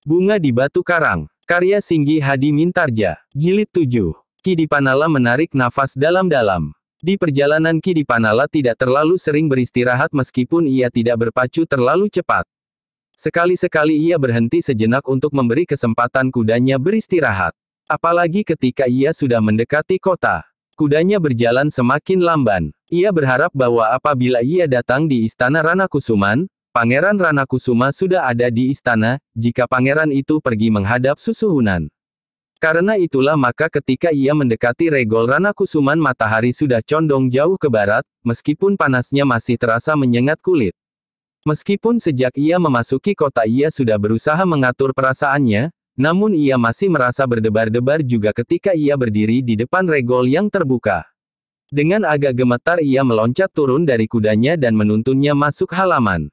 Bunga di Batu Karang. Karya Singgi Hadi Mintarja. Jilid 7. Kidipanala menarik nafas dalam-dalam. Di perjalanan Kidipanala tidak terlalu sering beristirahat meskipun ia tidak berpacu terlalu cepat. Sekali-sekali ia berhenti sejenak untuk memberi kesempatan kudanya beristirahat. Apalagi ketika ia sudah mendekati kota. Kudanya berjalan semakin lamban. Ia berharap bahwa apabila ia datang di Istana Ranakusuman, Pangeran Ranakusuma sudah ada di istana, jika pangeran itu pergi menghadap Susuhunan. Karena itulah maka ketika ia mendekati regol Ranakusuman matahari sudah condong jauh ke barat, meskipun panasnya masih terasa menyengat kulit. Meskipun sejak ia memasuki kota ia sudah berusaha mengatur perasaannya, namun ia masih merasa berdebar-debar juga ketika ia berdiri di depan regol yang terbuka. Dengan agak gemetar ia meloncat turun dari kudanya dan menuntunnya masuk halaman.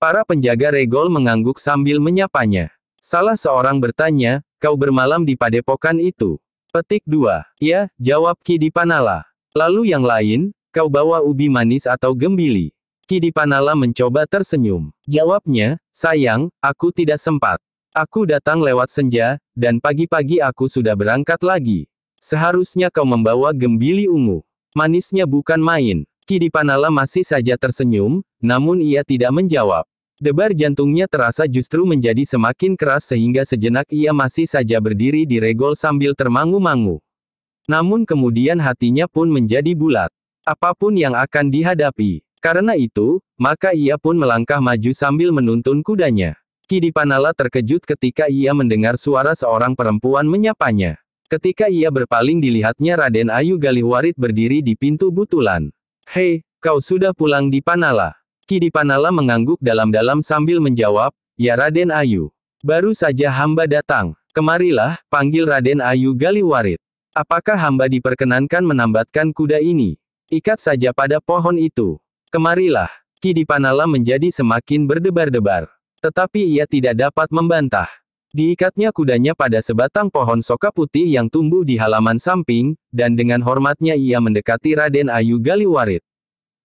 Para penjaga regol mengangguk sambil menyapanya. Salah seorang bertanya, kau bermalam di padepokan itu? Petik 2. Ya, jawab Kidipanala. Lalu yang lain, kau bawa ubi manis atau gembili? Kidipanala mencoba tersenyum. Jawabnya, sayang, aku tidak sempat. Aku datang lewat senja, dan pagi-pagi aku sudah berangkat lagi. Seharusnya kau membawa gembili ungu. Manisnya bukan main. Kidipanala masih saja tersenyum, namun ia tidak menjawab. Debar jantungnya terasa justru menjadi semakin keras sehingga sejenak ia masih saja berdiri di regol sambil termangu-mangu. Namun kemudian hatinya pun menjadi bulat. Apapun yang akan dihadapi. Karena itu, maka ia pun melangkah maju sambil menuntun kudanya. Panala terkejut ketika ia mendengar suara seorang perempuan menyapanya. Ketika ia berpaling dilihatnya Raden Ayu Galihwarit berdiri di pintu butulan. Hei, kau sudah pulang di Panala. Dipanala mengangguk dalam-dalam sambil menjawab, Ya Raden Ayu. Baru saja hamba datang. Kemarilah, panggil Raden Ayu Galiwarit. Apakah hamba diperkenankan menambatkan kuda ini? Ikat saja pada pohon itu. Kemarilah. Dipanala menjadi semakin berdebar-debar. Tetapi ia tidak dapat membantah. Diikatnya kudanya pada sebatang pohon soka putih yang tumbuh di halaman samping, dan dengan hormatnya ia mendekati Raden Ayu Galiwarit.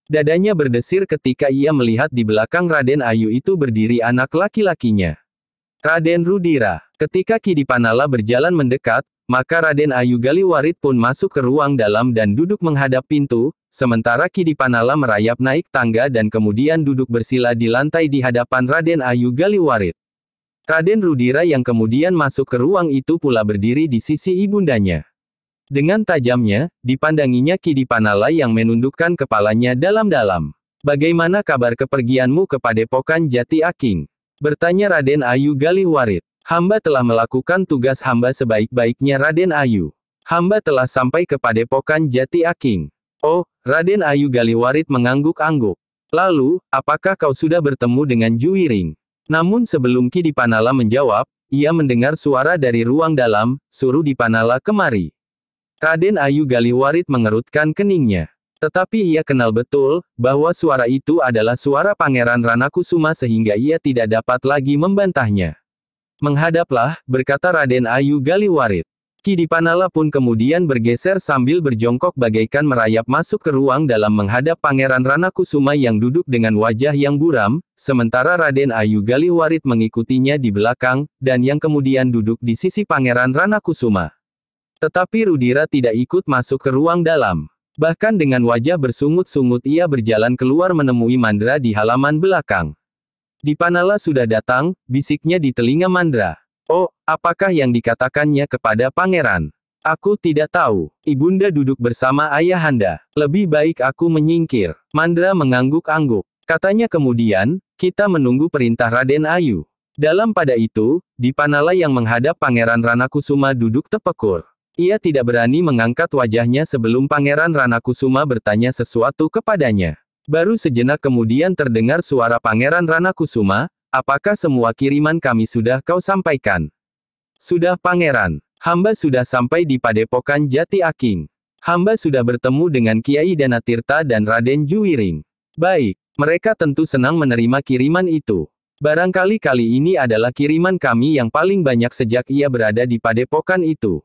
Dadanya berdesir ketika ia melihat di belakang Raden Ayu itu berdiri anak laki-lakinya. Raden Rudira. Ketika Kidipanala berjalan mendekat, maka Raden Ayu Galiwarit pun masuk ke ruang dalam dan duduk menghadap pintu, sementara Kidipanala merayap naik tangga dan kemudian duduk bersila di lantai di hadapan Raden Ayu Galiwarit. Raden Rudira yang kemudian masuk ke ruang itu pula berdiri di sisi ibundanya. Dengan tajamnya, dipandanginya Kidipanala yang menundukkan kepalanya dalam-dalam. Bagaimana kabar kepergianmu kepada Pokan Jati Aking? Bertanya Raden Ayu Galih Galihwarit. Hamba telah melakukan tugas hamba sebaik-baiknya Raden Ayu. Hamba telah sampai kepada Pokan Jati Aking. Oh, Raden Ayu Galih Galihwarit mengangguk-angguk. Lalu, apakah kau sudah bertemu dengan Juwiring? Namun sebelum Kidipanala menjawab, ia mendengar suara dari ruang dalam, suruh Dipanala kemari. Raden Ayu Galiwarit mengerutkan keningnya. Tetapi ia kenal betul, bahwa suara itu adalah suara Pangeran Ranakusuma sehingga ia tidak dapat lagi membantahnya. Menghadaplah, berkata Raden Ayu Galiwarit. Kidipanala pun kemudian bergeser sambil berjongkok bagaikan merayap masuk ke ruang dalam menghadap Pangeran Ranakusuma yang duduk dengan wajah yang buram, sementara Raden Ayu Galiwarit mengikutinya di belakang, dan yang kemudian duduk di sisi Pangeran Ranakusuma. Tetapi Rudira tidak ikut masuk ke ruang dalam. Bahkan dengan wajah bersungut-sungut ia berjalan keluar menemui Mandra di halaman belakang. Dipanala sudah datang, bisiknya di telinga Mandra. Oh, apakah yang dikatakannya kepada pangeran? Aku tidak tahu. Ibunda duduk bersama ayahanda. Lebih baik aku menyingkir. Mandra mengangguk-angguk. Katanya kemudian, kita menunggu perintah Raden Ayu. Dalam pada itu, Dipanala yang menghadap Pangeran Ranakusuma duduk tepekur. Ia tidak berani mengangkat wajahnya sebelum Pangeran Ranakusuma bertanya sesuatu kepadanya. Baru sejenak kemudian terdengar suara Pangeran Ranakusuma, apakah semua kiriman kami sudah kau sampaikan? Sudah Pangeran, hamba sudah sampai di Padepokan Jati Aking. Hamba sudah bertemu dengan Kiai Danatirta dan Raden Juwiring. Baik, mereka tentu senang menerima kiriman itu. Barangkali kali ini adalah kiriman kami yang paling banyak sejak ia berada di Padepokan itu.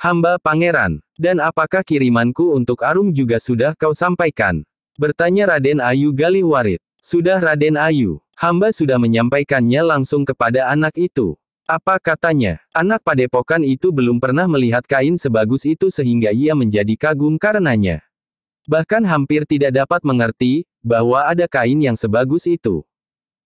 Hamba pangeran, dan apakah kirimanku untuk Arum juga sudah kau sampaikan? Bertanya Raden Ayu Galih Warid. Sudah Raden Ayu, hamba sudah menyampaikannya langsung kepada anak itu. Apa katanya? Anak padepokan itu belum pernah melihat kain sebagus itu sehingga ia menjadi kagum karenanya. Bahkan hampir tidak dapat mengerti, bahwa ada kain yang sebagus itu.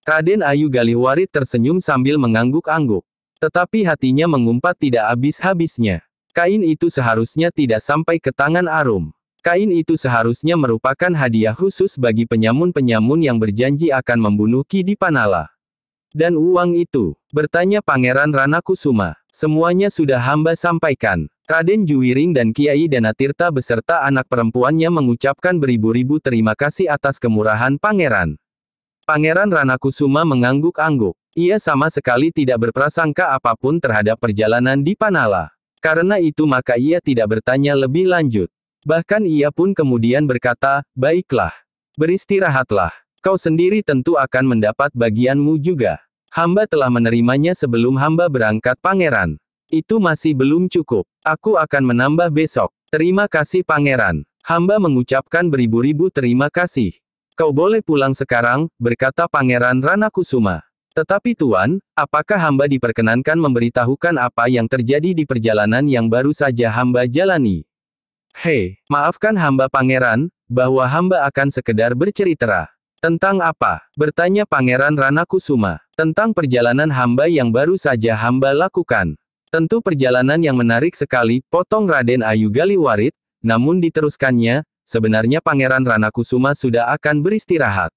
Raden Ayu Galihwarit tersenyum sambil mengangguk-angguk. Tetapi hatinya mengumpat tidak habis-habisnya. Kain itu seharusnya tidak sampai ke tangan Arum. Kain itu seharusnya merupakan hadiah khusus bagi penyamun-penyamun yang berjanji akan membunuh Ki Dipanala. Dan uang itu, bertanya Pangeran Ranakusuma, semuanya sudah hamba sampaikan. Raden Juwiring dan Kiai Danatirta beserta anak perempuannya mengucapkan beribu-ribu terima kasih atas kemurahan pangeran. Pangeran Ranakusuma mengangguk-angguk. Ia sama sekali tidak berprasangka apapun terhadap perjalanan di Panala. Karena itu maka ia tidak bertanya lebih lanjut. Bahkan ia pun kemudian berkata, baiklah. Beristirahatlah. Kau sendiri tentu akan mendapat bagianmu juga. Hamba telah menerimanya sebelum hamba berangkat pangeran. Itu masih belum cukup. Aku akan menambah besok. Terima kasih pangeran. Hamba mengucapkan beribu-ribu terima kasih. Kau boleh pulang sekarang, berkata pangeran Ranakusuma. Tetapi Tuan, apakah hamba diperkenankan memberitahukan apa yang terjadi di perjalanan yang baru saja hamba jalani? Hei, maafkan hamba pangeran, bahwa hamba akan sekedar bercerita. Tentang apa? Bertanya Pangeran Ranakusuma. Tentang perjalanan hamba yang baru saja hamba lakukan. Tentu perjalanan yang menarik sekali, potong Raden Ayu Galiwarit, namun diteruskannya, sebenarnya Pangeran Ranakusuma sudah akan beristirahat.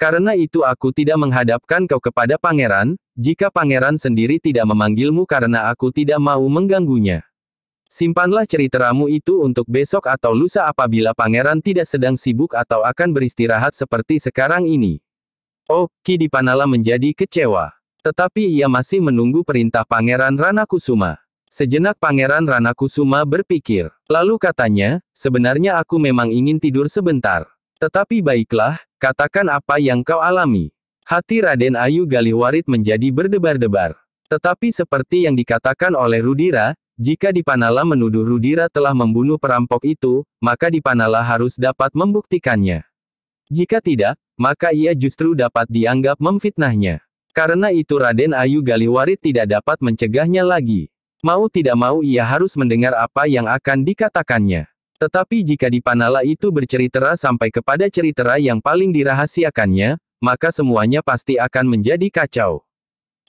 Karena itu aku tidak menghadapkan kau kepada pangeran, jika pangeran sendiri tidak memanggilmu karena aku tidak mau mengganggunya. Simpanlah ceritamu itu untuk besok atau lusa apabila pangeran tidak sedang sibuk atau akan beristirahat seperti sekarang ini. Oh, Ki Dipanala menjadi kecewa. Tetapi ia masih menunggu perintah pangeran Ranakusuma. Sejenak pangeran Ranakusuma berpikir. Lalu katanya, sebenarnya aku memang ingin tidur sebentar. Tetapi baiklah, Katakan apa yang kau alami. Hati Raden Ayu Galihwarit menjadi berdebar-debar. Tetapi seperti yang dikatakan oleh Rudira, jika Dipanala menuduh Rudira telah membunuh perampok itu, maka Dipanala harus dapat membuktikannya. Jika tidak, maka ia justru dapat dianggap memfitnahnya. Karena itu Raden Ayu Galiwarit tidak dapat mencegahnya lagi. Mau tidak mau ia harus mendengar apa yang akan dikatakannya. Tetapi jika Dipanala itu berceritera sampai kepada ceritera yang paling dirahasiakannya, maka semuanya pasti akan menjadi kacau.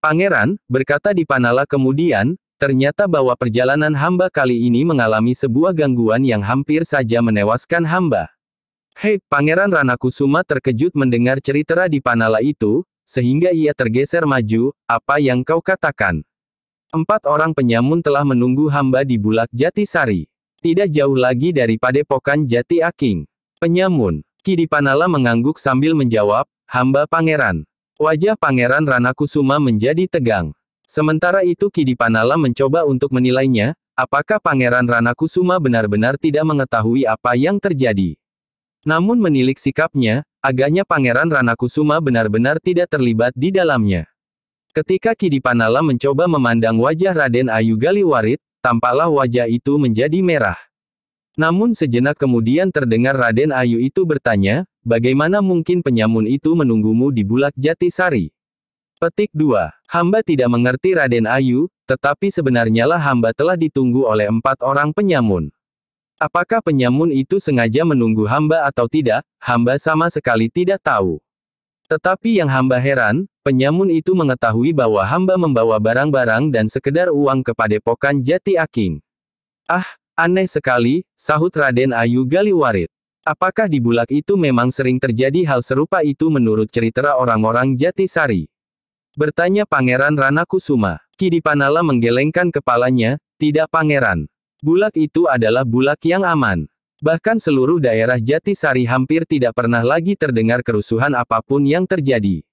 Pangeran, berkata Dipanala kemudian, ternyata bahwa perjalanan hamba kali ini mengalami sebuah gangguan yang hampir saja menewaskan hamba. Hei, Pangeran Ranakusuma terkejut mendengar ceritera Dipanala itu, sehingga ia tergeser maju, apa yang kau katakan? Empat orang penyamun telah menunggu hamba di Bulak Jatisari. Tidak jauh lagi dari padepokan Jati Aking. Penyamun, Panala mengangguk sambil menjawab, hamba pangeran. Wajah pangeran Ranakusuma menjadi tegang. Sementara itu Panala mencoba untuk menilainya, apakah pangeran Ranakusuma benar-benar tidak mengetahui apa yang terjadi. Namun menilik sikapnya, agaknya pangeran Ranakusuma benar-benar tidak terlibat di dalamnya. Ketika Panala mencoba memandang wajah Raden Ayu Galiwarit, tampaklah wajah itu menjadi merah. Namun sejenak kemudian terdengar Raden Ayu itu bertanya, bagaimana mungkin penyamun itu menunggumu di Bulak sari? Petik 2. Hamba tidak mengerti Raden Ayu, tetapi sebenarnyalah hamba telah ditunggu oleh empat orang penyamun. Apakah penyamun itu sengaja menunggu hamba atau tidak, hamba sama sekali tidak tahu. Tetapi yang hamba heran, penyamun itu mengetahui bahwa hamba membawa barang-barang dan sekedar uang kepada padepokan Jati Aking. Ah, aneh sekali, sahut Raden Ayu Galiwarit. Apakah di bulak itu memang sering terjadi hal serupa itu menurut cerita orang-orang Jatisari? Bertanya Pangeran Ranakusuma. Kidipanala menggelengkan kepalanya, tidak pangeran. Bulak itu adalah bulak yang aman. Bahkan seluruh daerah Jatisari hampir tidak pernah lagi terdengar kerusuhan apapun yang terjadi.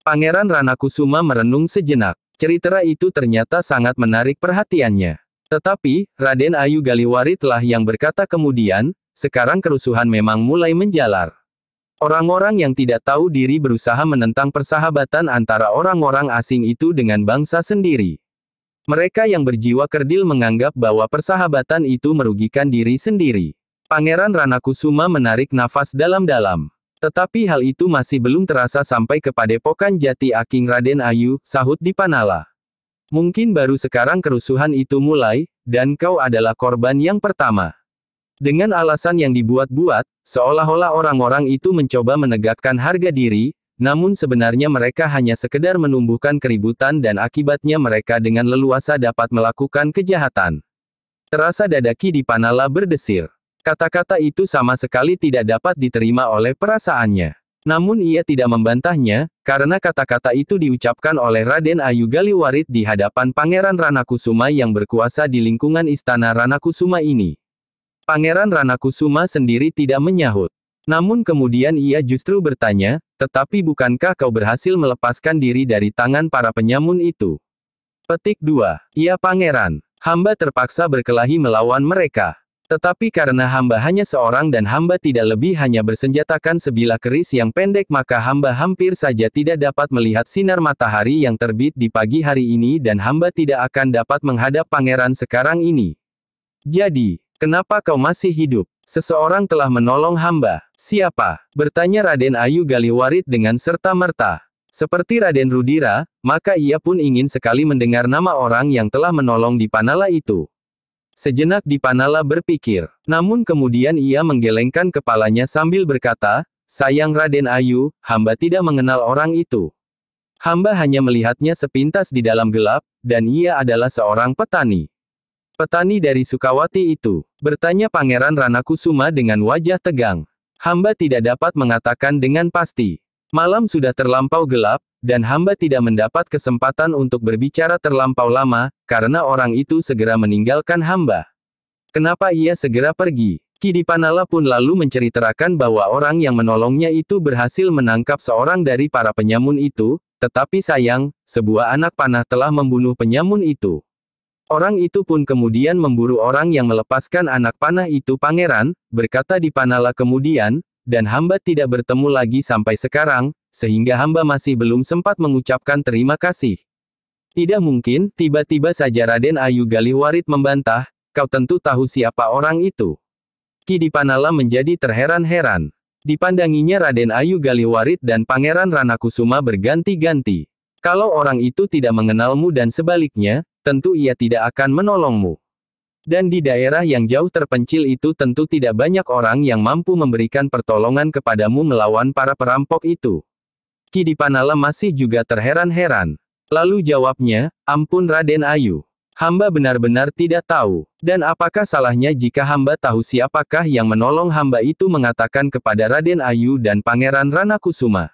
Pangeran Ranakusuma merenung sejenak. Cerita itu ternyata sangat menarik perhatiannya. Tetapi, Raden Ayu Galiwari telah yang berkata kemudian, sekarang kerusuhan memang mulai menjalar. Orang-orang yang tidak tahu diri berusaha menentang persahabatan antara orang-orang asing itu dengan bangsa sendiri. Mereka yang berjiwa kerdil menganggap bahwa persahabatan itu merugikan diri sendiri. Pangeran Ranakusuma menarik nafas dalam-dalam. Tetapi hal itu masih belum terasa sampai kepada pokan jati Aking Raden Ayu, sahut di Panala. Mungkin baru sekarang kerusuhan itu mulai, dan kau adalah korban yang pertama. Dengan alasan yang dibuat-buat, seolah-olah orang-orang itu mencoba menegakkan harga diri, namun sebenarnya mereka hanya sekedar menumbuhkan keributan dan akibatnya mereka dengan leluasa dapat melakukan kejahatan. Terasa dadaki di Panala berdesir. Kata-kata itu sama sekali tidak dapat diterima oleh perasaannya. Namun ia tidak membantahnya, karena kata-kata itu diucapkan oleh Raden Ayu Galiwarit di hadapan Pangeran Ranakusuma yang berkuasa di lingkungan istana Ranakusuma ini. Pangeran Ranakusuma sendiri tidak menyahut. Namun kemudian ia justru bertanya, tetapi bukankah kau berhasil melepaskan diri dari tangan para penyamun itu? Petik 2. Ia pangeran. Hamba terpaksa berkelahi melawan mereka. Tetapi karena hamba hanya seorang dan hamba tidak lebih hanya bersenjatakan sebilah keris yang pendek maka hamba hampir saja tidak dapat melihat sinar matahari yang terbit di pagi hari ini dan hamba tidak akan dapat menghadap pangeran sekarang ini. Jadi, kenapa kau masih hidup? Seseorang telah menolong hamba. Siapa? Bertanya Raden Ayu Galiwarit dengan serta-merta. Seperti Raden Rudira, maka ia pun ingin sekali mendengar nama orang yang telah menolong di Panala itu. Sejenak Dipanala berpikir. Namun kemudian ia menggelengkan kepalanya sambil berkata, Sayang Raden Ayu, hamba tidak mengenal orang itu. Hamba hanya melihatnya sepintas di dalam gelap, dan ia adalah seorang petani. Petani dari Sukawati itu, bertanya Pangeran Ranakusuma dengan wajah tegang. Hamba tidak dapat mengatakan dengan pasti. Malam sudah terlampau gelap, dan hamba tidak mendapat kesempatan untuk berbicara terlampau lama, karena orang itu segera meninggalkan hamba. Kenapa ia segera pergi? Kidipanala pun lalu menceritakan bahwa orang yang menolongnya itu berhasil menangkap seorang dari para penyamun itu, tetapi sayang, sebuah anak panah telah membunuh penyamun itu. Orang itu pun kemudian memburu orang yang melepaskan anak panah itu pangeran, berkata Dipanala kemudian, dan hamba tidak bertemu lagi sampai sekarang, sehingga hamba masih belum sempat mengucapkan terima kasih. Tidak mungkin, tiba-tiba saja Raden Ayu Galih Warit membantah, kau tentu tahu siapa orang itu. Ki Dipanala menjadi terheran-heran. Dipandanginya Raden Ayu Galih Warid dan Pangeran Ranakusuma berganti-ganti. Kalau orang itu tidak mengenalmu dan sebaliknya, tentu ia tidak akan menolongmu. Dan di daerah yang jauh terpencil itu tentu tidak banyak orang yang mampu memberikan pertolongan kepadamu melawan para perampok itu. Kidipanala masih juga terheran-heran. Lalu jawabnya, ampun Raden Ayu. Hamba benar-benar tidak tahu. Dan apakah salahnya jika hamba tahu siapakah yang menolong hamba itu mengatakan kepada Raden Ayu dan Pangeran Ranakusuma.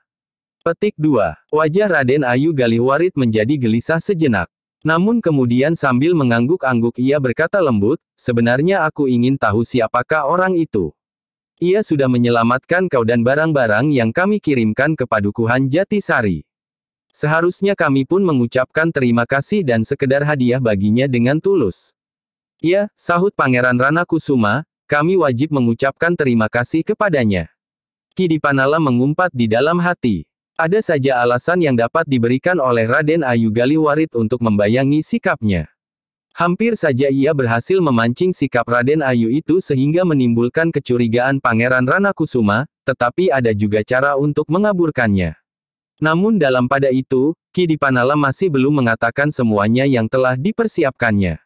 Petik 2. Wajah Raden Ayu Galihwarit menjadi gelisah sejenak. Namun kemudian sambil mengangguk-angguk ia berkata lembut, sebenarnya aku ingin tahu siapakah orang itu. Ia sudah menyelamatkan kau dan barang-barang yang kami kirimkan ke Padukuhan Jatisari. Seharusnya kami pun mengucapkan terima kasih dan sekedar hadiah baginya dengan tulus. Ya, sahut Pangeran Rana Kusuma, kami wajib mengucapkan terima kasih kepadanya. Kidipanala mengumpat di dalam hati. Ada saja alasan yang dapat diberikan oleh Raden Ayu Galiwarit untuk membayangi sikapnya. Hampir saja ia berhasil memancing sikap Raden Ayu itu sehingga menimbulkan kecurigaan Pangeran Ranakusuma, tetapi ada juga cara untuk mengaburkannya. Namun dalam pada itu, Ki Dipanala masih belum mengatakan semuanya yang telah dipersiapkannya.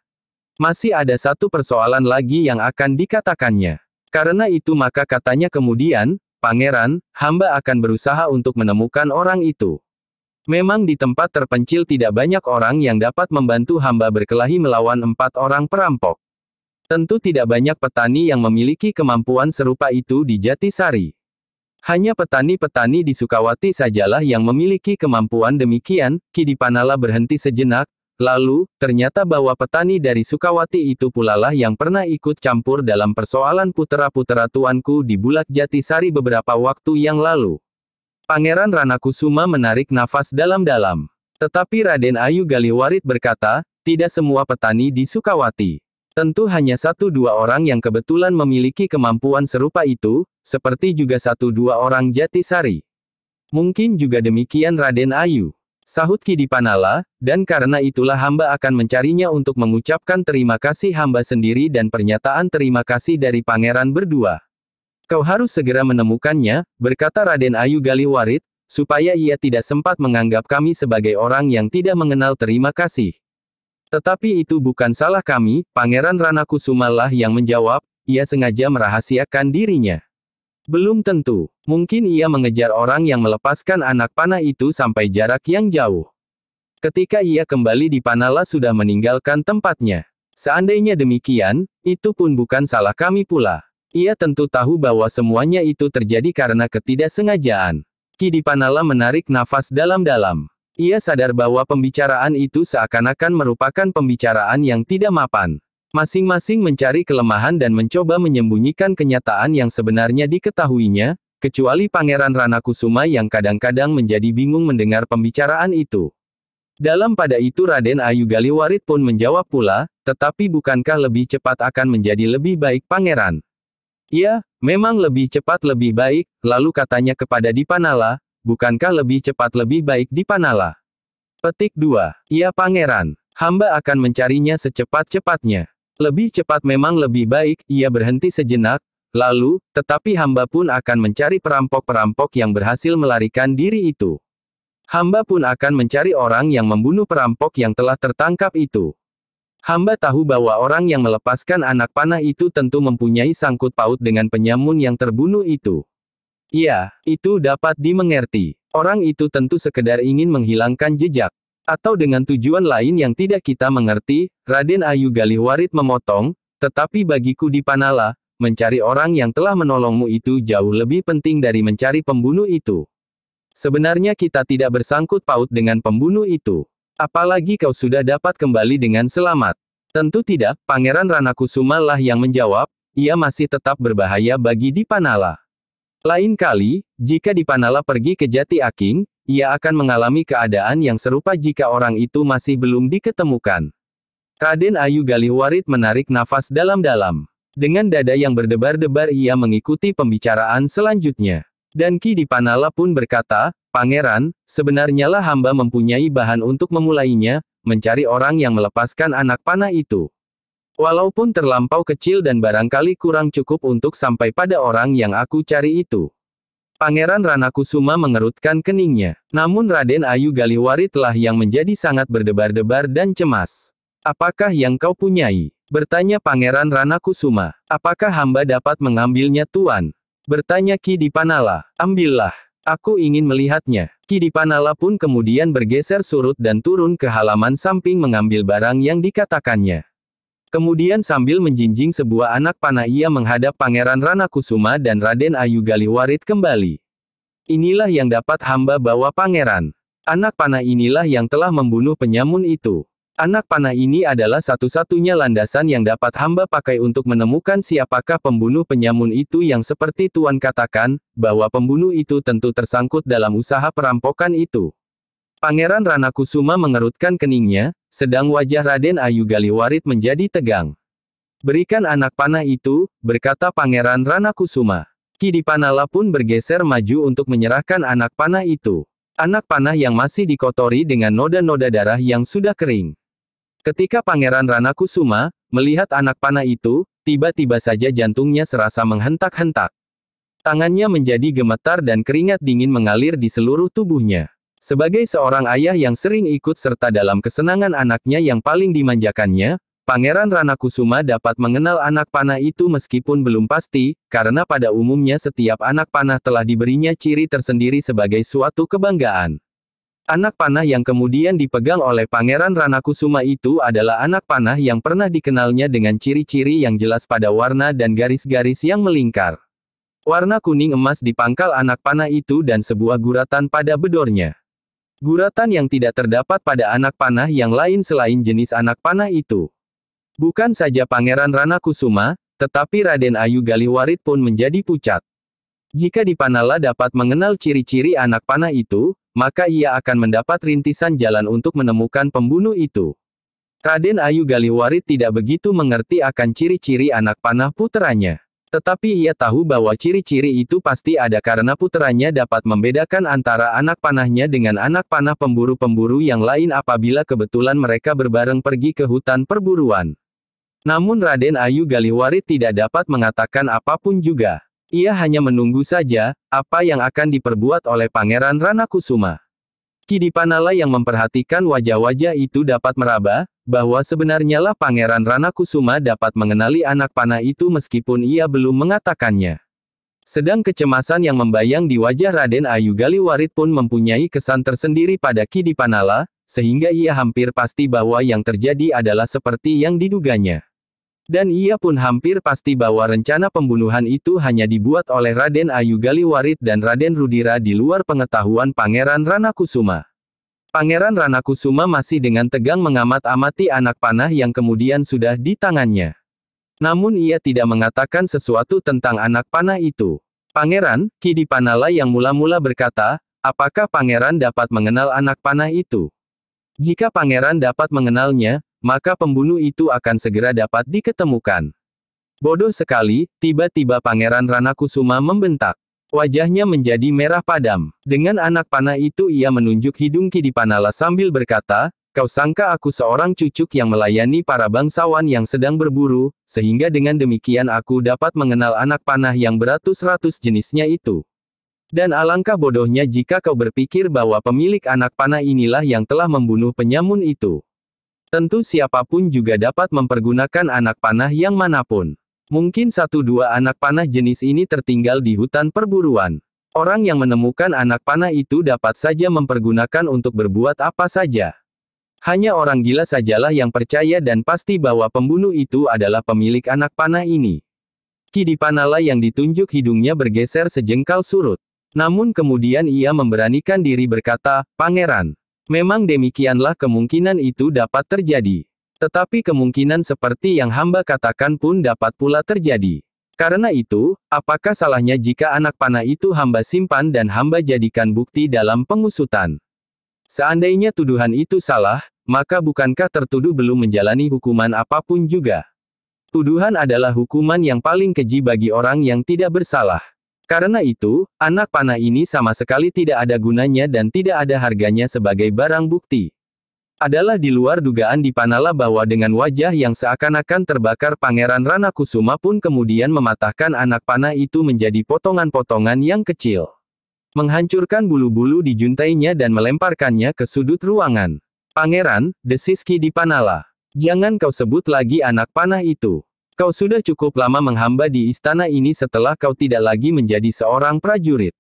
Masih ada satu persoalan lagi yang akan dikatakannya. Karena itu maka katanya kemudian, Pangeran, hamba akan berusaha untuk menemukan orang itu. Memang di tempat terpencil tidak banyak orang yang dapat membantu hamba berkelahi melawan empat orang perampok. Tentu tidak banyak petani yang memiliki kemampuan serupa itu di Jatisari. Hanya petani-petani di Sukawati sajalah yang memiliki kemampuan demikian, Kidipanala berhenti sejenak, Lalu, ternyata bahwa petani dari Sukawati itu pulalah yang pernah ikut campur dalam persoalan putera-putera tuanku di Bulat Jatisari beberapa waktu yang lalu. Pangeran Ranakusuma menarik nafas dalam-dalam. Tetapi Raden Ayu Galiwarit berkata, tidak semua petani di Sukawati. Tentu hanya satu dua orang yang kebetulan memiliki kemampuan serupa itu, seperti juga satu dua orang Jatisari. Mungkin juga demikian Raden Ayu. Sahut Kidipanala, dan karena itulah hamba akan mencarinya untuk mengucapkan terima kasih hamba sendiri dan pernyataan terima kasih dari pangeran berdua. Kau harus segera menemukannya, berkata Raden Ayu Galiwarit, supaya ia tidak sempat menganggap kami sebagai orang yang tidak mengenal terima kasih. Tetapi itu bukan salah kami, Pangeran Ranakusumalah yang menjawab, ia sengaja merahasiakan dirinya. Belum tentu. Mungkin ia mengejar orang yang melepaskan anak panah itu sampai jarak yang jauh. Ketika ia kembali di Panala sudah meninggalkan tempatnya. Seandainya demikian, itu pun bukan salah kami pula. Ia tentu tahu bahwa semuanya itu terjadi karena ketidaksengajaan. Kidi Panala menarik nafas dalam-dalam. Ia sadar bahwa pembicaraan itu seakan-akan merupakan pembicaraan yang tidak mapan. Masing-masing mencari kelemahan dan mencoba menyembunyikan kenyataan yang sebenarnya diketahuinya, kecuali Pangeran Ranakusuma yang kadang-kadang menjadi bingung mendengar pembicaraan itu. Dalam pada itu Raden Ayu Galiwarit pun menjawab pula, tetapi bukankah lebih cepat akan menjadi lebih baik Pangeran? Ya, memang lebih cepat lebih baik, lalu katanya kepada Dipanala, bukankah lebih cepat lebih baik Dipanala? Petik 2. Ia ya, Pangeran, hamba akan mencarinya secepat-cepatnya. Lebih cepat memang lebih baik, ia berhenti sejenak, lalu, tetapi hamba pun akan mencari perampok-perampok yang berhasil melarikan diri itu. Hamba pun akan mencari orang yang membunuh perampok yang telah tertangkap itu. Hamba tahu bahwa orang yang melepaskan anak panah itu tentu mempunyai sangkut paut dengan penyamun yang terbunuh itu. Iya, itu dapat dimengerti. Orang itu tentu sekedar ingin menghilangkan jejak. Atau dengan tujuan lain yang tidak kita mengerti, Raden Ayu Galih Warit memotong, tetapi bagiku di Panala, mencari orang yang telah menolongmu itu jauh lebih penting dari mencari pembunuh itu. Sebenarnya kita tidak bersangkut paut dengan pembunuh itu. Apalagi kau sudah dapat kembali dengan selamat. Tentu tidak, Pangeran Ranakusuma lah yang menjawab, ia masih tetap berbahaya bagi Dipanala. Lain kali, jika Dipanala pergi ke Jati Aking, ia akan mengalami keadaan yang serupa jika orang itu masih belum diketemukan. Raden Ayu Galihwarit menarik nafas dalam-dalam. Dengan dada yang berdebar-debar ia mengikuti pembicaraan selanjutnya. Dan Ki Dipanala pun berkata, Pangeran, sebenarnya lah hamba mempunyai bahan untuk memulainya, mencari orang yang melepaskan anak panah itu. Walaupun terlampau kecil dan barangkali kurang cukup untuk sampai pada orang yang aku cari itu. Pangeran Ranakusuma mengerutkan keningnya. Namun Raden Ayu Galiwari telah yang menjadi sangat berdebar-debar dan cemas. Apakah yang kau punyai? Bertanya Pangeran Ranakusuma. Apakah hamba dapat mengambilnya Tuan? Bertanya Ki Dipanala. Ambillah. Aku ingin melihatnya. Ki Dipanala pun kemudian bergeser surut dan turun ke halaman samping mengambil barang yang dikatakannya. Kemudian sambil menjinjing sebuah anak panah ia menghadap Pangeran Rana Kusuma dan Raden Ayu Galiwarit kembali. Inilah yang dapat hamba bawa pangeran. Anak panah inilah yang telah membunuh penyamun itu. Anak panah ini adalah satu-satunya landasan yang dapat hamba pakai untuk menemukan siapakah pembunuh penyamun itu yang seperti Tuan katakan, bahwa pembunuh itu tentu tersangkut dalam usaha perampokan itu. Pangeran Rana Kusuma mengerutkan keningnya, sedang wajah Raden Ayu Galiwarit menjadi tegang. Berikan anak panah itu, berkata Pangeran Ranakusuma. Kidipanala pun bergeser maju untuk menyerahkan anak panah itu. Anak panah yang masih dikotori dengan noda-noda darah yang sudah kering. Ketika Pangeran Ranakusuma melihat anak panah itu, tiba-tiba saja jantungnya serasa menghentak-hentak. Tangannya menjadi gemetar dan keringat dingin mengalir di seluruh tubuhnya. Sebagai seorang ayah yang sering ikut serta dalam kesenangan anaknya yang paling dimanjakannya, Pangeran Ranakusuma dapat mengenal anak panah itu meskipun belum pasti, karena pada umumnya setiap anak panah telah diberinya ciri tersendiri sebagai suatu kebanggaan. Anak panah yang kemudian dipegang oleh Pangeran Ranakusuma itu adalah anak panah yang pernah dikenalnya dengan ciri-ciri yang jelas pada warna dan garis-garis yang melingkar. Warna kuning emas di pangkal anak panah itu dan sebuah guratan pada bedornya. Guratan yang tidak terdapat pada anak panah yang lain selain jenis anak panah itu. Bukan saja Pangeran Rana Kusuma, tetapi Raden Ayu Galiwarit pun menjadi pucat. Jika Dipanala dapat mengenal ciri-ciri anak panah itu, maka ia akan mendapat rintisan jalan untuk menemukan pembunuh itu. Raden Ayu Galiwarit tidak begitu mengerti akan ciri-ciri anak panah putranya. Tetapi ia tahu bahwa ciri-ciri itu pasti ada karena puteranya dapat membedakan antara anak panahnya dengan anak panah pemburu-pemburu yang lain apabila kebetulan mereka berbareng pergi ke hutan perburuan. Namun Raden Ayu Galihwarit tidak dapat mengatakan apapun juga. Ia hanya menunggu saja, apa yang akan diperbuat oleh Pangeran Ranakusuma. Panala yang memperhatikan wajah-wajah itu dapat meraba, bahwa sebenarnya lah Pangeran Ranakusuma dapat mengenali anak panah itu meskipun ia belum mengatakannya. Sedang kecemasan yang membayang di wajah Raden Ayu Galiwarit pun mempunyai kesan tersendiri pada Panala, sehingga ia hampir pasti bahwa yang terjadi adalah seperti yang diduganya. Dan ia pun hampir pasti bahwa rencana pembunuhan itu hanya dibuat oleh Raden Ayu Galiwarit dan Raden Rudira di luar pengetahuan Pangeran Ranakusuma. Pangeran Ranakusuma masih dengan tegang mengamat-amati anak panah yang kemudian sudah di tangannya. Namun ia tidak mengatakan sesuatu tentang anak panah itu. Pangeran, Kidi Panala yang mula-mula berkata, apakah pangeran dapat mengenal anak panah itu? Jika pangeran dapat mengenalnya, maka pembunuh itu akan segera dapat diketemukan. Bodoh sekali, tiba-tiba Pangeran Ranakusuma membentak. Wajahnya menjadi merah padam. Dengan anak panah itu ia menunjuk hidung Kidipanala sambil berkata, Kau sangka aku seorang cucuk yang melayani para bangsawan yang sedang berburu, sehingga dengan demikian aku dapat mengenal anak panah yang beratus-ratus jenisnya itu. Dan alangkah bodohnya jika kau berpikir bahwa pemilik anak panah inilah yang telah membunuh penyamun itu. Tentu siapapun juga dapat mempergunakan anak panah yang manapun. Mungkin satu dua anak panah jenis ini tertinggal di hutan perburuan. Orang yang menemukan anak panah itu dapat saja mempergunakan untuk berbuat apa saja. Hanya orang gila sajalah yang percaya dan pasti bahwa pembunuh itu adalah pemilik anak panah ini. Kidi Panala yang ditunjuk hidungnya bergeser sejengkal surut. Namun kemudian ia memberanikan diri berkata, Pangeran, Memang demikianlah kemungkinan itu dapat terjadi. Tetapi kemungkinan seperti yang hamba katakan pun dapat pula terjadi. Karena itu, apakah salahnya jika anak panah itu hamba simpan dan hamba jadikan bukti dalam pengusutan? Seandainya tuduhan itu salah, maka bukankah tertuduh belum menjalani hukuman apapun juga? Tuduhan adalah hukuman yang paling keji bagi orang yang tidak bersalah. Karena itu, anak panah ini sama sekali tidak ada gunanya dan tidak ada harganya sebagai barang bukti. Adalah di luar dugaan Dipanala bahwa dengan wajah yang seakan-akan terbakar Pangeran Rana Kusuma pun kemudian mematahkan anak panah itu menjadi potongan-potongan yang kecil. Menghancurkan bulu-bulu di juntainya dan melemparkannya ke sudut ruangan. Pangeran, desiski Dipanala. Jangan kau sebut lagi anak panah itu. Kau sudah cukup lama menghamba di istana ini setelah kau tidak lagi menjadi seorang prajurit.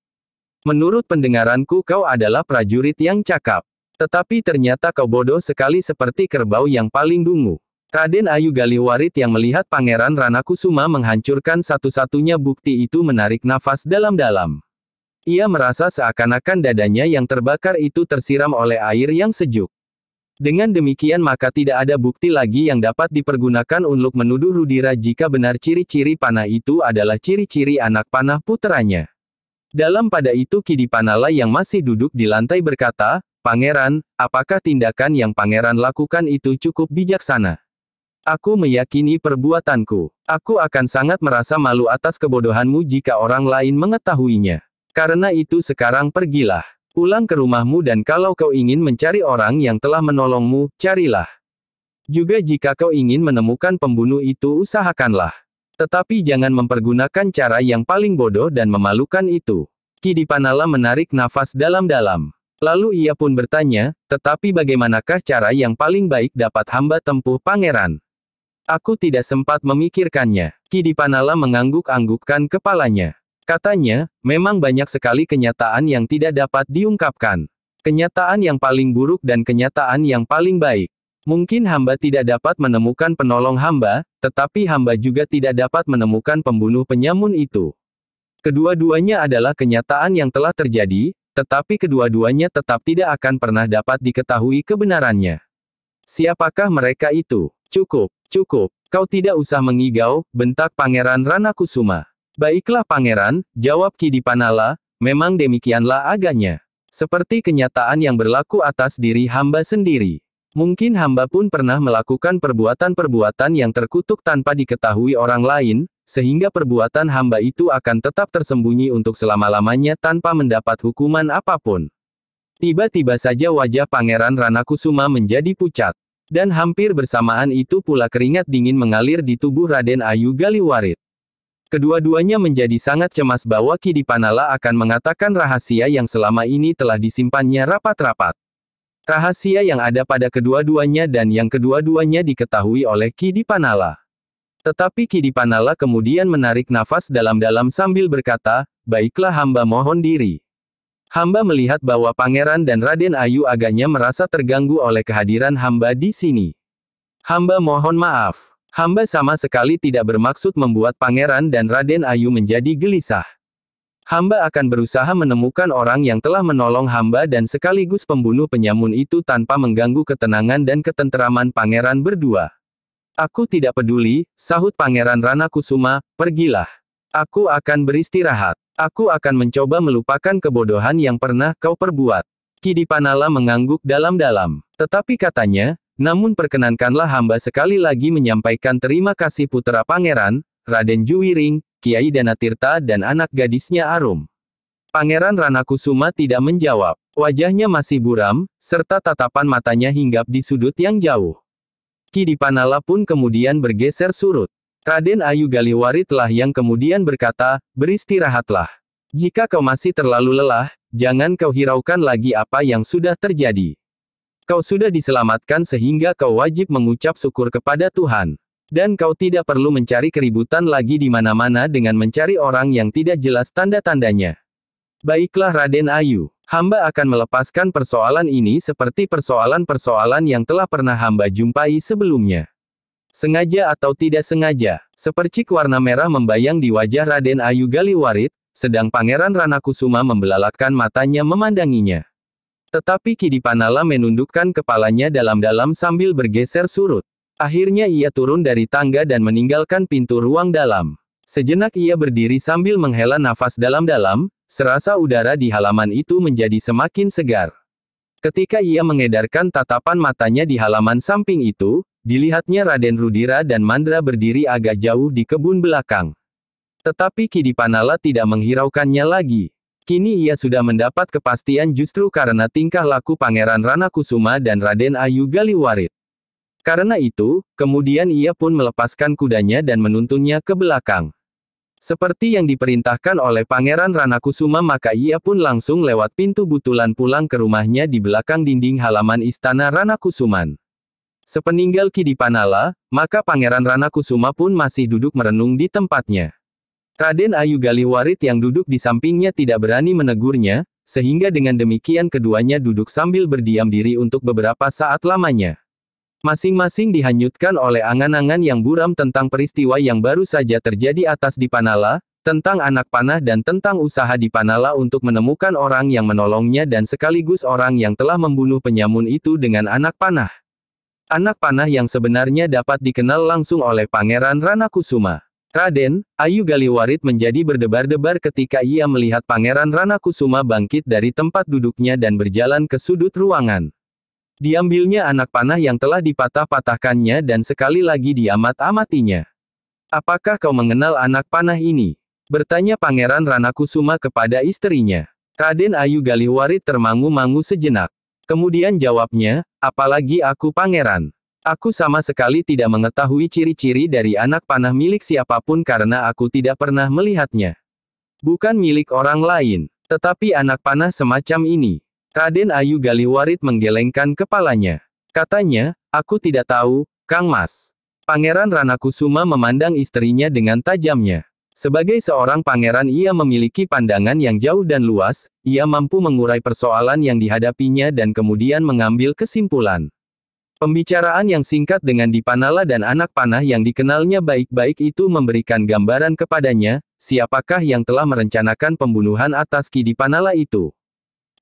Menurut pendengaranku kau adalah prajurit yang cakap. Tetapi ternyata kau bodoh sekali seperti kerbau yang paling dungu. Raden Ayu Galiwarit yang melihat Pangeran Ranakusuma menghancurkan satu-satunya bukti itu menarik nafas dalam-dalam. Ia merasa seakan-akan dadanya yang terbakar itu tersiram oleh air yang sejuk. Dengan demikian maka tidak ada bukti lagi yang dapat dipergunakan untuk menuduh Rudira jika benar ciri-ciri panah itu adalah ciri-ciri anak panah puteranya. Dalam pada itu Kidi Panala yang masih duduk di lantai berkata, Pangeran, apakah tindakan yang pangeran lakukan itu cukup bijaksana? Aku meyakini perbuatanku. Aku akan sangat merasa malu atas kebodohanmu jika orang lain mengetahuinya. Karena itu sekarang pergilah. Pulang ke rumahmu dan kalau kau ingin mencari orang yang telah menolongmu, carilah. Juga jika kau ingin menemukan pembunuh itu usahakanlah. Tetapi jangan mempergunakan cara yang paling bodoh dan memalukan itu. Kidipanala menarik nafas dalam-dalam. Lalu ia pun bertanya, tetapi bagaimanakah cara yang paling baik dapat hamba tempuh pangeran? Aku tidak sempat memikirkannya. Kidipanala mengangguk-anggukkan kepalanya. Katanya, memang banyak sekali kenyataan yang tidak dapat diungkapkan. Kenyataan yang paling buruk dan kenyataan yang paling baik. Mungkin hamba tidak dapat menemukan penolong hamba, tetapi hamba juga tidak dapat menemukan pembunuh penyamun itu. Kedua-duanya adalah kenyataan yang telah terjadi, tetapi kedua-duanya tetap tidak akan pernah dapat diketahui kebenarannya. Siapakah mereka itu? Cukup, cukup, kau tidak usah mengigau, bentak Pangeran Rana Kusuma. Baiklah pangeran, jawab Kidipanala, memang demikianlah agaknya. Seperti kenyataan yang berlaku atas diri hamba sendiri. Mungkin hamba pun pernah melakukan perbuatan-perbuatan yang terkutuk tanpa diketahui orang lain, sehingga perbuatan hamba itu akan tetap tersembunyi untuk selama-lamanya tanpa mendapat hukuman apapun. Tiba-tiba saja wajah Pangeran Ranakusuma menjadi pucat. Dan hampir bersamaan itu pula keringat dingin mengalir di tubuh Raden Ayu Galiwarit. Kedua-duanya menjadi sangat cemas bahwa Kidipanala akan mengatakan rahasia yang selama ini telah disimpannya rapat-rapat. Rahasia yang ada pada kedua-duanya dan yang kedua-duanya diketahui oleh Kidipanala. Tetapi Kidipanala kemudian menarik nafas dalam-dalam sambil berkata, Baiklah hamba mohon diri. Hamba melihat bahwa pangeran dan Raden Ayu agaknya merasa terganggu oleh kehadiran hamba di sini. Hamba mohon maaf. Hamba sama sekali tidak bermaksud membuat Pangeran dan Raden Ayu menjadi gelisah. Hamba akan berusaha menemukan orang yang telah menolong hamba dan sekaligus pembunuh penyamun itu tanpa mengganggu ketenangan dan ketenteraman Pangeran berdua. Aku tidak peduli, sahut Pangeran Rana Kusuma, pergilah. Aku akan beristirahat. Aku akan mencoba melupakan kebodohan yang pernah kau perbuat. Kidipanala mengangguk dalam-dalam. Tetapi katanya, namun perkenankanlah hamba sekali lagi menyampaikan terima kasih putera pangeran, Raden Juwiring, Kiai Danatirta dan anak gadisnya Arum. Pangeran Ranakusuma tidak menjawab. Wajahnya masih buram, serta tatapan matanya hinggap di sudut yang jauh. Kidipanala pun kemudian bergeser surut. Raden Ayu Galiwari telah yang kemudian berkata, beristirahatlah. Jika kau masih terlalu lelah, jangan kau hiraukan lagi apa yang sudah terjadi. Kau sudah diselamatkan sehingga kau wajib mengucap syukur kepada Tuhan. Dan kau tidak perlu mencari keributan lagi di mana-mana dengan mencari orang yang tidak jelas tanda-tandanya. Baiklah Raden Ayu, hamba akan melepaskan persoalan ini seperti persoalan-persoalan yang telah pernah hamba jumpai sebelumnya. Sengaja atau tidak sengaja, sepercik warna merah membayang di wajah Raden Ayu Galiwarit, sedang Pangeran Ranakusuma membelalakkan matanya memandanginya. Tetapi Kidipanala menundukkan kepalanya dalam-dalam sambil bergeser surut. Akhirnya ia turun dari tangga dan meninggalkan pintu ruang dalam. Sejenak ia berdiri sambil menghela nafas dalam-dalam, serasa udara di halaman itu menjadi semakin segar. Ketika ia mengedarkan tatapan matanya di halaman samping itu, dilihatnya Raden Rudira dan Mandra berdiri agak jauh di kebun belakang. Tetapi Kidipanala tidak menghiraukannya lagi. Kini ia sudah mendapat kepastian justru karena tingkah laku Pangeran Ranakusuma dan Raden Ayu Galiwarit. Karena itu, kemudian ia pun melepaskan kudanya dan menuntunnya ke belakang. Seperti yang diperintahkan oleh Pangeran Ranakusuma maka ia pun langsung lewat pintu butulan pulang ke rumahnya di belakang dinding halaman istana Ranakusuman. Sepeninggal Kidipanala, maka Pangeran Ranakusuma pun masih duduk merenung di tempatnya. Raden Ayu Galiwarit yang duduk di sampingnya tidak berani menegurnya, sehingga dengan demikian keduanya duduk sambil berdiam diri untuk beberapa saat lamanya. Masing-masing dihanyutkan oleh angan-angan yang buram tentang peristiwa yang baru saja terjadi atas di Panala, tentang anak panah dan tentang usaha di Panala untuk menemukan orang yang menolongnya dan sekaligus orang yang telah membunuh penyamun itu dengan anak panah. Anak panah yang sebenarnya dapat dikenal langsung oleh Pangeran Ranakusuma. Raden, Ayu Galiwarit menjadi berdebar-debar ketika ia melihat Pangeran Rana Kusuma bangkit dari tempat duduknya dan berjalan ke sudut ruangan. Diambilnya anak panah yang telah dipatah-patahkannya dan sekali lagi diamat-amatinya. Apakah kau mengenal anak panah ini? Bertanya Pangeran Rana Kusuma kepada istrinya. Raden Ayu Galiwarit termangu-mangu sejenak. Kemudian jawabnya, apalagi aku pangeran. Aku sama sekali tidak mengetahui ciri-ciri dari anak panah milik siapapun karena aku tidak pernah melihatnya. Bukan milik orang lain, tetapi anak panah semacam ini. Raden Ayu Galiwarit menggelengkan kepalanya. Katanya, aku tidak tahu, Kang Mas. Pangeran Ranakusuma memandang istrinya dengan tajamnya. Sebagai seorang pangeran ia memiliki pandangan yang jauh dan luas, ia mampu mengurai persoalan yang dihadapinya dan kemudian mengambil kesimpulan. Pembicaraan yang singkat dengan Dipanala dan anak panah yang dikenalnya baik-baik itu memberikan gambaran kepadanya, siapakah yang telah merencanakan pembunuhan atas Ki Dipanala itu.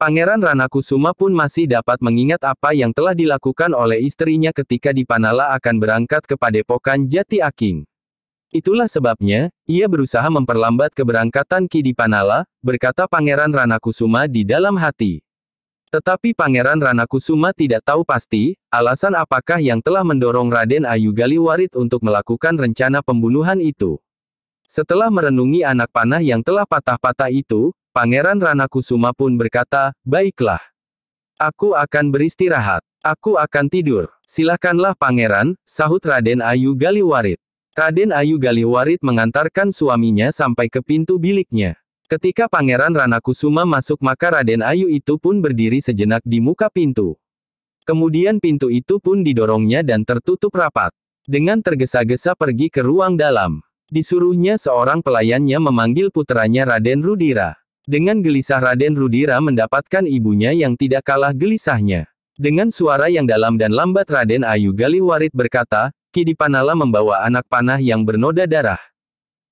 Pangeran Ranakusuma pun masih dapat mengingat apa yang telah dilakukan oleh istrinya ketika Dipanala akan berangkat ke padepokan Jati Aking. Itulah sebabnya, ia berusaha memperlambat keberangkatan Ki Dipanala, berkata Pangeran Ranakusuma di dalam hati. Tetapi Pangeran Ranakusuma tidak tahu pasti, alasan apakah yang telah mendorong Raden Ayu Galiwarit untuk melakukan rencana pembunuhan itu. Setelah merenungi anak panah yang telah patah-patah itu, Pangeran Ranakusuma pun berkata, Baiklah. Aku akan beristirahat. Aku akan tidur. Silakanlah Pangeran, sahut Raden Ayu Galiwarit. Raden Ayu Galiwarit mengantarkan suaminya sampai ke pintu biliknya. Ketika Pangeran Ranakusuma masuk maka Raden Ayu itu pun berdiri sejenak di muka pintu. Kemudian pintu itu pun didorongnya dan tertutup rapat. Dengan tergesa-gesa pergi ke ruang dalam. Disuruhnya seorang pelayannya memanggil putranya Raden Rudira. Dengan gelisah Raden Rudira mendapatkan ibunya yang tidak kalah gelisahnya. Dengan suara yang dalam dan lambat Raden Ayu Galih Warid berkata, Kidipanala membawa anak panah yang bernoda darah.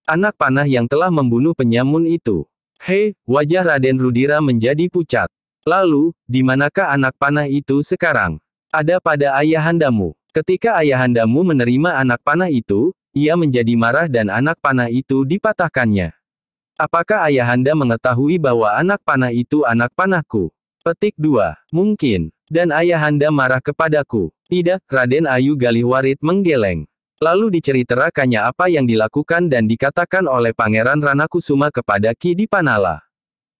Anak panah yang telah membunuh penyamun itu. Hei, wajah Raden Rudira menjadi pucat. Lalu, di manakah anak panah itu sekarang? Ada pada ayahandamu. Ketika ayahandamu menerima anak panah itu, ia menjadi marah dan anak panah itu dipatahkannya. Apakah ayahanda mengetahui bahwa anak panah itu anak panahku? Petik 2. Mungkin. Dan ayahanda marah kepadaku. Tidak, Raden Ayu Galihwarit menggeleng. Lalu diceritakannya apa yang dilakukan dan dikatakan oleh Pangeran Ranakusuma kepada Ki Dipanala.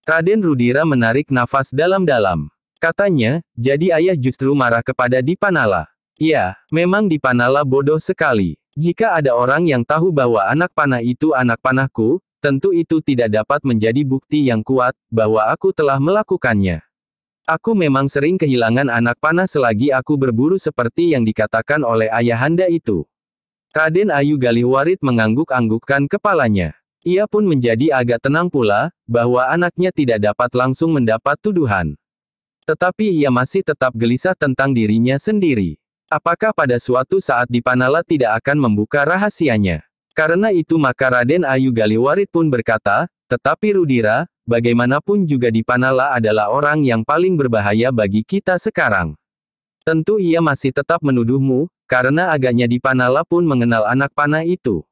Raden Rudira menarik nafas dalam-dalam. Katanya, jadi ayah justru marah kepada Dipanala. Ya, memang Dipanala bodoh sekali. Jika ada orang yang tahu bahwa anak panah itu anak panahku, tentu itu tidak dapat menjadi bukti yang kuat, bahwa aku telah melakukannya. Aku memang sering kehilangan anak panah selagi aku berburu seperti yang dikatakan oleh ayahanda itu. Raden Ayu Galihwarit mengangguk-anggukkan kepalanya. Ia pun menjadi agak tenang pula, bahwa anaknya tidak dapat langsung mendapat tuduhan. Tetapi ia masih tetap gelisah tentang dirinya sendiri. Apakah pada suatu saat Dipanala tidak akan membuka rahasianya? Karena itu maka Raden Ayu Galiwarit pun berkata, tetapi Rudira, bagaimanapun juga Dipanala adalah orang yang paling berbahaya bagi kita sekarang. Tentu ia masih tetap menuduhmu, karena agaknya Dipanala pun mengenal anak panah itu.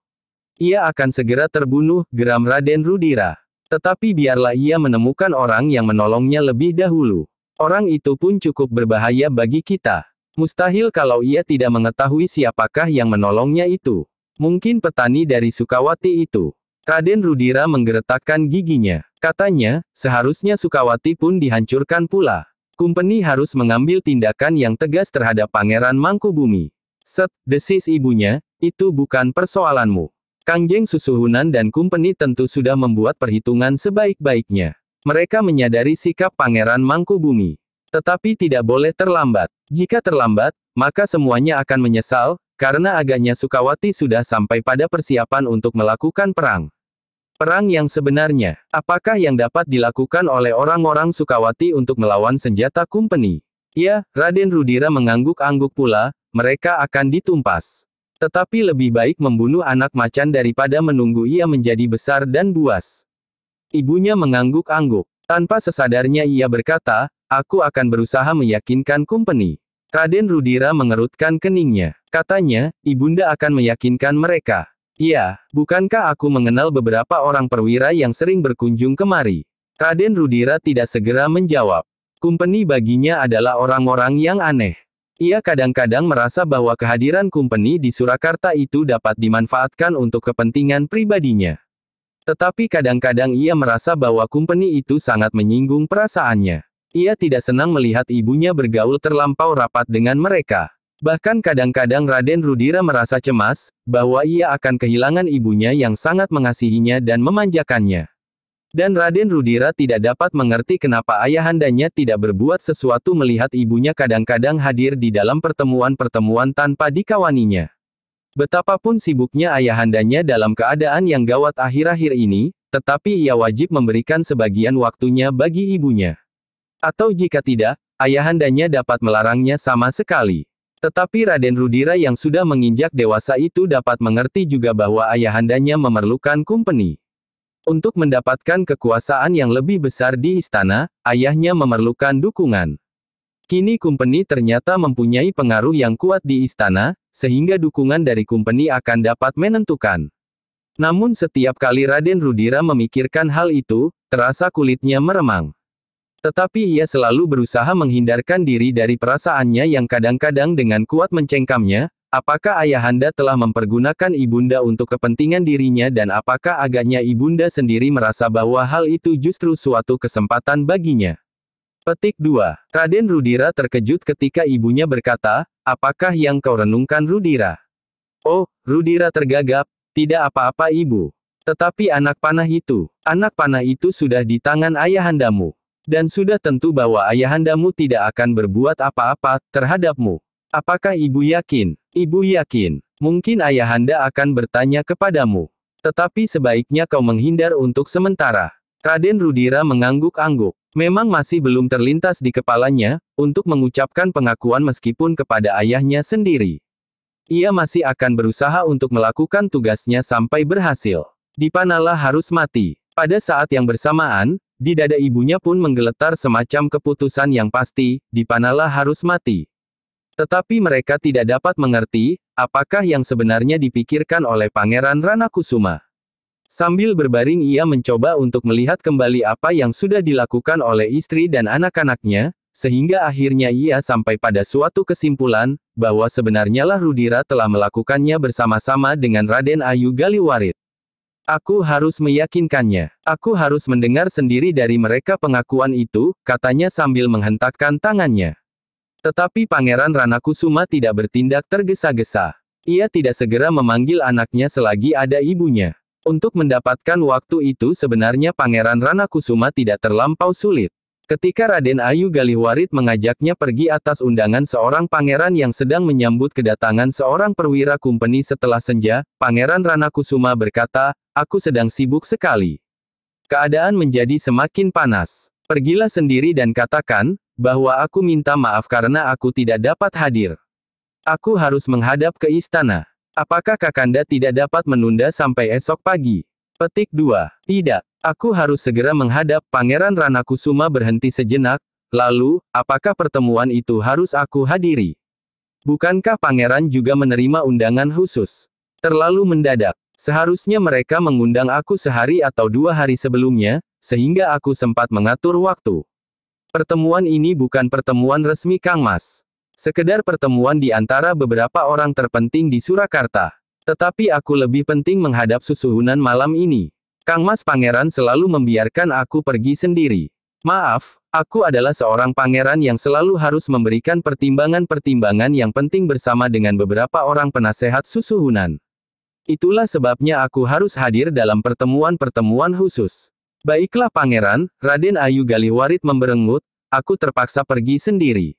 Ia akan segera terbunuh, geram Raden Rudira. Tetapi biarlah ia menemukan orang yang menolongnya lebih dahulu. Orang itu pun cukup berbahaya bagi kita. Mustahil kalau ia tidak mengetahui siapakah yang menolongnya itu. Mungkin petani dari Sukawati itu. Raden Rudira menggeretakkan giginya. Katanya, seharusnya Sukawati pun dihancurkan pula. Kumpeni harus mengambil tindakan yang tegas terhadap Pangeran Mangkubumi. Set, desis ibunya, itu bukan persoalanmu. Kang Jeng Susuhunan dan kumpeni tentu sudah membuat perhitungan sebaik-baiknya. Mereka menyadari sikap Pangeran Mangkubumi. Tetapi tidak boleh terlambat. Jika terlambat, maka semuanya akan menyesal, karena agaknya Sukawati sudah sampai pada persiapan untuk melakukan perang. Perang yang sebenarnya, apakah yang dapat dilakukan oleh orang-orang Sukawati untuk melawan senjata kumpeni? Ya, Raden Rudira mengangguk-angguk pula, mereka akan ditumpas. Tetapi lebih baik membunuh anak macan daripada menunggu ia menjadi besar dan buas. Ibunya mengangguk-angguk. Tanpa sesadarnya ia berkata, aku akan berusaha meyakinkan kumpeni." Raden Rudira mengerutkan keningnya. Katanya, ibunda akan meyakinkan mereka. Iya, bukankah aku mengenal beberapa orang perwira yang sering berkunjung kemari? Raden Rudira tidak segera menjawab. Kumpeni baginya adalah orang-orang yang aneh. Ia kadang-kadang merasa bahwa kehadiran company di Surakarta itu dapat dimanfaatkan untuk kepentingan pribadinya. Tetapi kadang-kadang ia merasa bahwa company itu sangat menyinggung perasaannya. Ia tidak senang melihat ibunya bergaul terlampau rapat dengan mereka. Bahkan kadang-kadang Raden Rudira merasa cemas, bahwa ia akan kehilangan ibunya yang sangat mengasihinya dan memanjakannya. Dan Raden Rudira tidak dapat mengerti kenapa ayahandanya tidak berbuat sesuatu melihat ibunya kadang-kadang hadir di dalam pertemuan-pertemuan tanpa dikawaninya. Betapapun sibuknya ayahandanya dalam keadaan yang gawat akhir-akhir ini, tetapi ia wajib memberikan sebagian waktunya bagi ibunya. Atau jika tidak, ayahandanya dapat melarangnya sama sekali. Tetapi Raden Rudira yang sudah menginjak dewasa itu dapat mengerti juga bahwa ayahandanya memerlukan kumpeni. Untuk mendapatkan kekuasaan yang lebih besar di istana, ayahnya memerlukan dukungan. Kini Kumpeni ternyata mempunyai pengaruh yang kuat di istana, sehingga dukungan dari Kumpeni akan dapat menentukan. Namun setiap kali Raden Rudira memikirkan hal itu, terasa kulitnya meremang. Tetapi ia selalu berusaha menghindarkan diri dari perasaannya yang kadang-kadang dengan kuat mencengkamnya, Apakah ayahanda telah mempergunakan ibunda untuk kepentingan dirinya dan apakah agaknya ibunda sendiri merasa bahwa hal itu justru suatu kesempatan baginya? Petik 2. Raden Rudira terkejut ketika ibunya berkata, apakah yang kau renungkan Rudira? Oh, Rudira tergagap, tidak apa-apa ibu. Tetapi anak panah itu, anak panah itu sudah di tangan ayahandamu. Dan sudah tentu bahwa ayahandamu tidak akan berbuat apa-apa terhadapmu. Apakah ibu yakin? Ibu yakin. Mungkin ayah anda akan bertanya kepadamu. Tetapi sebaiknya kau menghindar untuk sementara. Raden Rudira mengangguk-angguk. Memang masih belum terlintas di kepalanya, untuk mengucapkan pengakuan meskipun kepada ayahnya sendiri. Ia masih akan berusaha untuk melakukan tugasnya sampai berhasil. Dipanala harus mati. Pada saat yang bersamaan, di dada ibunya pun menggeletar semacam keputusan yang pasti, Dipanala harus mati. Tetapi mereka tidak dapat mengerti, apakah yang sebenarnya dipikirkan oleh Pangeran Rana Kusuma. Sambil berbaring ia mencoba untuk melihat kembali apa yang sudah dilakukan oleh istri dan anak-anaknya, sehingga akhirnya ia sampai pada suatu kesimpulan, bahwa sebenarnya lah Rudira telah melakukannya bersama-sama dengan Raden Ayu Galiwarit. Aku harus meyakinkannya. Aku harus mendengar sendiri dari mereka pengakuan itu, katanya sambil menghentakkan tangannya. Tetapi Pangeran Ranakusuma tidak bertindak tergesa-gesa. Ia tidak segera memanggil anaknya selagi ada ibunya. Untuk mendapatkan waktu itu sebenarnya Pangeran Ranakusuma tidak terlampau sulit. Ketika Raden Ayu Galihwarit mengajaknya pergi atas undangan seorang pangeran yang sedang menyambut kedatangan seorang perwira kumpeni setelah senja, Pangeran Ranakusuma berkata, aku sedang sibuk sekali. Keadaan menjadi semakin panas. Pergilah sendiri dan katakan, bahwa aku minta maaf karena aku tidak dapat hadir. Aku harus menghadap ke istana. Apakah Kakanda tidak dapat menunda sampai esok pagi? Petik 2. Tidak. Aku harus segera menghadap Pangeran Ranakusuma berhenti sejenak, lalu, apakah pertemuan itu harus aku hadiri? Bukankah Pangeran juga menerima undangan khusus? Terlalu mendadak. Seharusnya mereka mengundang aku sehari atau dua hari sebelumnya, sehingga aku sempat mengatur waktu. Pertemuan ini bukan pertemuan resmi Kang Mas. Sekedar pertemuan di antara beberapa orang terpenting di Surakarta. Tetapi aku lebih penting menghadap susuhunan malam ini. Kang Mas Pangeran selalu membiarkan aku pergi sendiri. Maaf, aku adalah seorang pangeran yang selalu harus memberikan pertimbangan-pertimbangan yang penting bersama dengan beberapa orang penasehat susuhunan. Itulah sebabnya aku harus hadir dalam pertemuan-pertemuan khusus. Baiklah pangeran, Raden Ayu Galiwarit memberengut, aku terpaksa pergi sendiri.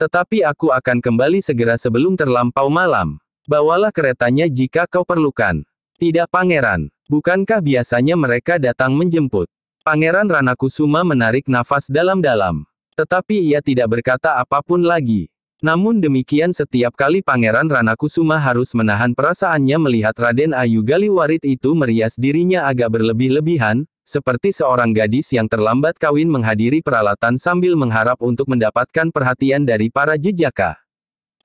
Tetapi aku akan kembali segera sebelum terlampau malam. Bawalah keretanya jika kau perlukan. Tidak pangeran, bukankah biasanya mereka datang menjemput? Pangeran Ranakusuma menarik nafas dalam-dalam. Tetapi ia tidak berkata apapun lagi. Namun demikian setiap kali Pangeran Ranakusuma harus menahan perasaannya melihat Raden Ayu Galiwarit itu merias dirinya agak berlebih-lebihan, seperti seorang gadis yang terlambat kawin menghadiri peralatan sambil mengharap untuk mendapatkan perhatian dari para jejaka.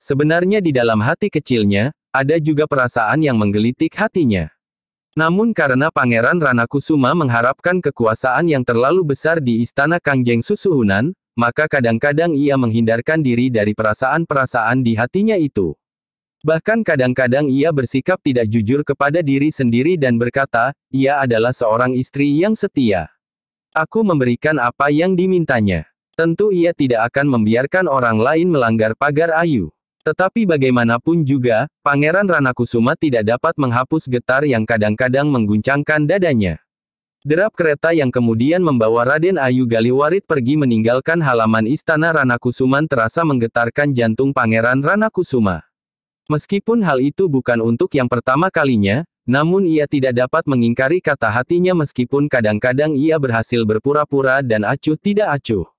Sebenarnya di dalam hati kecilnya, ada juga perasaan yang menggelitik hatinya. Namun karena Pangeran Ranakusuma mengharapkan kekuasaan yang terlalu besar di istana Kangjeng Susuhunan, maka kadang-kadang ia menghindarkan diri dari perasaan-perasaan di hatinya itu. Bahkan kadang-kadang ia bersikap tidak jujur kepada diri sendiri dan berkata, ia adalah seorang istri yang setia. Aku memberikan apa yang dimintanya. Tentu ia tidak akan membiarkan orang lain melanggar pagar ayu. Tetapi bagaimanapun juga, Pangeran Ranakusuma tidak dapat menghapus getar yang kadang-kadang mengguncangkan dadanya. Derap kereta yang kemudian membawa Raden Ayu Galiwarit pergi meninggalkan halaman istana Ranakusuman terasa menggetarkan jantung Pangeran Ranakusuma. Meskipun hal itu bukan untuk yang pertama kalinya, namun ia tidak dapat mengingkari kata hatinya meskipun kadang-kadang ia berhasil berpura-pura dan acuh tidak acuh.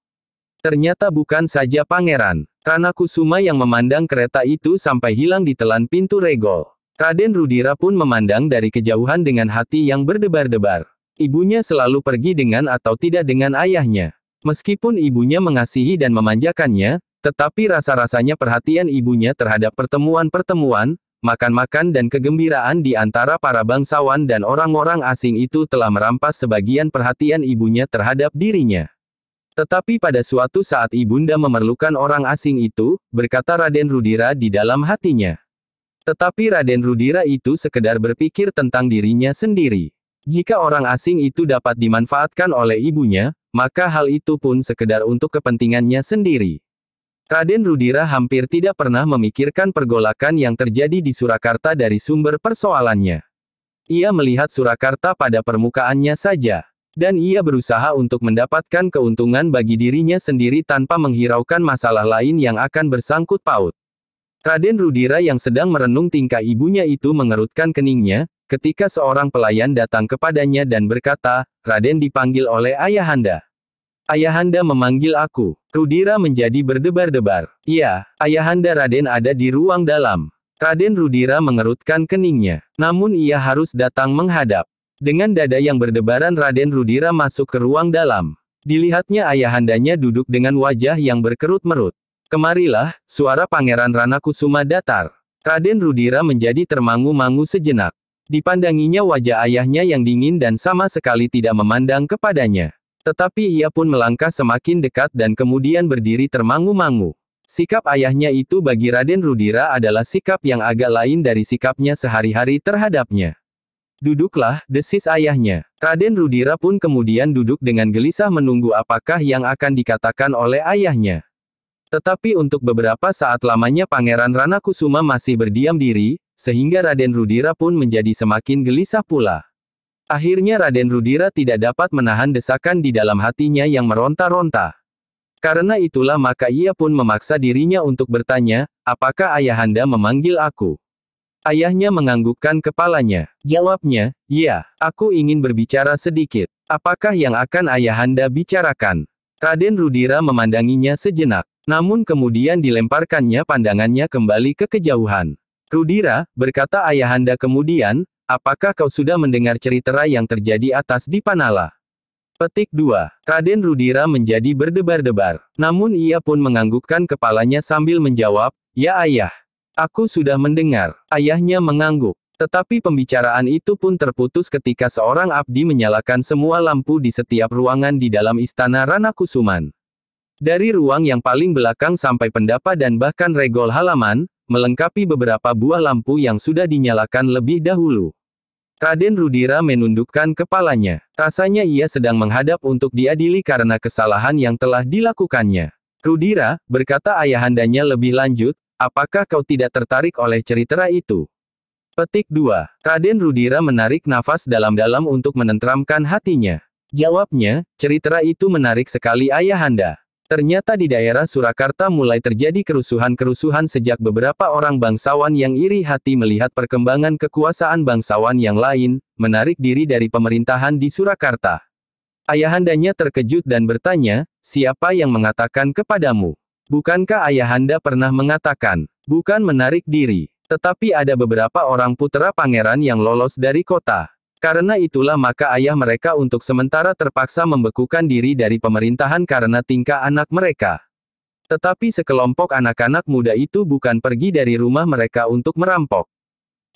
Ternyata bukan saja pangeran. Kusuma yang memandang kereta itu sampai hilang di telan pintu regol. Raden Rudira pun memandang dari kejauhan dengan hati yang berdebar-debar. Ibunya selalu pergi dengan atau tidak dengan ayahnya. Meskipun ibunya mengasihi dan memanjakannya, tetapi rasa-rasanya perhatian ibunya terhadap pertemuan-pertemuan, makan-makan dan kegembiraan di antara para bangsawan dan orang-orang asing itu telah merampas sebagian perhatian ibunya terhadap dirinya. Tetapi pada suatu saat ibunda memerlukan orang asing itu, berkata Raden Rudira di dalam hatinya. Tetapi Raden Rudira itu sekedar berpikir tentang dirinya sendiri. Jika orang asing itu dapat dimanfaatkan oleh ibunya, maka hal itu pun sekedar untuk kepentingannya sendiri. Raden Rudira hampir tidak pernah memikirkan pergolakan yang terjadi di Surakarta dari sumber persoalannya. Ia melihat Surakarta pada permukaannya saja, dan ia berusaha untuk mendapatkan keuntungan bagi dirinya sendiri tanpa menghiraukan masalah lain yang akan bersangkut paut. Raden Rudira yang sedang merenung tingkah ibunya itu mengerutkan keningnya, ketika seorang pelayan datang kepadanya dan berkata, Raden dipanggil oleh ayahanda. Ayahanda memanggil aku. Rudira menjadi berdebar-debar. Iya, Ayahanda Raden ada di ruang dalam. Raden Rudira mengerutkan keningnya. Namun ia harus datang menghadap. Dengan dada yang berdebaran Raden Rudira masuk ke ruang dalam. Dilihatnya ayahandanya duduk dengan wajah yang berkerut-merut. Kemarilah, suara Pangeran Ranakusuma datar. Raden Rudira menjadi termangu-mangu sejenak. Dipandanginya wajah ayahnya yang dingin dan sama sekali tidak memandang kepadanya. Tetapi ia pun melangkah semakin dekat dan kemudian berdiri termangu-mangu. Sikap ayahnya itu bagi Raden Rudira adalah sikap yang agak lain dari sikapnya sehari-hari terhadapnya. Duduklah, desis ayahnya. Raden Rudira pun kemudian duduk dengan gelisah menunggu apakah yang akan dikatakan oleh ayahnya. Tetapi untuk beberapa saat lamanya Pangeran Ranakusuma masih berdiam diri, sehingga Raden Rudira pun menjadi semakin gelisah pula. Akhirnya Raden Rudira tidak dapat menahan desakan di dalam hatinya yang meronta-ronta. Karena itulah maka ia pun memaksa dirinya untuk bertanya, apakah ayahanda memanggil aku? Ayahnya menganggukkan kepalanya. Jawabnya, ya, aku ingin berbicara sedikit. Apakah yang akan ayahanda bicarakan? Raden Rudira memandanginya sejenak. Namun kemudian dilemparkannya pandangannya kembali ke kejauhan. Rudira, berkata ayahanda kemudian, Apakah kau sudah mendengar cerita yang terjadi atas di Panala? Petik 2. Raden Rudira menjadi berdebar-debar. Namun ia pun menganggukkan kepalanya sambil menjawab, Ya ayah. Aku sudah mendengar. Ayahnya mengangguk. Tetapi pembicaraan itu pun terputus ketika seorang abdi menyalakan semua lampu di setiap ruangan di dalam istana Ranakusuman. Dari ruang yang paling belakang sampai pendapa dan bahkan regol halaman, melengkapi beberapa buah lampu yang sudah dinyalakan lebih dahulu. Raden Rudira menundukkan kepalanya. Rasanya ia sedang menghadap untuk diadili karena kesalahan yang telah dilakukannya. Rudira, berkata ayahandanya lebih lanjut, apakah kau tidak tertarik oleh cerita itu? Petik 2. Raden Rudira menarik nafas dalam-dalam untuk menentramkan hatinya. Jawabnya, cerita itu menarik sekali ayahanda. Ternyata di daerah Surakarta mulai terjadi kerusuhan-kerusuhan sejak beberapa orang bangsawan yang iri hati melihat perkembangan kekuasaan bangsawan yang lain, menarik diri dari pemerintahan di Surakarta. Ayahandanya terkejut dan bertanya, siapa yang mengatakan kepadamu? Bukankah ayahanda pernah mengatakan, bukan menarik diri, tetapi ada beberapa orang putera pangeran yang lolos dari kota. Karena itulah maka ayah mereka untuk sementara terpaksa membekukan diri dari pemerintahan karena tingkah anak mereka. Tetapi sekelompok anak-anak muda itu bukan pergi dari rumah mereka untuk merampok.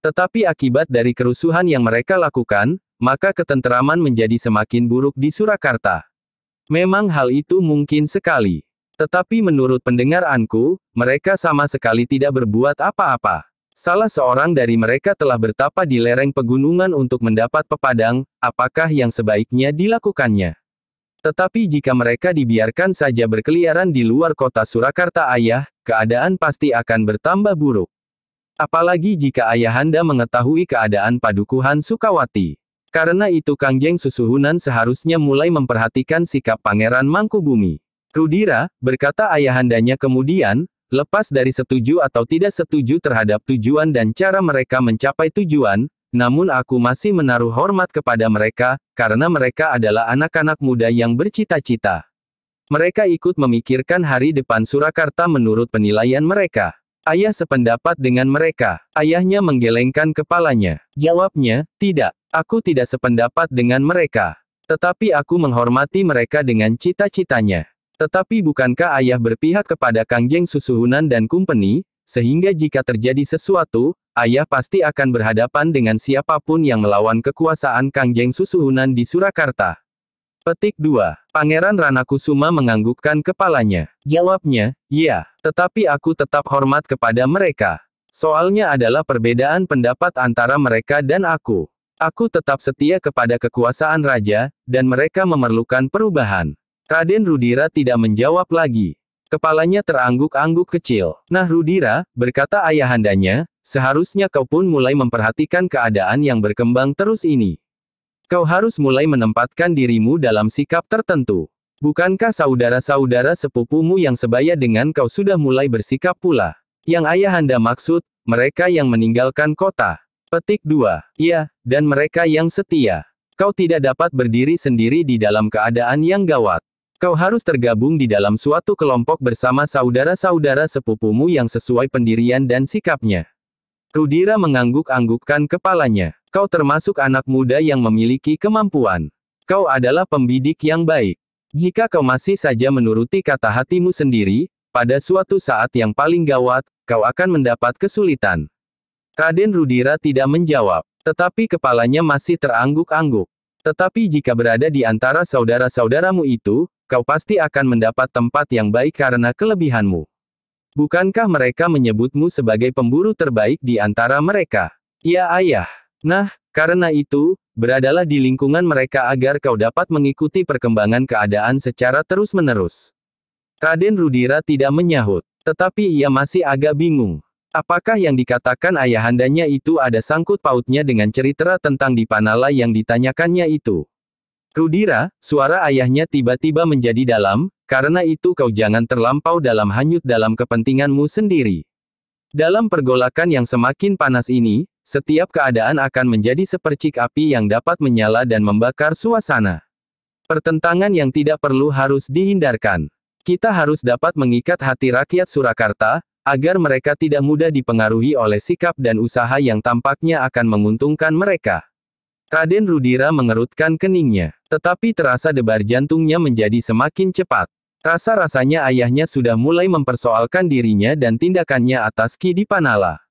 Tetapi akibat dari kerusuhan yang mereka lakukan, maka ketenteraman menjadi semakin buruk di Surakarta. Memang hal itu mungkin sekali. Tetapi menurut pendengaranku mereka sama sekali tidak berbuat apa-apa. Salah seorang dari mereka telah bertapa di lereng pegunungan untuk mendapat pepadang, apakah yang sebaiknya dilakukannya? Tetapi jika mereka dibiarkan saja berkeliaran di luar kota Surakarta ayah, keadaan pasti akan bertambah buruk. Apalagi jika ayahanda mengetahui keadaan padukuhan Sukawati. Karena itu Kangjeng Susuhunan seharusnya mulai memperhatikan sikap Pangeran Mangkubumi. Rudira, berkata ayahandanya kemudian, Lepas dari setuju atau tidak setuju terhadap tujuan dan cara mereka mencapai tujuan, namun aku masih menaruh hormat kepada mereka, karena mereka adalah anak-anak muda yang bercita-cita. Mereka ikut memikirkan hari depan Surakarta menurut penilaian mereka. Ayah sependapat dengan mereka. Ayahnya menggelengkan kepalanya. Jawabnya, tidak. Aku tidak sependapat dengan mereka. Tetapi aku menghormati mereka dengan cita-citanya. Tetapi bukankah ayah berpihak kepada Kang Jeng Susuhunan dan Kumpeni, sehingga jika terjadi sesuatu, ayah pasti akan berhadapan dengan siapapun yang melawan kekuasaan Kang Jeng Susuhunan di Surakarta. Petik 2. Pangeran Ranakusuma menganggukkan kepalanya. Jawabnya, ya, tetapi aku tetap hormat kepada mereka. Soalnya adalah perbedaan pendapat antara mereka dan aku. Aku tetap setia kepada kekuasaan raja, dan mereka memerlukan perubahan. Raden Rudira tidak menjawab lagi. Kepalanya terangguk-angguk kecil. Nah Rudira, berkata ayahandanya, seharusnya kau pun mulai memperhatikan keadaan yang berkembang terus ini. Kau harus mulai menempatkan dirimu dalam sikap tertentu. Bukankah saudara-saudara sepupumu yang sebaya dengan kau sudah mulai bersikap pula? Yang ayahanda maksud, mereka yang meninggalkan kota. Petik 2. Ya, dan mereka yang setia. Kau tidak dapat berdiri sendiri di dalam keadaan yang gawat. Kau harus tergabung di dalam suatu kelompok bersama saudara-saudara sepupumu yang sesuai pendirian dan sikapnya. Rudira mengangguk-anggukkan kepalanya. Kau termasuk anak muda yang memiliki kemampuan. Kau adalah pembidik yang baik. Jika kau masih saja menuruti kata hatimu sendiri, pada suatu saat yang paling gawat, kau akan mendapat kesulitan. Raden Rudira tidak menjawab, tetapi kepalanya masih terangguk-angguk. Tetapi jika berada di antara saudara-saudaramu itu, kau pasti akan mendapat tempat yang baik karena kelebihanmu. Bukankah mereka menyebutmu sebagai pemburu terbaik di antara mereka? Ya ayah. Nah, karena itu, beradalah di lingkungan mereka agar kau dapat mengikuti perkembangan keadaan secara terus-menerus. Raden Rudira tidak menyahut, tetapi ia masih agak bingung. Apakah yang dikatakan ayahandanya itu ada sangkut pautnya dengan cerita tentang Dipanala yang ditanyakannya itu? Rudira, suara ayahnya tiba-tiba menjadi dalam, karena itu kau jangan terlampau dalam hanyut dalam kepentinganmu sendiri. Dalam pergolakan yang semakin panas ini, setiap keadaan akan menjadi sepercik api yang dapat menyala dan membakar suasana. Pertentangan yang tidak perlu harus dihindarkan. Kita harus dapat mengikat hati rakyat Surakarta, agar mereka tidak mudah dipengaruhi oleh sikap dan usaha yang tampaknya akan menguntungkan mereka. Raden Rudira mengerutkan keningnya. Tetapi terasa debar jantungnya menjadi semakin cepat. Rasa-rasanya ayahnya sudah mulai mempersoalkan dirinya dan tindakannya atas Kidi Panala.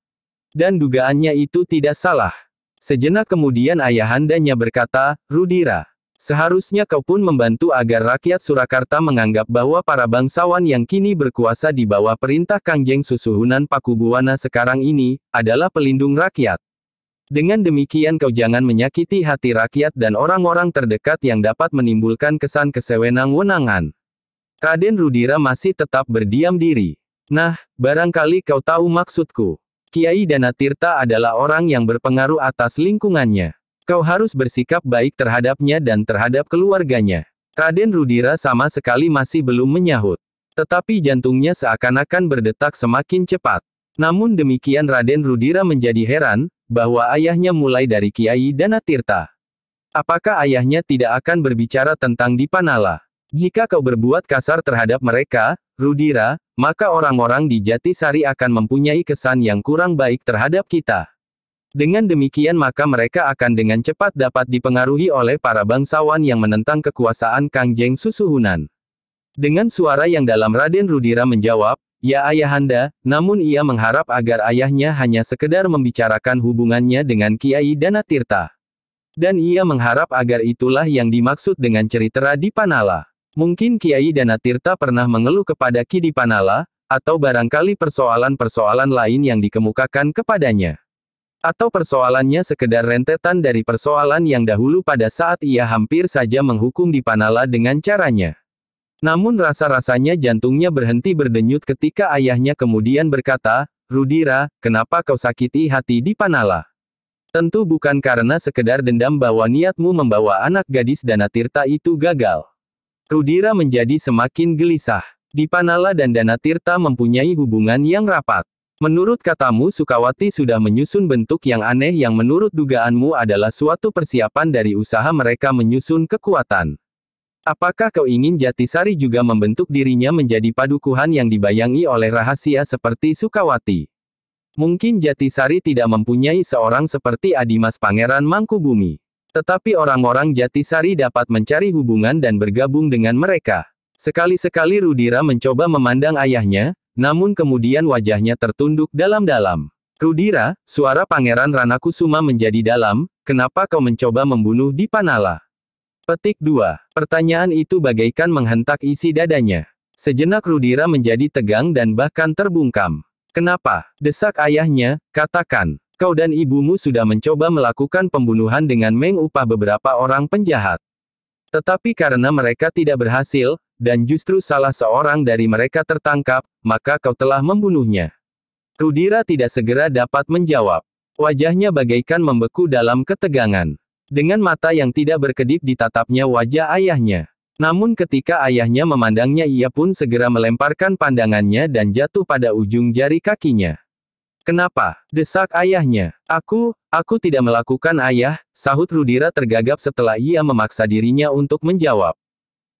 Dan dugaannya itu tidak salah. Sejenak kemudian ayahandanya berkata, Rudira, seharusnya kau pun membantu agar rakyat Surakarta menganggap bahwa para bangsawan yang kini berkuasa di bawah perintah Kangjeng Susuhunan Pakubuwana sekarang ini, adalah pelindung rakyat. Dengan demikian kau jangan menyakiti hati rakyat dan orang-orang terdekat yang dapat menimbulkan kesan kesewenang-wenangan. Raden Rudira masih tetap berdiam diri. Nah, barangkali kau tahu maksudku. Kiai Danatirta adalah orang yang berpengaruh atas lingkungannya. Kau harus bersikap baik terhadapnya dan terhadap keluarganya. Raden Rudira sama sekali masih belum menyahut. Tetapi jantungnya seakan-akan berdetak semakin cepat. Namun demikian Raden Rudira menjadi heran, bahwa ayahnya mulai dari Kiai Dana Tirta. Apakah ayahnya tidak akan berbicara tentang Dipanala? Jika kau berbuat kasar terhadap mereka, Rudira, maka orang-orang di Jatisari akan mempunyai kesan yang kurang baik terhadap kita. Dengan demikian maka mereka akan dengan cepat dapat dipengaruhi oleh para bangsawan yang menentang kekuasaan Kang Susuhunan. Dengan suara yang dalam Raden Rudira menjawab, Ya ayahanda, namun ia mengharap agar ayahnya hanya sekedar membicarakan hubungannya dengan Kiai Danatirta. Dan ia mengharap agar itulah yang dimaksud dengan cerita di Panala. Mungkin Kiai Danatirta pernah mengeluh kepada Ki di Panala, atau barangkali persoalan-persoalan lain yang dikemukakan kepadanya. Atau persoalannya sekedar rentetan dari persoalan yang dahulu pada saat ia hampir saja menghukum di Panala dengan caranya. Namun rasa-rasanya jantungnya berhenti berdenyut ketika ayahnya kemudian berkata, Rudira, kenapa kau sakiti hati di Panala? Tentu bukan karena sekedar dendam bahwa niatmu membawa anak gadis Tirta itu gagal. Rudira menjadi semakin gelisah. Di Panala dan Tirta mempunyai hubungan yang rapat. Menurut katamu Sukawati sudah menyusun bentuk yang aneh yang menurut dugaanmu adalah suatu persiapan dari usaha mereka menyusun kekuatan. Apakah kau ingin Jatisari juga membentuk dirinya menjadi padukuhan yang dibayangi oleh rahasia seperti Sukawati? Mungkin Jatisari tidak mempunyai seorang seperti Adimas Pangeran Mangkubumi. Tetapi orang-orang Jatisari dapat mencari hubungan dan bergabung dengan mereka. Sekali-sekali Rudira mencoba memandang ayahnya, namun kemudian wajahnya tertunduk dalam-dalam. Rudira, suara Pangeran Ranakusuma menjadi dalam, kenapa kau mencoba membunuh Dipanala? Petik 2. Pertanyaan itu bagaikan menghentak isi dadanya. Sejenak Rudira menjadi tegang dan bahkan terbungkam. Kenapa? Desak ayahnya, katakan. Kau dan ibumu sudah mencoba melakukan pembunuhan dengan mengupah beberapa orang penjahat. Tetapi karena mereka tidak berhasil, dan justru salah seorang dari mereka tertangkap, maka kau telah membunuhnya. Rudira tidak segera dapat menjawab. Wajahnya bagaikan membeku dalam ketegangan. Dengan mata yang tidak berkedip ditatapnya wajah ayahnya. Namun ketika ayahnya memandangnya ia pun segera melemparkan pandangannya dan jatuh pada ujung jari kakinya. Kenapa? Desak ayahnya. Aku, aku tidak melakukan ayah, sahut Rudira tergagap setelah ia memaksa dirinya untuk menjawab.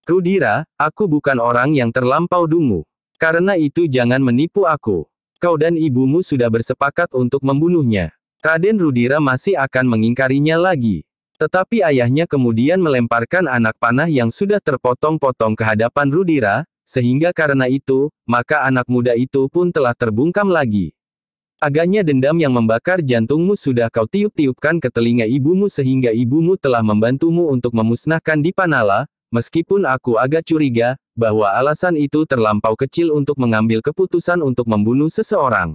Rudira, aku bukan orang yang terlampau dungu. Karena itu jangan menipu aku. Kau dan ibumu sudah bersepakat untuk membunuhnya. Raden Rudira masih akan mengingkarinya lagi. Tetapi ayahnya kemudian melemparkan anak panah yang sudah terpotong-potong ke hadapan Rudira, sehingga karena itu, maka anak muda itu pun telah terbungkam lagi. Agaknya dendam yang membakar jantungmu sudah kau tiup-tiupkan ke telinga ibumu sehingga ibumu telah membantumu untuk memusnahkan Dipanala, meskipun aku agak curiga, bahwa alasan itu terlampau kecil untuk mengambil keputusan untuk membunuh seseorang.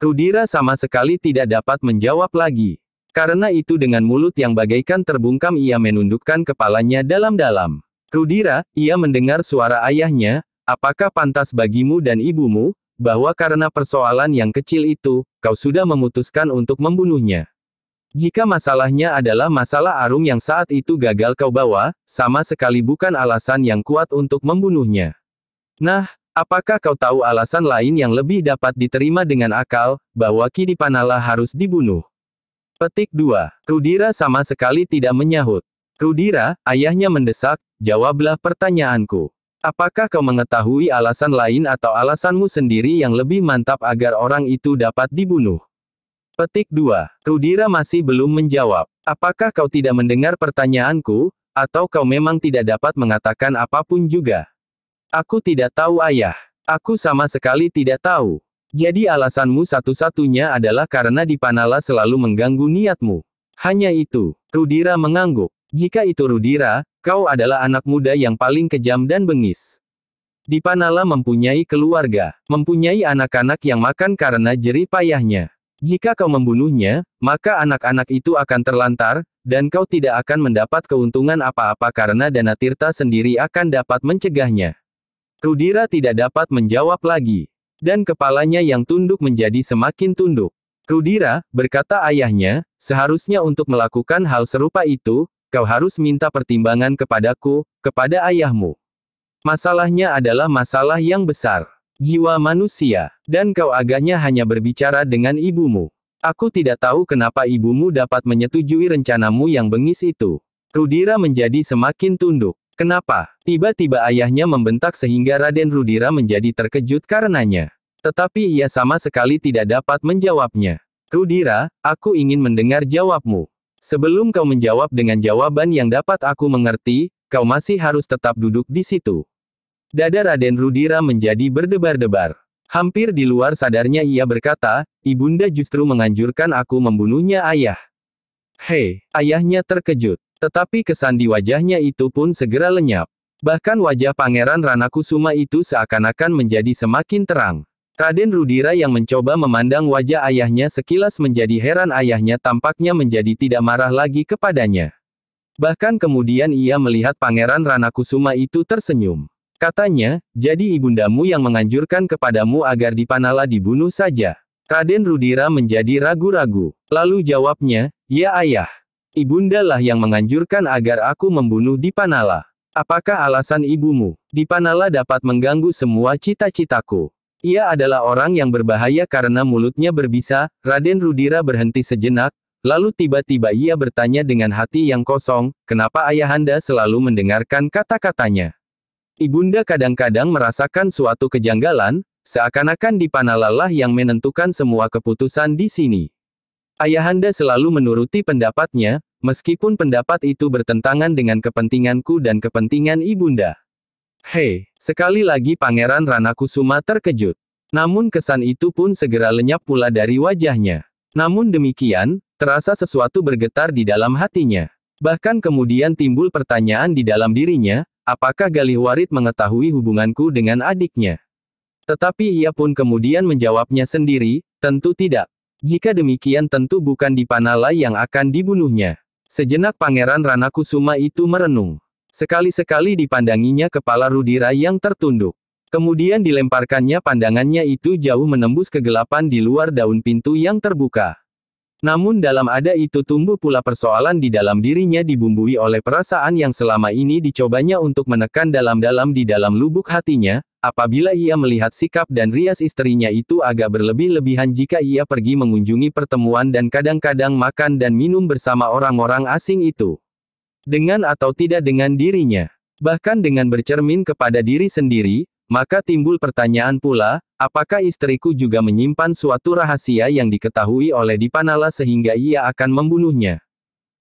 Rudira sama sekali tidak dapat menjawab lagi. Karena itu dengan mulut yang bagaikan terbungkam ia menundukkan kepalanya dalam-dalam. Rudira, ia mendengar suara ayahnya, apakah pantas bagimu dan ibumu, bahwa karena persoalan yang kecil itu, kau sudah memutuskan untuk membunuhnya. Jika masalahnya adalah masalah Arum yang saat itu gagal kau bawa, sama sekali bukan alasan yang kuat untuk membunuhnya. Nah, apakah kau tahu alasan lain yang lebih dapat diterima dengan akal, bahwa Kidipanala harus dibunuh? Petik 2. Rudira sama sekali tidak menyahut. Rudira, ayahnya mendesak, jawablah pertanyaanku. Apakah kau mengetahui alasan lain atau alasanmu sendiri yang lebih mantap agar orang itu dapat dibunuh? Petik 2. Rudira masih belum menjawab. Apakah kau tidak mendengar pertanyaanku, atau kau memang tidak dapat mengatakan apapun juga? Aku tidak tahu ayah. Aku sama sekali tidak tahu. Jadi alasanmu satu-satunya adalah karena Dipanala selalu mengganggu niatmu. Hanya itu, Rudira mengangguk. Jika itu Rudira, kau adalah anak muda yang paling kejam dan bengis. Dipanala mempunyai keluarga, mempunyai anak-anak yang makan karena jerih payahnya. Jika kau membunuhnya, maka anak-anak itu akan terlantar, dan kau tidak akan mendapat keuntungan apa-apa karena Dana Tirta sendiri akan dapat mencegahnya. Rudira tidak dapat menjawab lagi. Dan kepalanya yang tunduk menjadi semakin tunduk. Rudira, berkata ayahnya, seharusnya untuk melakukan hal serupa itu, kau harus minta pertimbangan kepadaku, kepada ayahmu. Masalahnya adalah masalah yang besar. Jiwa manusia, dan kau agaknya hanya berbicara dengan ibumu. Aku tidak tahu kenapa ibumu dapat menyetujui rencanamu yang bengis itu. Rudira menjadi semakin tunduk. Kenapa? Tiba-tiba ayahnya membentak sehingga Raden Rudira menjadi terkejut karenanya. Tetapi ia sama sekali tidak dapat menjawabnya. Rudira, aku ingin mendengar jawabmu. Sebelum kau menjawab dengan jawaban yang dapat aku mengerti, kau masih harus tetap duduk di situ. Dada Raden Rudira menjadi berdebar-debar. Hampir di luar sadarnya ia berkata, Ibunda justru menganjurkan aku membunuhnya ayah. Hei, ayahnya terkejut. Tetapi kesan di wajahnya itu pun segera lenyap. Bahkan wajah Pangeran Ranakusuma itu seakan-akan menjadi semakin terang. Raden Rudira yang mencoba memandang wajah ayahnya sekilas menjadi heran ayahnya tampaknya menjadi tidak marah lagi kepadanya. Bahkan kemudian ia melihat Pangeran Ranakusuma itu tersenyum. Katanya, jadi ibundamu yang menganjurkan kepadamu agar Dipanala dibunuh saja. Raden Rudira menjadi ragu-ragu. Lalu jawabnya, ya ayah. Ibunda lah yang menganjurkan agar aku membunuh Dipanala. Apakah alasan ibumu? Dipanala dapat mengganggu semua cita-citaku. Ia adalah orang yang berbahaya karena mulutnya berbisa, Raden Rudira berhenti sejenak, lalu tiba-tiba ia bertanya dengan hati yang kosong, kenapa ayahanda selalu mendengarkan kata-katanya? Ibunda kadang-kadang merasakan suatu kejanggalan, seakan-akan Dipanala lah yang menentukan semua keputusan di sini. Ayahanda selalu menuruti pendapatnya, Meskipun pendapat itu bertentangan dengan kepentinganku dan kepentingan ibunda. Hei, sekali lagi Pangeran Ranakusuma terkejut. Namun kesan itu pun segera lenyap pula dari wajahnya. Namun demikian, terasa sesuatu bergetar di dalam hatinya. Bahkan kemudian timbul pertanyaan di dalam dirinya, apakah Galih Warit mengetahui hubunganku dengan adiknya? Tetapi ia pun kemudian menjawabnya sendiri, tentu tidak. Jika demikian tentu bukan Dipanala yang akan dibunuhnya. Sejenak Pangeran Ranakusuma itu merenung. Sekali-sekali dipandanginya kepala Rudira yang tertunduk. Kemudian dilemparkannya pandangannya itu jauh menembus kegelapan di luar daun pintu yang terbuka. Namun dalam ada itu tumbuh pula persoalan di dalam dirinya dibumbui oleh perasaan yang selama ini dicobanya untuk menekan dalam-dalam di dalam lubuk hatinya, apabila ia melihat sikap dan rias istrinya itu agak berlebih-lebihan jika ia pergi mengunjungi pertemuan dan kadang-kadang makan dan minum bersama orang-orang asing itu. Dengan atau tidak dengan dirinya. Bahkan dengan bercermin kepada diri sendiri, maka timbul pertanyaan pula, apakah istriku juga menyimpan suatu rahasia yang diketahui oleh Dipanala sehingga ia akan membunuhnya?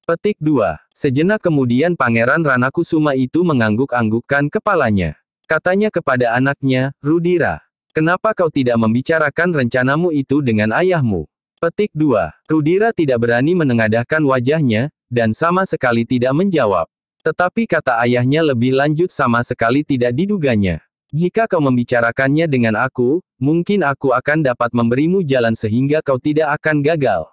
Petik 2. Sejenak kemudian Pangeran Ranakusuma itu mengangguk-anggukkan kepalanya. Katanya kepada anaknya, Rudira. Kenapa kau tidak membicarakan rencanamu itu dengan ayahmu? Petik 2. Rudira tidak berani menengadahkan wajahnya, dan sama sekali tidak menjawab. Tetapi kata ayahnya lebih lanjut sama sekali tidak diduganya. Jika kau membicarakannya dengan aku, mungkin aku akan dapat memberimu jalan sehingga kau tidak akan gagal.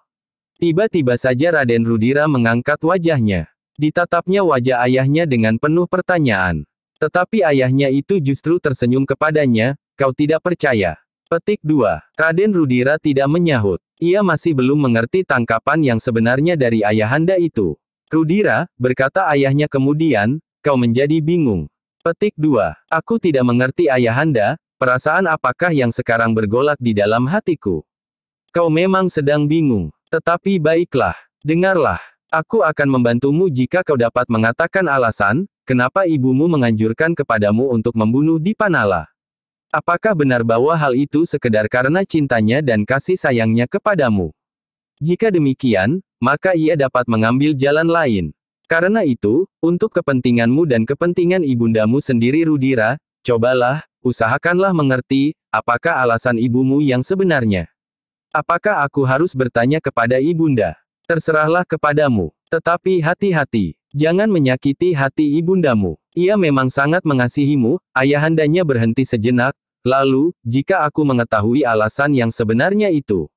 Tiba-tiba saja Raden Rudira mengangkat wajahnya. Ditatapnya wajah ayahnya dengan penuh pertanyaan. Tetapi ayahnya itu justru tersenyum kepadanya, kau tidak percaya. Petik 2. Raden Rudira tidak menyahut. Ia masih belum mengerti tangkapan yang sebenarnya dari ayahanda itu. Rudira, berkata ayahnya kemudian, kau menjadi bingung. Petik 2. Aku tidak mengerti ayahanda, perasaan apakah yang sekarang bergolak di dalam hatiku. Kau memang sedang bingung. Tetapi baiklah, dengarlah. Aku akan membantumu jika kau dapat mengatakan alasan, kenapa ibumu menganjurkan kepadamu untuk membunuh Dipanala. Apakah benar bahwa hal itu sekedar karena cintanya dan kasih sayangnya kepadamu? Jika demikian, maka ia dapat mengambil jalan lain. Karena itu, untuk kepentinganmu dan kepentingan ibundamu sendiri Rudira, cobalah, usahakanlah mengerti, apakah alasan ibumu yang sebenarnya. Apakah aku harus bertanya kepada ibunda? Terserahlah kepadamu. Tetapi hati-hati, jangan menyakiti hati ibundamu. Ia memang sangat mengasihimu, ayahandanya berhenti sejenak, lalu, jika aku mengetahui alasan yang sebenarnya itu,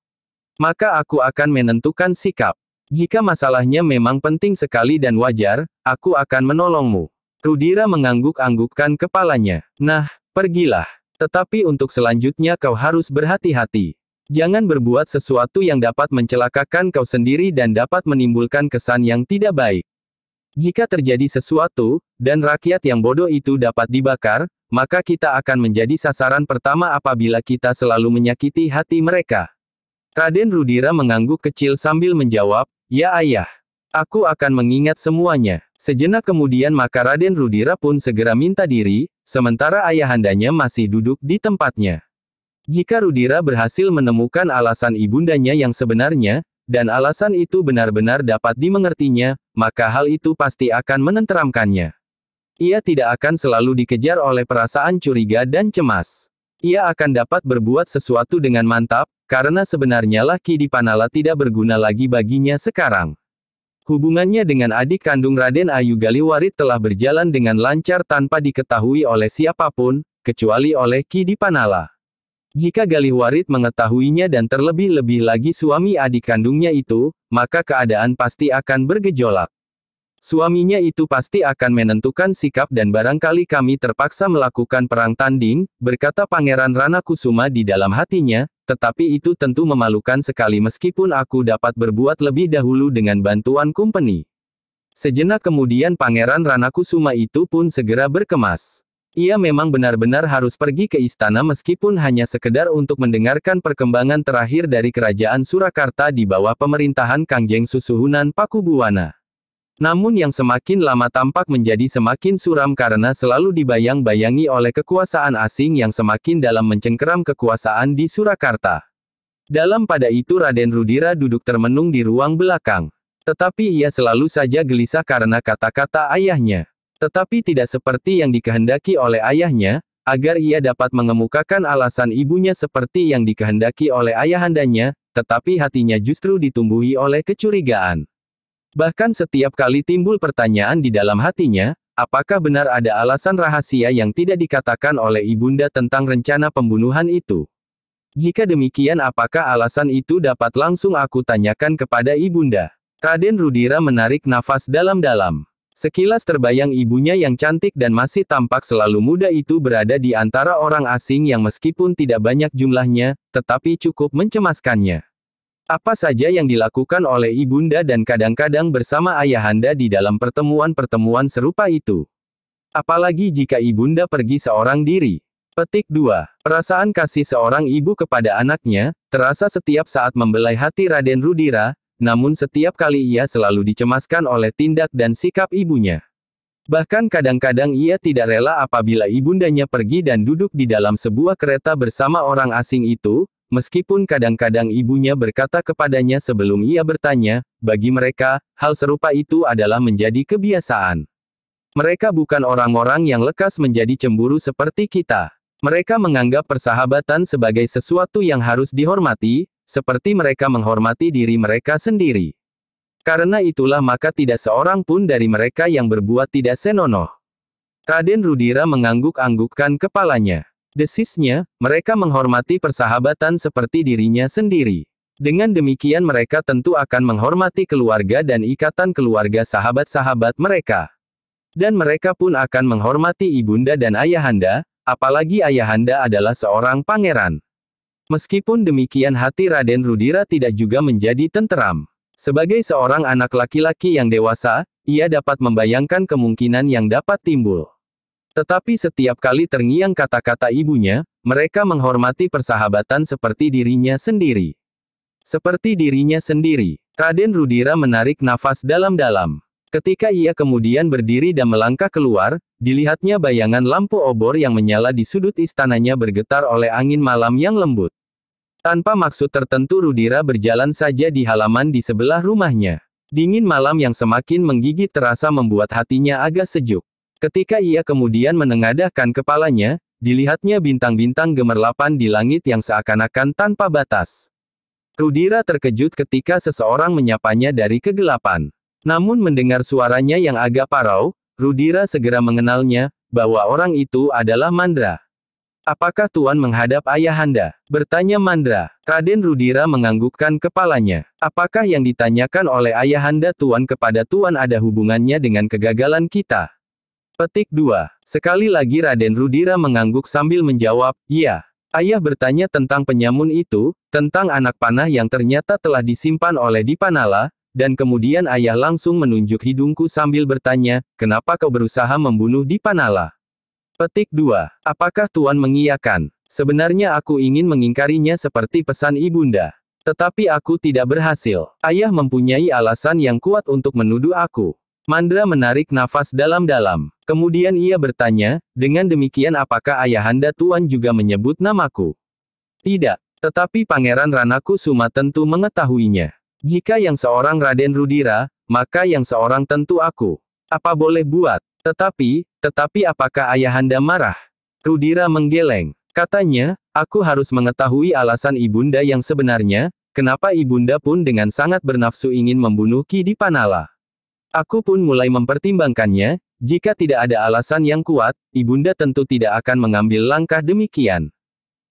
maka aku akan menentukan sikap. Jika masalahnya memang penting sekali dan wajar, aku akan menolongmu. Rudira mengangguk-anggukkan kepalanya. Nah, pergilah. Tetapi untuk selanjutnya kau harus berhati-hati. Jangan berbuat sesuatu yang dapat mencelakakan kau sendiri dan dapat menimbulkan kesan yang tidak baik. Jika terjadi sesuatu, dan rakyat yang bodoh itu dapat dibakar, maka kita akan menjadi sasaran pertama apabila kita selalu menyakiti hati mereka. Raden Rudira mengangguk kecil sambil menjawab, Ya ayah. Aku akan mengingat semuanya. Sejenak kemudian maka Raden Rudira pun segera minta diri, sementara ayahandanya masih duduk di tempatnya. Jika Rudira berhasil menemukan alasan ibundanya yang sebenarnya, dan alasan itu benar-benar dapat dimengertinya, maka hal itu pasti akan menenteramkannya. Ia tidak akan selalu dikejar oleh perasaan curiga dan cemas. Ia akan dapat berbuat sesuatu dengan mantap, karena sebenarnya laki di Panala tidak berguna lagi baginya sekarang. Hubungannya dengan adik kandung Raden Ayu Galiwarit telah berjalan dengan lancar tanpa diketahui oleh siapapun, kecuali oleh Ki di Panala. Jika Galiwarit mengetahuinya dan terlebih-lebih lagi suami adik kandungnya itu, maka keadaan pasti akan bergejolak. Suaminya itu pasti akan menentukan sikap dan barangkali kami terpaksa melakukan perang tanding, berkata Pangeran Rana Kusuma di dalam hatinya, tetapi itu tentu memalukan sekali meskipun aku dapat berbuat lebih dahulu dengan bantuan kumpeni. Sejenak kemudian Pangeran Rana Kusuma itu pun segera berkemas. Ia memang benar-benar harus pergi ke istana meskipun hanya sekedar untuk mendengarkan perkembangan terakhir dari kerajaan Surakarta di bawah pemerintahan Kangjeng Susuhunan Pakubuwana. Namun yang semakin lama tampak menjadi semakin suram karena selalu dibayang-bayangi oleh kekuasaan asing yang semakin dalam mencengkeram kekuasaan di Surakarta. Dalam pada itu Raden Rudira duduk termenung di ruang belakang. Tetapi ia selalu saja gelisah karena kata-kata ayahnya. Tetapi tidak seperti yang dikehendaki oleh ayahnya, agar ia dapat mengemukakan alasan ibunya seperti yang dikehendaki oleh ayahandanya, tetapi hatinya justru ditumbuhi oleh kecurigaan. Bahkan setiap kali timbul pertanyaan di dalam hatinya, apakah benar ada alasan rahasia yang tidak dikatakan oleh ibunda tentang rencana pembunuhan itu? Jika demikian apakah alasan itu dapat langsung aku tanyakan kepada ibunda? Raden Rudira menarik nafas dalam-dalam. Sekilas terbayang ibunya yang cantik dan masih tampak selalu muda itu berada di antara orang asing yang meskipun tidak banyak jumlahnya, tetapi cukup mencemaskannya. Apa saja yang dilakukan oleh ibunda dan kadang-kadang bersama ayahanda di dalam pertemuan-pertemuan serupa itu. Apalagi jika ibunda pergi seorang diri. Petik 2. Perasaan kasih seorang ibu kepada anaknya, terasa setiap saat membelai hati Raden Rudira, namun setiap kali ia selalu dicemaskan oleh tindak dan sikap ibunya. Bahkan kadang-kadang ia tidak rela apabila ibundanya pergi dan duduk di dalam sebuah kereta bersama orang asing itu, Meskipun kadang-kadang ibunya berkata kepadanya sebelum ia bertanya, bagi mereka, hal serupa itu adalah menjadi kebiasaan. Mereka bukan orang-orang yang lekas menjadi cemburu seperti kita. Mereka menganggap persahabatan sebagai sesuatu yang harus dihormati, seperti mereka menghormati diri mereka sendiri. Karena itulah maka tidak seorang pun dari mereka yang berbuat tidak senonoh. Raden Rudira mengangguk-anggukkan kepalanya. Desisnya, mereka menghormati persahabatan seperti dirinya sendiri. Dengan demikian mereka tentu akan menghormati keluarga dan ikatan keluarga sahabat-sahabat mereka. Dan mereka pun akan menghormati ibunda dan ayahanda, apalagi ayahanda adalah seorang pangeran. Meskipun demikian hati Raden Rudira tidak juga menjadi tenteram. Sebagai seorang anak laki-laki yang dewasa, ia dapat membayangkan kemungkinan yang dapat timbul. Tetapi setiap kali terngiang kata-kata ibunya, mereka menghormati persahabatan seperti dirinya sendiri. Seperti dirinya sendiri, Raden Rudira menarik nafas dalam-dalam. Ketika ia kemudian berdiri dan melangkah keluar, dilihatnya bayangan lampu obor yang menyala di sudut istananya bergetar oleh angin malam yang lembut. Tanpa maksud tertentu Rudira berjalan saja di halaman di sebelah rumahnya. Dingin malam yang semakin menggigit terasa membuat hatinya agak sejuk. Ketika ia kemudian menengadahkan kepalanya, dilihatnya bintang-bintang gemerlapan di langit yang seakan-akan tanpa batas. Rudira terkejut ketika seseorang menyapanya dari kegelapan. Namun mendengar suaranya yang agak parau, Rudira segera mengenalnya, bahwa orang itu adalah Mandra. Apakah Tuan menghadap ayahanda? Bertanya Mandra. Raden Rudira menganggukkan kepalanya. Apakah yang ditanyakan oleh ayahanda Tuan kepada Tuan ada hubungannya dengan kegagalan kita? Petik 2. Sekali lagi Raden Rudira mengangguk sambil menjawab, "Ya, Ayah bertanya tentang penyamun itu, tentang anak panah yang ternyata telah disimpan oleh Dipanala, dan kemudian ayah langsung menunjuk hidungku sambil bertanya, kenapa kau berusaha membunuh Dipanala? Petik 2. Apakah Tuan mengiyakan? Sebenarnya aku ingin mengingkarinya seperti pesan ibunda. Tetapi aku tidak berhasil. Ayah mempunyai alasan yang kuat untuk menuduh aku. Mandra menarik nafas dalam-dalam. Kemudian ia bertanya, dengan demikian apakah ayahanda Tuan juga menyebut namaku? Tidak. Tetapi Pangeran Ranaku Suma tentu mengetahuinya. Jika yang seorang Raden Rudira, maka yang seorang tentu aku. Apa boleh buat? Tetapi, tetapi apakah ayahanda marah? Rudira menggeleng. Katanya, aku harus mengetahui alasan ibunda yang sebenarnya, kenapa ibunda pun dengan sangat bernafsu ingin membunuh Ki Dipanala. Aku pun mulai mempertimbangkannya, jika tidak ada alasan yang kuat, Ibunda tentu tidak akan mengambil langkah demikian.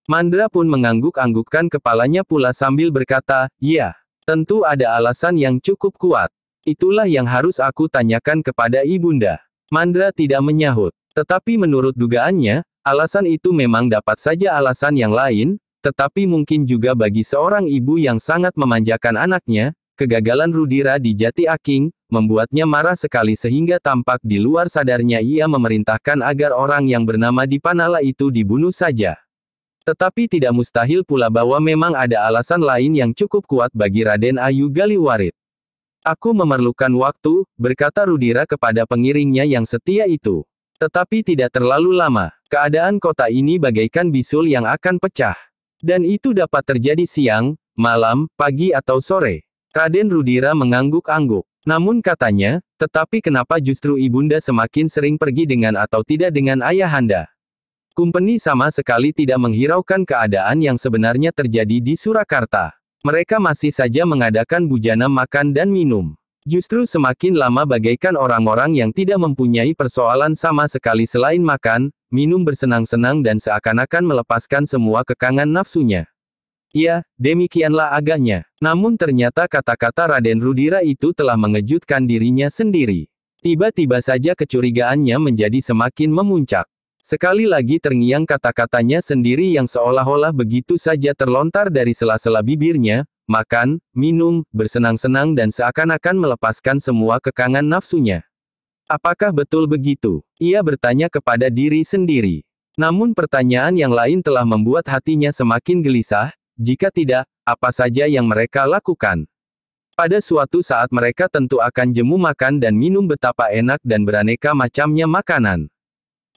Mandra pun mengangguk-anggukkan kepalanya pula sambil berkata, ya, tentu ada alasan yang cukup kuat. Itulah yang harus aku tanyakan kepada Ibunda. Mandra tidak menyahut. Tetapi menurut dugaannya, alasan itu memang dapat saja alasan yang lain, tetapi mungkin juga bagi seorang ibu yang sangat memanjakan anaknya, kegagalan Rudira di Jati Aking, membuatnya marah sekali sehingga tampak di luar sadarnya ia memerintahkan agar orang yang bernama Dipanala itu dibunuh saja. Tetapi tidak mustahil pula bahwa memang ada alasan lain yang cukup kuat bagi Raden Ayu Galiwarit. Aku memerlukan waktu, berkata Rudira kepada pengiringnya yang setia itu. Tetapi tidak terlalu lama, keadaan kota ini bagaikan bisul yang akan pecah. Dan itu dapat terjadi siang, malam, pagi atau sore. Raden Rudira mengangguk-angguk. Namun katanya, tetapi kenapa justru ibunda semakin sering pergi dengan atau tidak dengan ayahanda? Kumpeni sama sekali tidak menghiraukan keadaan yang sebenarnya terjadi di Surakarta. Mereka masih saja mengadakan bujana makan dan minum. Justru semakin lama bagaikan orang-orang yang tidak mempunyai persoalan sama sekali selain makan, minum bersenang-senang dan seakan-akan melepaskan semua kekangan nafsunya. Iya, demikianlah agaknya. Namun ternyata kata-kata Raden Rudira itu telah mengejutkan dirinya sendiri. Tiba-tiba saja kecurigaannya menjadi semakin memuncak. Sekali lagi terngiang kata-katanya sendiri yang seolah-olah begitu saja terlontar dari sela-sela bibirnya, makan, minum, bersenang-senang dan seakan-akan melepaskan semua kekangan nafsunya. Apakah betul begitu? Ia bertanya kepada diri sendiri. Namun pertanyaan yang lain telah membuat hatinya semakin gelisah, jika tidak, apa saja yang mereka lakukan? Pada suatu saat mereka tentu akan jemu makan dan minum betapa enak dan beraneka macamnya makanan.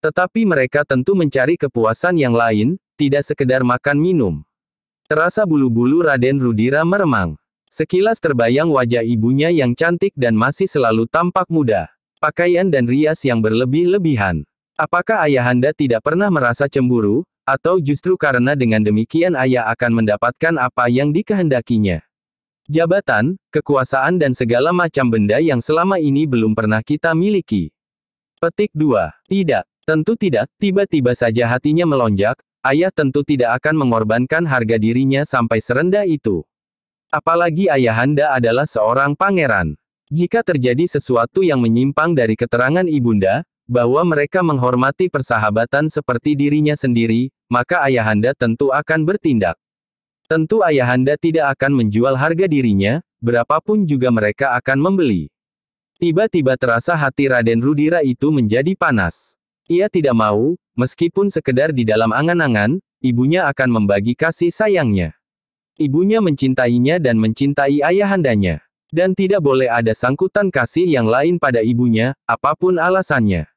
Tetapi mereka tentu mencari kepuasan yang lain, tidak sekedar makan minum. Terasa bulu-bulu Raden Rudira meremang. Sekilas terbayang wajah ibunya yang cantik dan masih selalu tampak muda. Pakaian dan rias yang berlebih-lebihan. Apakah ayahanda tidak pernah merasa cemburu, atau justru karena dengan demikian ayah akan mendapatkan apa yang dikehendakinya? Jabatan, kekuasaan dan segala macam benda yang selama ini belum pernah kita miliki. Petik 2. Tidak, tentu tidak, tiba-tiba saja hatinya melonjak, ayah tentu tidak akan mengorbankan harga dirinya sampai serendah itu. Apalagi ayahanda adalah seorang pangeran. Jika terjadi sesuatu yang menyimpang dari keterangan ibunda, bahwa mereka menghormati persahabatan seperti dirinya sendiri, maka ayahanda tentu akan bertindak. Tentu ayahanda tidak akan menjual harga dirinya, berapapun juga mereka akan membeli. Tiba-tiba terasa hati Raden Rudira itu menjadi panas. Ia tidak mau, meskipun sekedar di dalam angan-angan, ibunya akan membagi kasih sayangnya. Ibunya mencintainya dan mencintai ayahandanya. Dan tidak boleh ada sangkutan kasih yang lain pada ibunya, apapun alasannya.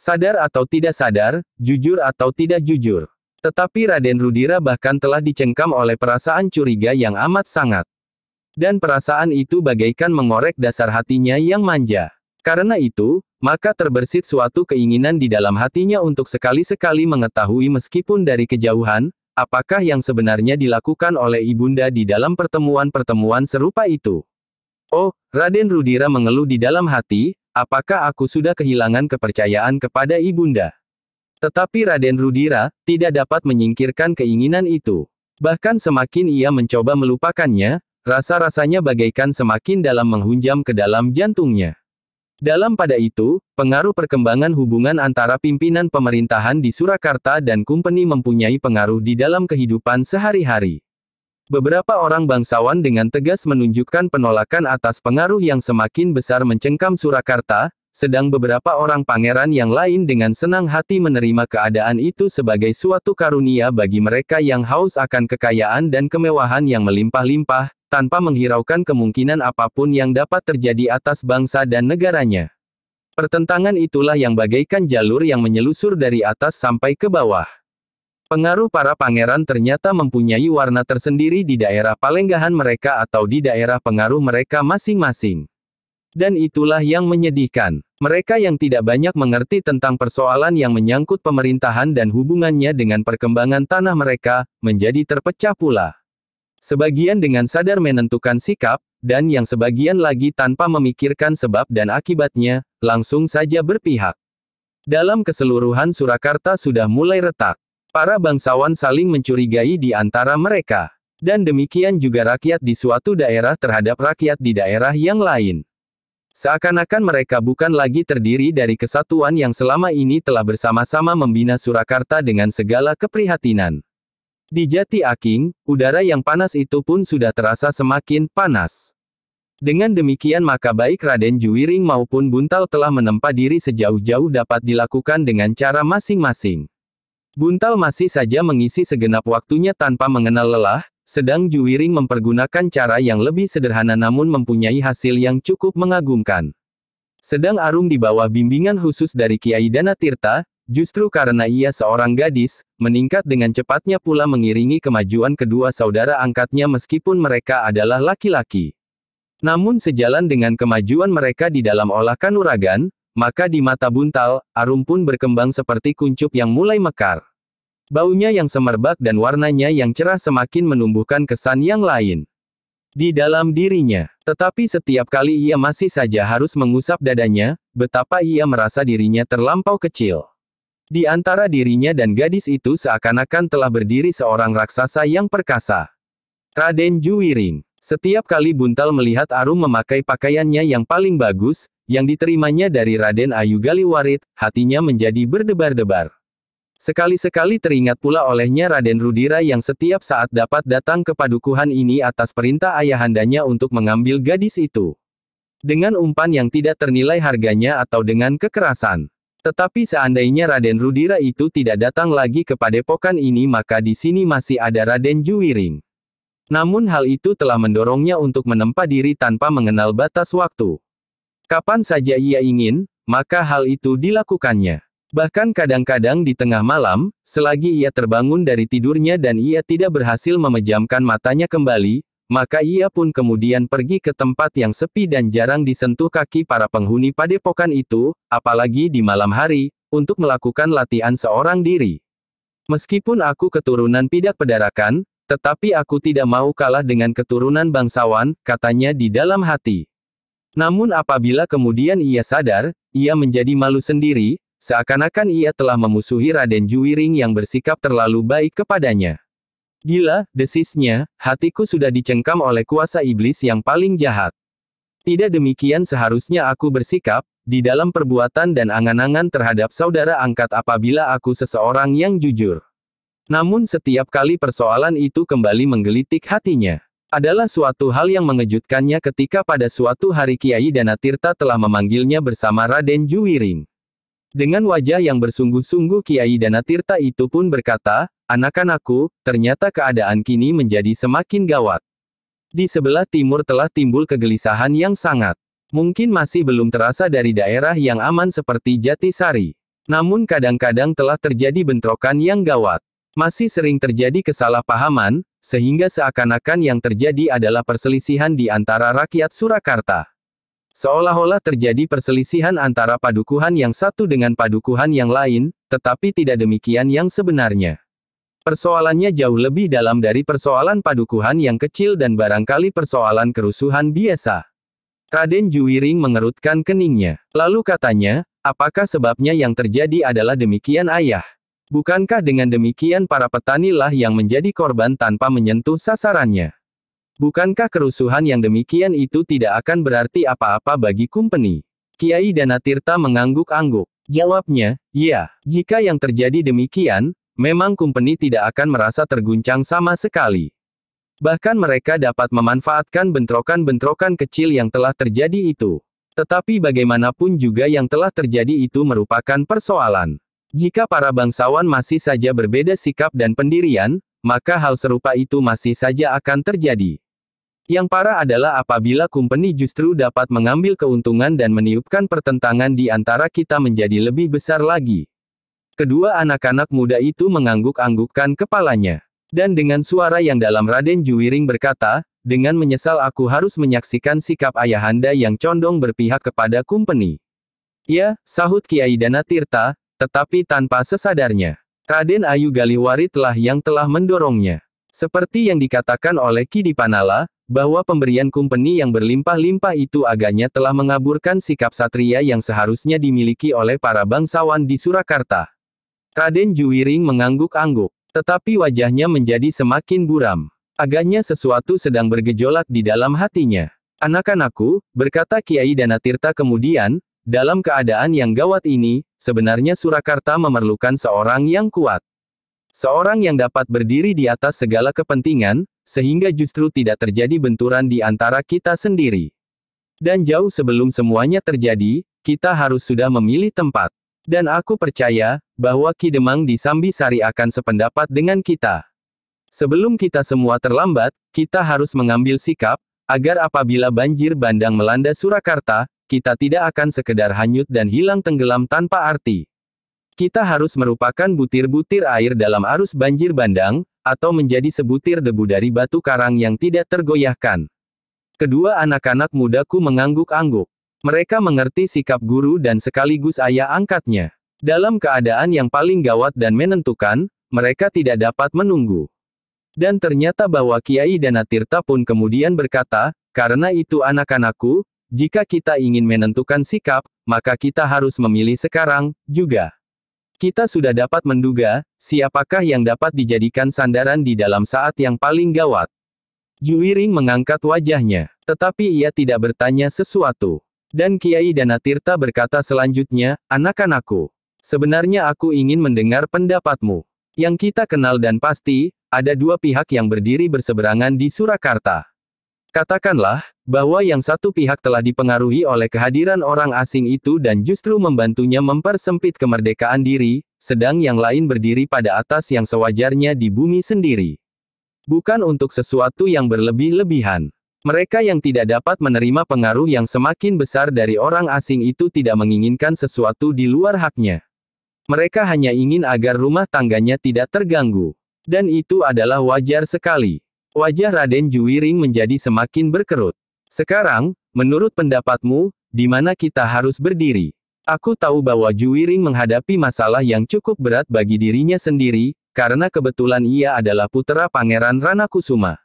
Sadar atau tidak sadar, jujur atau tidak jujur. Tetapi Raden Rudira bahkan telah dicengkam oleh perasaan curiga yang amat sangat. Dan perasaan itu bagaikan mengorek dasar hatinya yang manja. Karena itu, maka terbersit suatu keinginan di dalam hatinya untuk sekali-sekali mengetahui meskipun dari kejauhan, apakah yang sebenarnya dilakukan oleh Ibunda di dalam pertemuan-pertemuan serupa itu. Oh, Raden Rudira mengeluh di dalam hati, Apakah aku sudah kehilangan kepercayaan kepada ibunda? Tetapi Raden Rudira, tidak dapat menyingkirkan keinginan itu. Bahkan semakin ia mencoba melupakannya, rasa-rasanya bagaikan semakin dalam menghunjam ke dalam jantungnya. Dalam pada itu, pengaruh perkembangan hubungan antara pimpinan pemerintahan di Surakarta dan kumpeni mempunyai pengaruh di dalam kehidupan sehari-hari. Beberapa orang bangsawan dengan tegas menunjukkan penolakan atas pengaruh yang semakin besar mencengkam Surakarta, sedang beberapa orang pangeran yang lain dengan senang hati menerima keadaan itu sebagai suatu karunia bagi mereka yang haus akan kekayaan dan kemewahan yang melimpah-limpah, tanpa menghiraukan kemungkinan apapun yang dapat terjadi atas bangsa dan negaranya. Pertentangan itulah yang bagaikan jalur yang menyelusur dari atas sampai ke bawah. Pengaruh para pangeran ternyata mempunyai warna tersendiri di daerah palenggahan mereka atau di daerah pengaruh mereka masing-masing. Dan itulah yang menyedihkan. Mereka yang tidak banyak mengerti tentang persoalan yang menyangkut pemerintahan dan hubungannya dengan perkembangan tanah mereka, menjadi terpecah pula. Sebagian dengan sadar menentukan sikap, dan yang sebagian lagi tanpa memikirkan sebab dan akibatnya, langsung saja berpihak. Dalam keseluruhan Surakarta sudah mulai retak. Para bangsawan saling mencurigai di antara mereka. Dan demikian juga rakyat di suatu daerah terhadap rakyat di daerah yang lain. Seakan-akan mereka bukan lagi terdiri dari kesatuan yang selama ini telah bersama-sama membina Surakarta dengan segala keprihatinan. Di Jati Aking, udara yang panas itu pun sudah terasa semakin panas. Dengan demikian maka baik Raden Juwiring maupun Buntal telah menempa diri sejauh-jauh dapat dilakukan dengan cara masing-masing. Buntal masih saja mengisi segenap waktunya tanpa mengenal lelah, sedang Juwiring mempergunakan cara yang lebih sederhana namun mempunyai hasil yang cukup mengagumkan. Sedang Arum di bawah bimbingan khusus dari Kiai Dana Tirta, justru karena ia seorang gadis, meningkat dengan cepatnya pula mengiringi kemajuan kedua saudara angkatnya meskipun mereka adalah laki-laki. Namun sejalan dengan kemajuan mereka di dalam olah kanuragan, maka di mata buntal, Arum pun berkembang seperti kuncup yang mulai mekar. Baunya yang semerbak dan warnanya yang cerah semakin menumbuhkan kesan yang lain di dalam dirinya. Tetapi setiap kali ia masih saja harus mengusap dadanya, betapa ia merasa dirinya terlampau kecil. Di antara dirinya dan gadis itu seakan-akan telah berdiri seorang raksasa yang perkasa. Raden Juwiring. Setiap kali Buntal melihat Arum memakai pakaiannya yang paling bagus, yang diterimanya dari Raden Ayu Galiwarit, hatinya menjadi berdebar-debar. Sekali-sekali teringat pula olehnya Raden Rudira yang setiap saat dapat datang ke padukuhan ini atas perintah ayahandanya untuk mengambil gadis itu. Dengan umpan yang tidak ternilai harganya atau dengan kekerasan. Tetapi seandainya Raden Rudira itu tidak datang lagi ke padepokan ini maka di sini masih ada Raden Juwiring. Namun hal itu telah mendorongnya untuk menempa diri tanpa mengenal batas waktu. Kapan saja ia ingin, maka hal itu dilakukannya. Bahkan kadang-kadang di tengah malam, selagi ia terbangun dari tidurnya dan ia tidak berhasil memejamkan matanya kembali, maka ia pun kemudian pergi ke tempat yang sepi dan jarang disentuh kaki para penghuni padepokan itu, apalagi di malam hari, untuk melakukan latihan seorang diri. Meskipun aku keturunan pidak pedarakan, tetapi aku tidak mau kalah dengan keturunan bangsawan, katanya di dalam hati. Namun apabila kemudian ia sadar, ia menjadi malu sendiri, Seakan-akan ia telah memusuhi Raden Juwiring yang bersikap terlalu baik kepadanya. Gila, desisnya, hatiku sudah dicengkam oleh kuasa iblis yang paling jahat. Tidak demikian seharusnya aku bersikap, di dalam perbuatan dan angan-angan terhadap saudara angkat apabila aku seseorang yang jujur. Namun setiap kali persoalan itu kembali menggelitik hatinya. Adalah suatu hal yang mengejutkannya ketika pada suatu hari Kiai Danatirta telah memanggilnya bersama Raden Juwiring. Dengan wajah yang bersungguh-sungguh Kiai Danatirta itu pun berkata, Anak-anakku, ternyata keadaan kini menjadi semakin gawat. Di sebelah timur telah timbul kegelisahan yang sangat. Mungkin masih belum terasa dari daerah yang aman seperti Jatisari. Namun kadang-kadang telah terjadi bentrokan yang gawat. Masih sering terjadi kesalahpahaman, sehingga seakan-akan yang terjadi adalah perselisihan di antara rakyat Surakarta. Seolah-olah terjadi perselisihan antara padukuhan yang satu dengan padukuhan yang lain, tetapi tidak demikian yang sebenarnya. Persoalannya jauh lebih dalam dari persoalan padukuhan yang kecil dan barangkali persoalan kerusuhan biasa. Raden Juwiring mengerutkan keningnya. Lalu katanya, apakah sebabnya yang terjadi adalah demikian ayah? Bukankah dengan demikian para petanilah yang menjadi korban tanpa menyentuh sasarannya? Bukankah kerusuhan yang demikian itu tidak akan berarti apa-apa bagi kumpeni? Kiai Danatirta mengangguk-angguk. Jawabnya, ya. Jika yang terjadi demikian, memang kumpeni tidak akan merasa terguncang sama sekali. Bahkan mereka dapat memanfaatkan bentrokan-bentrokan kecil yang telah terjadi itu. Tetapi bagaimanapun juga yang telah terjadi itu merupakan persoalan. Jika para bangsawan masih saja berbeda sikap dan pendirian, maka hal serupa itu masih saja akan terjadi. Yang parah adalah apabila company justru dapat mengambil keuntungan dan meniupkan pertentangan di antara kita menjadi lebih besar lagi. Kedua anak-anak muda itu mengangguk-anggukkan kepalanya. Dan dengan suara yang dalam Raden Juwiring berkata, dengan menyesal aku harus menyaksikan sikap ayahanda yang condong berpihak kepada company. Ya, sahut Kiai Dana Tirta, tetapi tanpa sesadarnya. Raden Ayu Galiwari telah yang telah mendorongnya. Seperti yang dikatakan oleh Kidipanala, Panala, bahwa pemberian kumpeni yang berlimpah-limpah itu agaknya telah mengaburkan sikap satria yang seharusnya dimiliki oleh para bangsawan di Surakarta. Raden Juwiring mengangguk-angguk, tetapi wajahnya menjadi semakin buram. Agaknya sesuatu sedang bergejolak di dalam hatinya. Anak-anakku, berkata Kiai Danatirta kemudian, dalam keadaan yang gawat ini, sebenarnya Surakarta memerlukan seorang yang kuat. Seorang yang dapat berdiri di atas segala kepentingan, sehingga justru tidak terjadi benturan di antara kita sendiri. Dan jauh sebelum semuanya terjadi, kita harus sudah memilih tempat. Dan aku percaya, bahwa Ki Demang di Sambi Sari akan sependapat dengan kita. Sebelum kita semua terlambat, kita harus mengambil sikap, agar apabila banjir bandang melanda Surakarta, kita tidak akan sekedar hanyut dan hilang tenggelam tanpa arti. Kita harus merupakan butir-butir air dalam arus banjir bandang, atau menjadi sebutir debu dari batu karang yang tidak tergoyahkan. Kedua anak-anak mudaku mengangguk-angguk. Mereka mengerti sikap guru dan sekaligus ayah angkatnya. Dalam keadaan yang paling gawat dan menentukan, mereka tidak dapat menunggu. Dan ternyata bahwa Kiai Danatirta pun kemudian berkata, karena itu anak-anakku, jika kita ingin menentukan sikap, maka kita harus memilih sekarang, juga. Kita sudah dapat menduga, siapakah yang dapat dijadikan sandaran di dalam saat yang paling gawat. Juwiring mengangkat wajahnya, tetapi ia tidak bertanya sesuatu. Dan Kiai Danatirta berkata selanjutnya, anak-anakku, sebenarnya aku ingin mendengar pendapatmu. Yang kita kenal dan pasti, ada dua pihak yang berdiri berseberangan di Surakarta. Katakanlah, bahwa yang satu pihak telah dipengaruhi oleh kehadiran orang asing itu dan justru membantunya mempersempit kemerdekaan diri, sedang yang lain berdiri pada atas yang sewajarnya di bumi sendiri. Bukan untuk sesuatu yang berlebih-lebihan. Mereka yang tidak dapat menerima pengaruh yang semakin besar dari orang asing itu tidak menginginkan sesuatu di luar haknya. Mereka hanya ingin agar rumah tangganya tidak terganggu. Dan itu adalah wajar sekali. Wajah Raden Juwiring menjadi semakin berkerut. Sekarang, menurut pendapatmu, di mana kita harus berdiri? Aku tahu bahwa Juwiring menghadapi masalah yang cukup berat bagi dirinya sendiri, karena kebetulan ia adalah putera Pangeran Ranakusuma.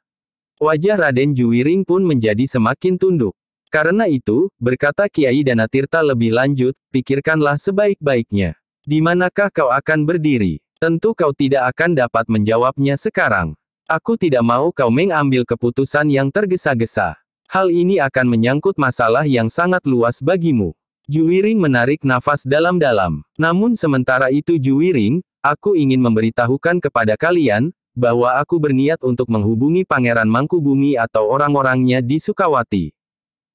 Wajah Raden Juwiring pun menjadi semakin tunduk. Karena itu, berkata Kiai Danatirta lebih lanjut, pikirkanlah sebaik-baiknya. Di manakah kau akan berdiri? Tentu kau tidak akan dapat menjawabnya sekarang. Aku tidak mau kau mengambil keputusan yang tergesa-gesa. Hal ini akan menyangkut masalah yang sangat luas bagimu. Juwiring menarik nafas dalam-dalam. Namun sementara itu Juwiring, aku ingin memberitahukan kepada kalian, bahwa aku berniat untuk menghubungi Pangeran Mangkubumi atau orang-orangnya di Sukawati.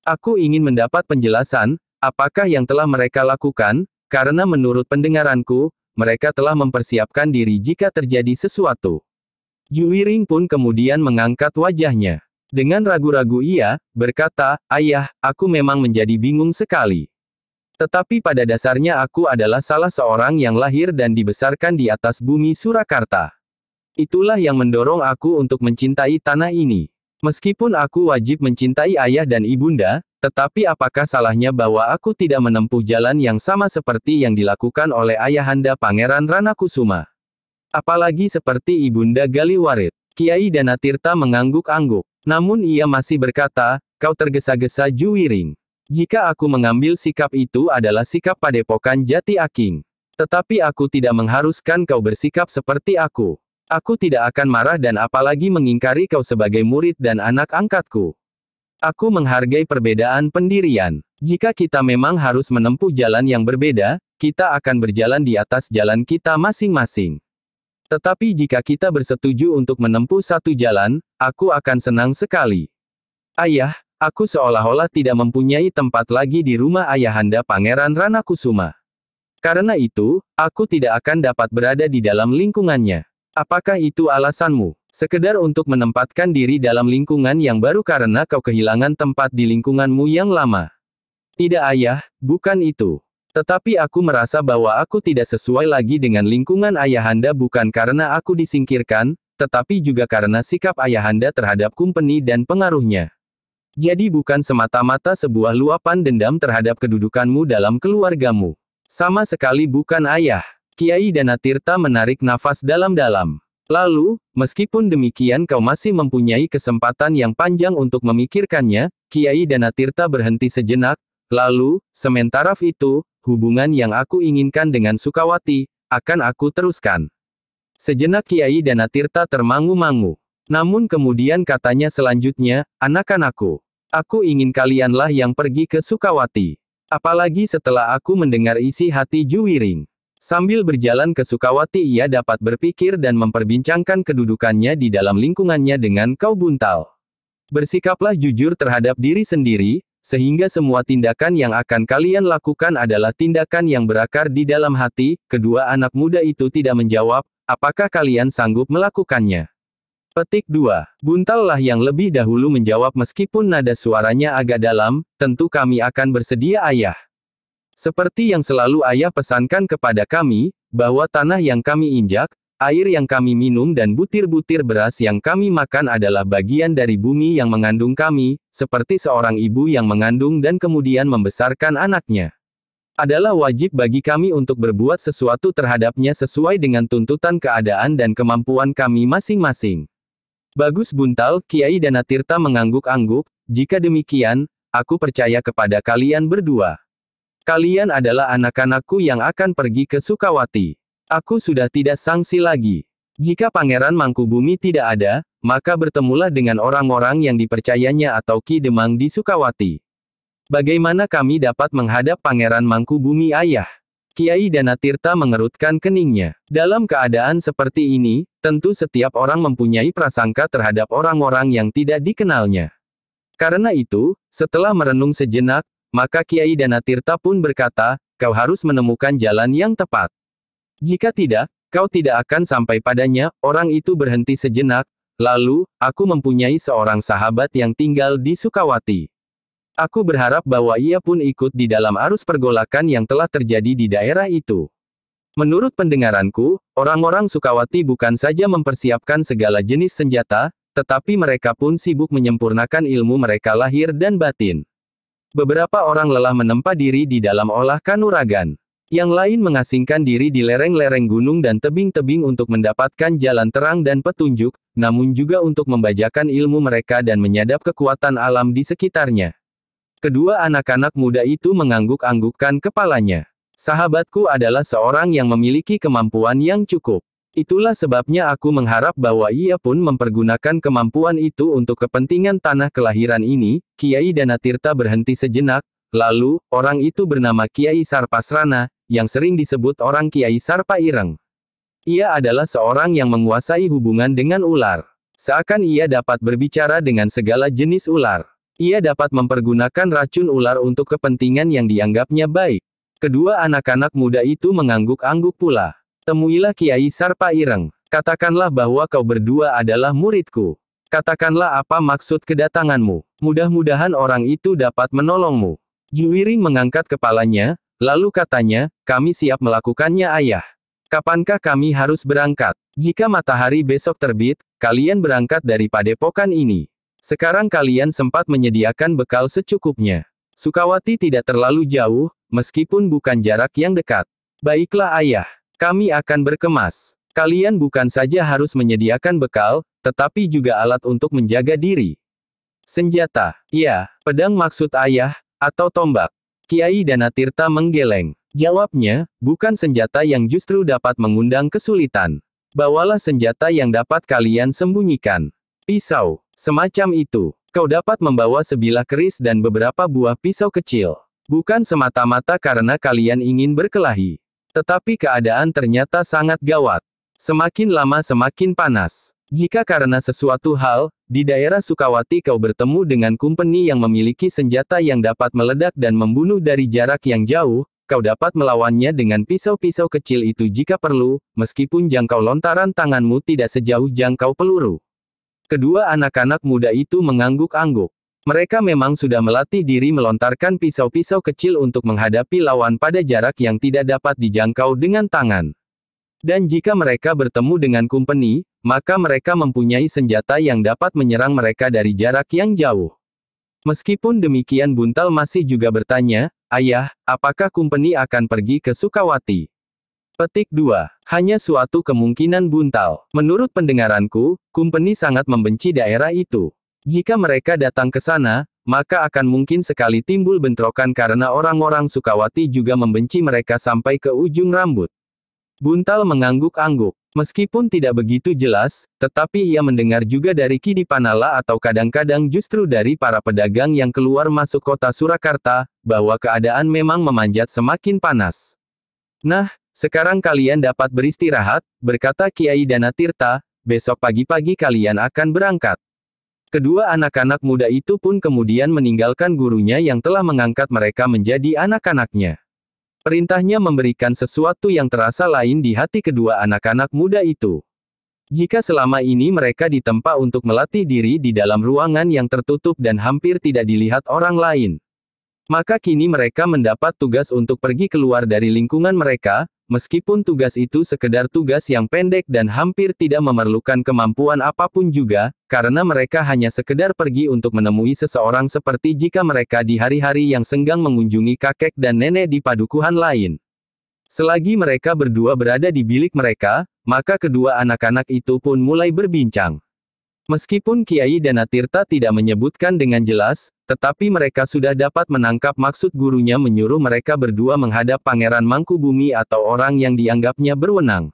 Aku ingin mendapat penjelasan, apakah yang telah mereka lakukan, karena menurut pendengaranku, mereka telah mempersiapkan diri jika terjadi sesuatu. Juwiring pun kemudian mengangkat wajahnya. Dengan ragu-ragu ia, berkata, Ayah, aku memang menjadi bingung sekali. Tetapi pada dasarnya aku adalah salah seorang yang lahir dan dibesarkan di atas bumi Surakarta. Itulah yang mendorong aku untuk mencintai tanah ini. Meskipun aku wajib mencintai ayah dan ibunda, tetapi apakah salahnya bahwa aku tidak menempuh jalan yang sama seperti yang dilakukan oleh ayahanda Pangeran Ranakusuma? Apalagi seperti ibunda Galiwarit. Kiai Danatirta mengangguk-angguk. Namun ia masih berkata, kau tergesa-gesa Juwiring. Jika aku mengambil sikap itu adalah sikap padepokan jati aking. Tetapi aku tidak mengharuskan kau bersikap seperti aku. Aku tidak akan marah dan apalagi mengingkari kau sebagai murid dan anak angkatku. Aku menghargai perbedaan pendirian. Jika kita memang harus menempuh jalan yang berbeda, kita akan berjalan di atas jalan kita masing-masing. Tetapi jika kita bersetuju untuk menempuh satu jalan, aku akan senang sekali. Ayah, aku seolah-olah tidak mempunyai tempat lagi di rumah ayahanda Pangeran Ranakusuma. Karena itu, aku tidak akan dapat berada di dalam lingkungannya. Apakah itu alasanmu? Sekedar untuk menempatkan diri dalam lingkungan yang baru karena kau kehilangan tempat di lingkunganmu yang lama. Tidak ayah, bukan itu. Tetapi aku merasa bahwa aku tidak sesuai lagi dengan lingkungan ayahanda bukan karena aku disingkirkan, tetapi juga karena sikap ayahanda terhadap kumpeni dan pengaruhnya. Jadi bukan semata-mata sebuah luapan dendam terhadap kedudukanmu dalam keluargamu. Sama sekali bukan ayah. Kiai Danatirta menarik nafas dalam-dalam. Lalu, meskipun demikian kau masih mempunyai kesempatan yang panjang untuk memikirkannya, Kiai Danatirta berhenti sejenak, lalu, sementara itu, hubungan yang aku inginkan dengan Sukawati, akan aku teruskan. Sejenak Kiai Danatirta termangu-mangu. Namun kemudian katanya selanjutnya, anak-anakku, aku ingin kalianlah yang pergi ke Sukawati. Apalagi setelah aku mendengar isi hati Juwiring. Sambil berjalan ke Sukawati ia dapat berpikir dan memperbincangkan kedudukannya di dalam lingkungannya dengan kau buntal. Bersikaplah jujur terhadap diri sendiri, sehingga semua tindakan yang akan kalian lakukan adalah tindakan yang berakar di dalam hati. Kedua anak muda itu tidak menjawab, apakah kalian sanggup melakukannya? Petik 2. Buntallah yang lebih dahulu menjawab meskipun nada suaranya agak dalam, tentu kami akan bersedia ayah. Seperti yang selalu ayah pesankan kepada kami, bahwa tanah yang kami injak, Air yang kami minum dan butir-butir beras yang kami makan adalah bagian dari bumi yang mengandung kami, seperti seorang ibu yang mengandung dan kemudian membesarkan anaknya. Adalah wajib bagi kami untuk berbuat sesuatu terhadapnya sesuai dengan tuntutan keadaan dan kemampuan kami masing-masing. Bagus Buntal, Kiai Danatirta mengangguk-angguk, jika demikian, aku percaya kepada kalian berdua. Kalian adalah anak-anakku yang akan pergi ke Sukawati. Aku sudah tidak sangsi lagi. Jika Pangeran Mangkubumi tidak ada, maka bertemulah dengan orang-orang yang dipercayanya atau Ki Demang di Sukawati. Bagaimana kami dapat menghadap Pangeran Mangkubumi ayah? Kiai Danatirta mengerutkan keningnya. Dalam keadaan seperti ini, tentu setiap orang mempunyai prasangka terhadap orang-orang yang tidak dikenalnya. Karena itu, setelah merenung sejenak, maka Kiai Danatirta pun berkata, kau harus menemukan jalan yang tepat. Jika tidak, kau tidak akan sampai padanya, orang itu berhenti sejenak, lalu, aku mempunyai seorang sahabat yang tinggal di Sukawati. Aku berharap bahwa ia pun ikut di dalam arus pergolakan yang telah terjadi di daerah itu. Menurut pendengaranku, orang-orang Sukawati bukan saja mempersiapkan segala jenis senjata, tetapi mereka pun sibuk menyempurnakan ilmu mereka lahir dan batin. Beberapa orang lelah menempa diri di dalam olah kanuragan. Yang lain mengasingkan diri di lereng-lereng gunung dan tebing-tebing untuk mendapatkan jalan terang dan petunjuk, namun juga untuk membajakan ilmu mereka dan menyadap kekuatan alam di sekitarnya. Kedua anak-anak muda itu mengangguk-anggukkan kepalanya. Sahabatku adalah seorang yang memiliki kemampuan yang cukup. Itulah sebabnya aku mengharap bahwa ia pun mempergunakan kemampuan itu untuk kepentingan tanah kelahiran ini. Kiai Danatirta berhenti sejenak, lalu, orang itu bernama Kiai Sarpasrana, yang sering disebut orang Kiai Sarpa Ireng. Ia adalah seorang yang menguasai hubungan dengan ular. Seakan ia dapat berbicara dengan segala jenis ular. Ia dapat mempergunakan racun ular untuk kepentingan yang dianggapnya baik. Kedua anak-anak muda itu mengangguk-angguk pula. Temuilah Kiai Sarpa Ireng. Katakanlah bahwa kau berdua adalah muridku. Katakanlah apa maksud kedatanganmu. Mudah-mudahan orang itu dapat menolongmu. Juwiring mengangkat kepalanya, Lalu katanya, kami siap melakukannya ayah. Kapankah kami harus berangkat? Jika matahari besok terbit, kalian berangkat dari padepokan ini. Sekarang kalian sempat menyediakan bekal secukupnya. Sukawati tidak terlalu jauh, meskipun bukan jarak yang dekat. Baiklah ayah, kami akan berkemas. Kalian bukan saja harus menyediakan bekal, tetapi juga alat untuk menjaga diri. Senjata, ya, pedang maksud ayah, atau tombak. Kiai Danatirta menggeleng. Jawabnya, bukan senjata yang justru dapat mengundang kesulitan. Bawalah senjata yang dapat kalian sembunyikan. Pisau. Semacam itu. Kau dapat membawa sebilah keris dan beberapa buah pisau kecil. Bukan semata-mata karena kalian ingin berkelahi. Tetapi keadaan ternyata sangat gawat. Semakin lama semakin panas. Jika karena sesuatu hal, di daerah Sukawati kau bertemu dengan kumpeni yang memiliki senjata yang dapat meledak dan membunuh dari jarak yang jauh, kau dapat melawannya dengan pisau-pisau kecil itu jika perlu, meskipun jangkau lontaran tanganmu tidak sejauh jangkau peluru. Kedua anak-anak muda itu mengangguk-angguk. Mereka memang sudah melatih diri melontarkan pisau-pisau kecil untuk menghadapi lawan pada jarak yang tidak dapat dijangkau dengan tangan. Dan jika mereka bertemu dengan kumpeni, maka mereka mempunyai senjata yang dapat menyerang mereka dari jarak yang jauh. Meskipun demikian Buntal masih juga bertanya, Ayah, apakah kumpeni akan pergi ke Sukawati? Petik 2. Hanya suatu kemungkinan Buntal. Menurut pendengaranku, kumpeni sangat membenci daerah itu. Jika mereka datang ke sana, maka akan mungkin sekali timbul bentrokan karena orang-orang Sukawati juga membenci mereka sampai ke ujung rambut. Buntal mengangguk-angguk. Meskipun tidak begitu jelas, tetapi ia mendengar juga dari Kidi Panala atau kadang-kadang justru dari para pedagang yang keluar masuk kota Surakarta, bahwa keadaan memang memanjat semakin panas. Nah, sekarang kalian dapat beristirahat, berkata Kiai Dana Tirta, besok pagi-pagi kalian akan berangkat. Kedua anak-anak muda itu pun kemudian meninggalkan gurunya yang telah mengangkat mereka menjadi anak-anaknya. Perintahnya memberikan sesuatu yang terasa lain di hati kedua anak-anak muda itu. Jika selama ini mereka ditempa untuk melatih diri di dalam ruangan yang tertutup dan hampir tidak dilihat orang lain, maka kini mereka mendapat tugas untuk pergi keluar dari lingkungan mereka, meskipun tugas itu sekedar tugas yang pendek dan hampir tidak memerlukan kemampuan apapun juga, karena mereka hanya sekedar pergi untuk menemui seseorang seperti jika mereka di hari-hari yang senggang mengunjungi kakek dan nenek di padukuhan lain. Selagi mereka berdua berada di bilik mereka, maka kedua anak-anak itu pun mulai berbincang. Meskipun Kiai dan Atirta tidak menyebutkan dengan jelas, tetapi mereka sudah dapat menangkap maksud gurunya menyuruh mereka berdua menghadap Pangeran Mangkubumi atau orang yang dianggapnya berwenang.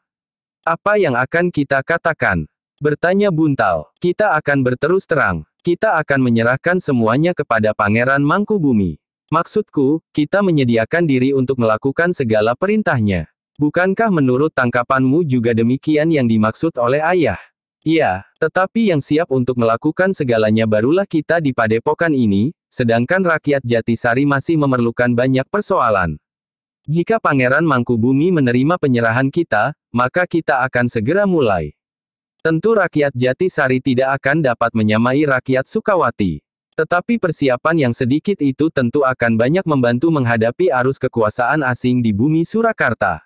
Apa yang akan kita katakan? Bertanya Buntal. Kita akan berterus terang. Kita akan menyerahkan semuanya kepada Pangeran Mangkubumi. Maksudku, kita menyediakan diri untuk melakukan segala perintahnya. Bukankah menurut tangkapanmu juga demikian yang dimaksud oleh ayah? Iya, tetapi yang siap untuk melakukan segalanya barulah kita di padepokan ini, sedangkan rakyat Jatisari masih memerlukan banyak persoalan. Jika Pangeran Mangkubumi menerima penyerahan kita, maka kita akan segera mulai. Tentu rakyat Jatisari tidak akan dapat menyamai rakyat Sukawati. Tetapi persiapan yang sedikit itu tentu akan banyak membantu menghadapi arus kekuasaan asing di bumi Surakarta.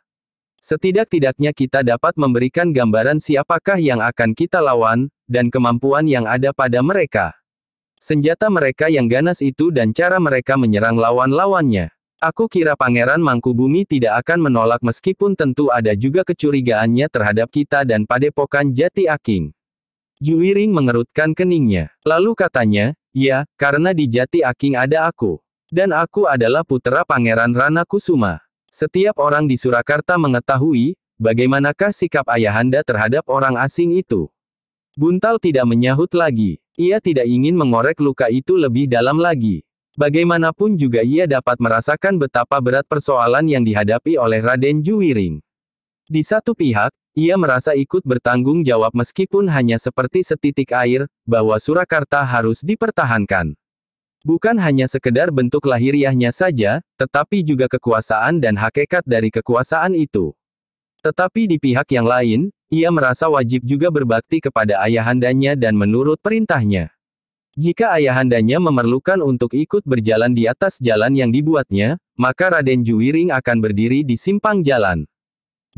Setidak-tidaknya kita dapat memberikan gambaran siapakah yang akan kita lawan, dan kemampuan yang ada pada mereka. Senjata mereka yang ganas itu dan cara mereka menyerang lawan-lawannya. Aku kira Pangeran Mangkubumi tidak akan menolak meskipun tentu ada juga kecurigaannya terhadap kita dan Padepokan Jati Aking. Juwiring mengerutkan keningnya. Lalu katanya, ya, karena di Jati Aking ada aku. Dan aku adalah putera Pangeran Rana Kusuma. Setiap orang di Surakarta mengetahui, bagaimanakah sikap ayahanda terhadap orang asing itu. Buntal tidak menyahut lagi. Ia tidak ingin mengorek luka itu lebih dalam lagi. Bagaimanapun juga ia dapat merasakan betapa berat persoalan yang dihadapi oleh Raden Juwiring. Di satu pihak, ia merasa ikut bertanggung jawab meskipun hanya seperti setitik air, bahwa Surakarta harus dipertahankan. Bukan hanya sekedar bentuk lahiriahnya saja, tetapi juga kekuasaan dan hakikat dari kekuasaan itu. Tetapi di pihak yang lain, ia merasa wajib juga berbakti kepada ayahandanya dan menurut perintahnya. Jika ayahandanya memerlukan untuk ikut berjalan di atas jalan yang dibuatnya, maka Raden Juwiring akan berdiri di simpang jalan.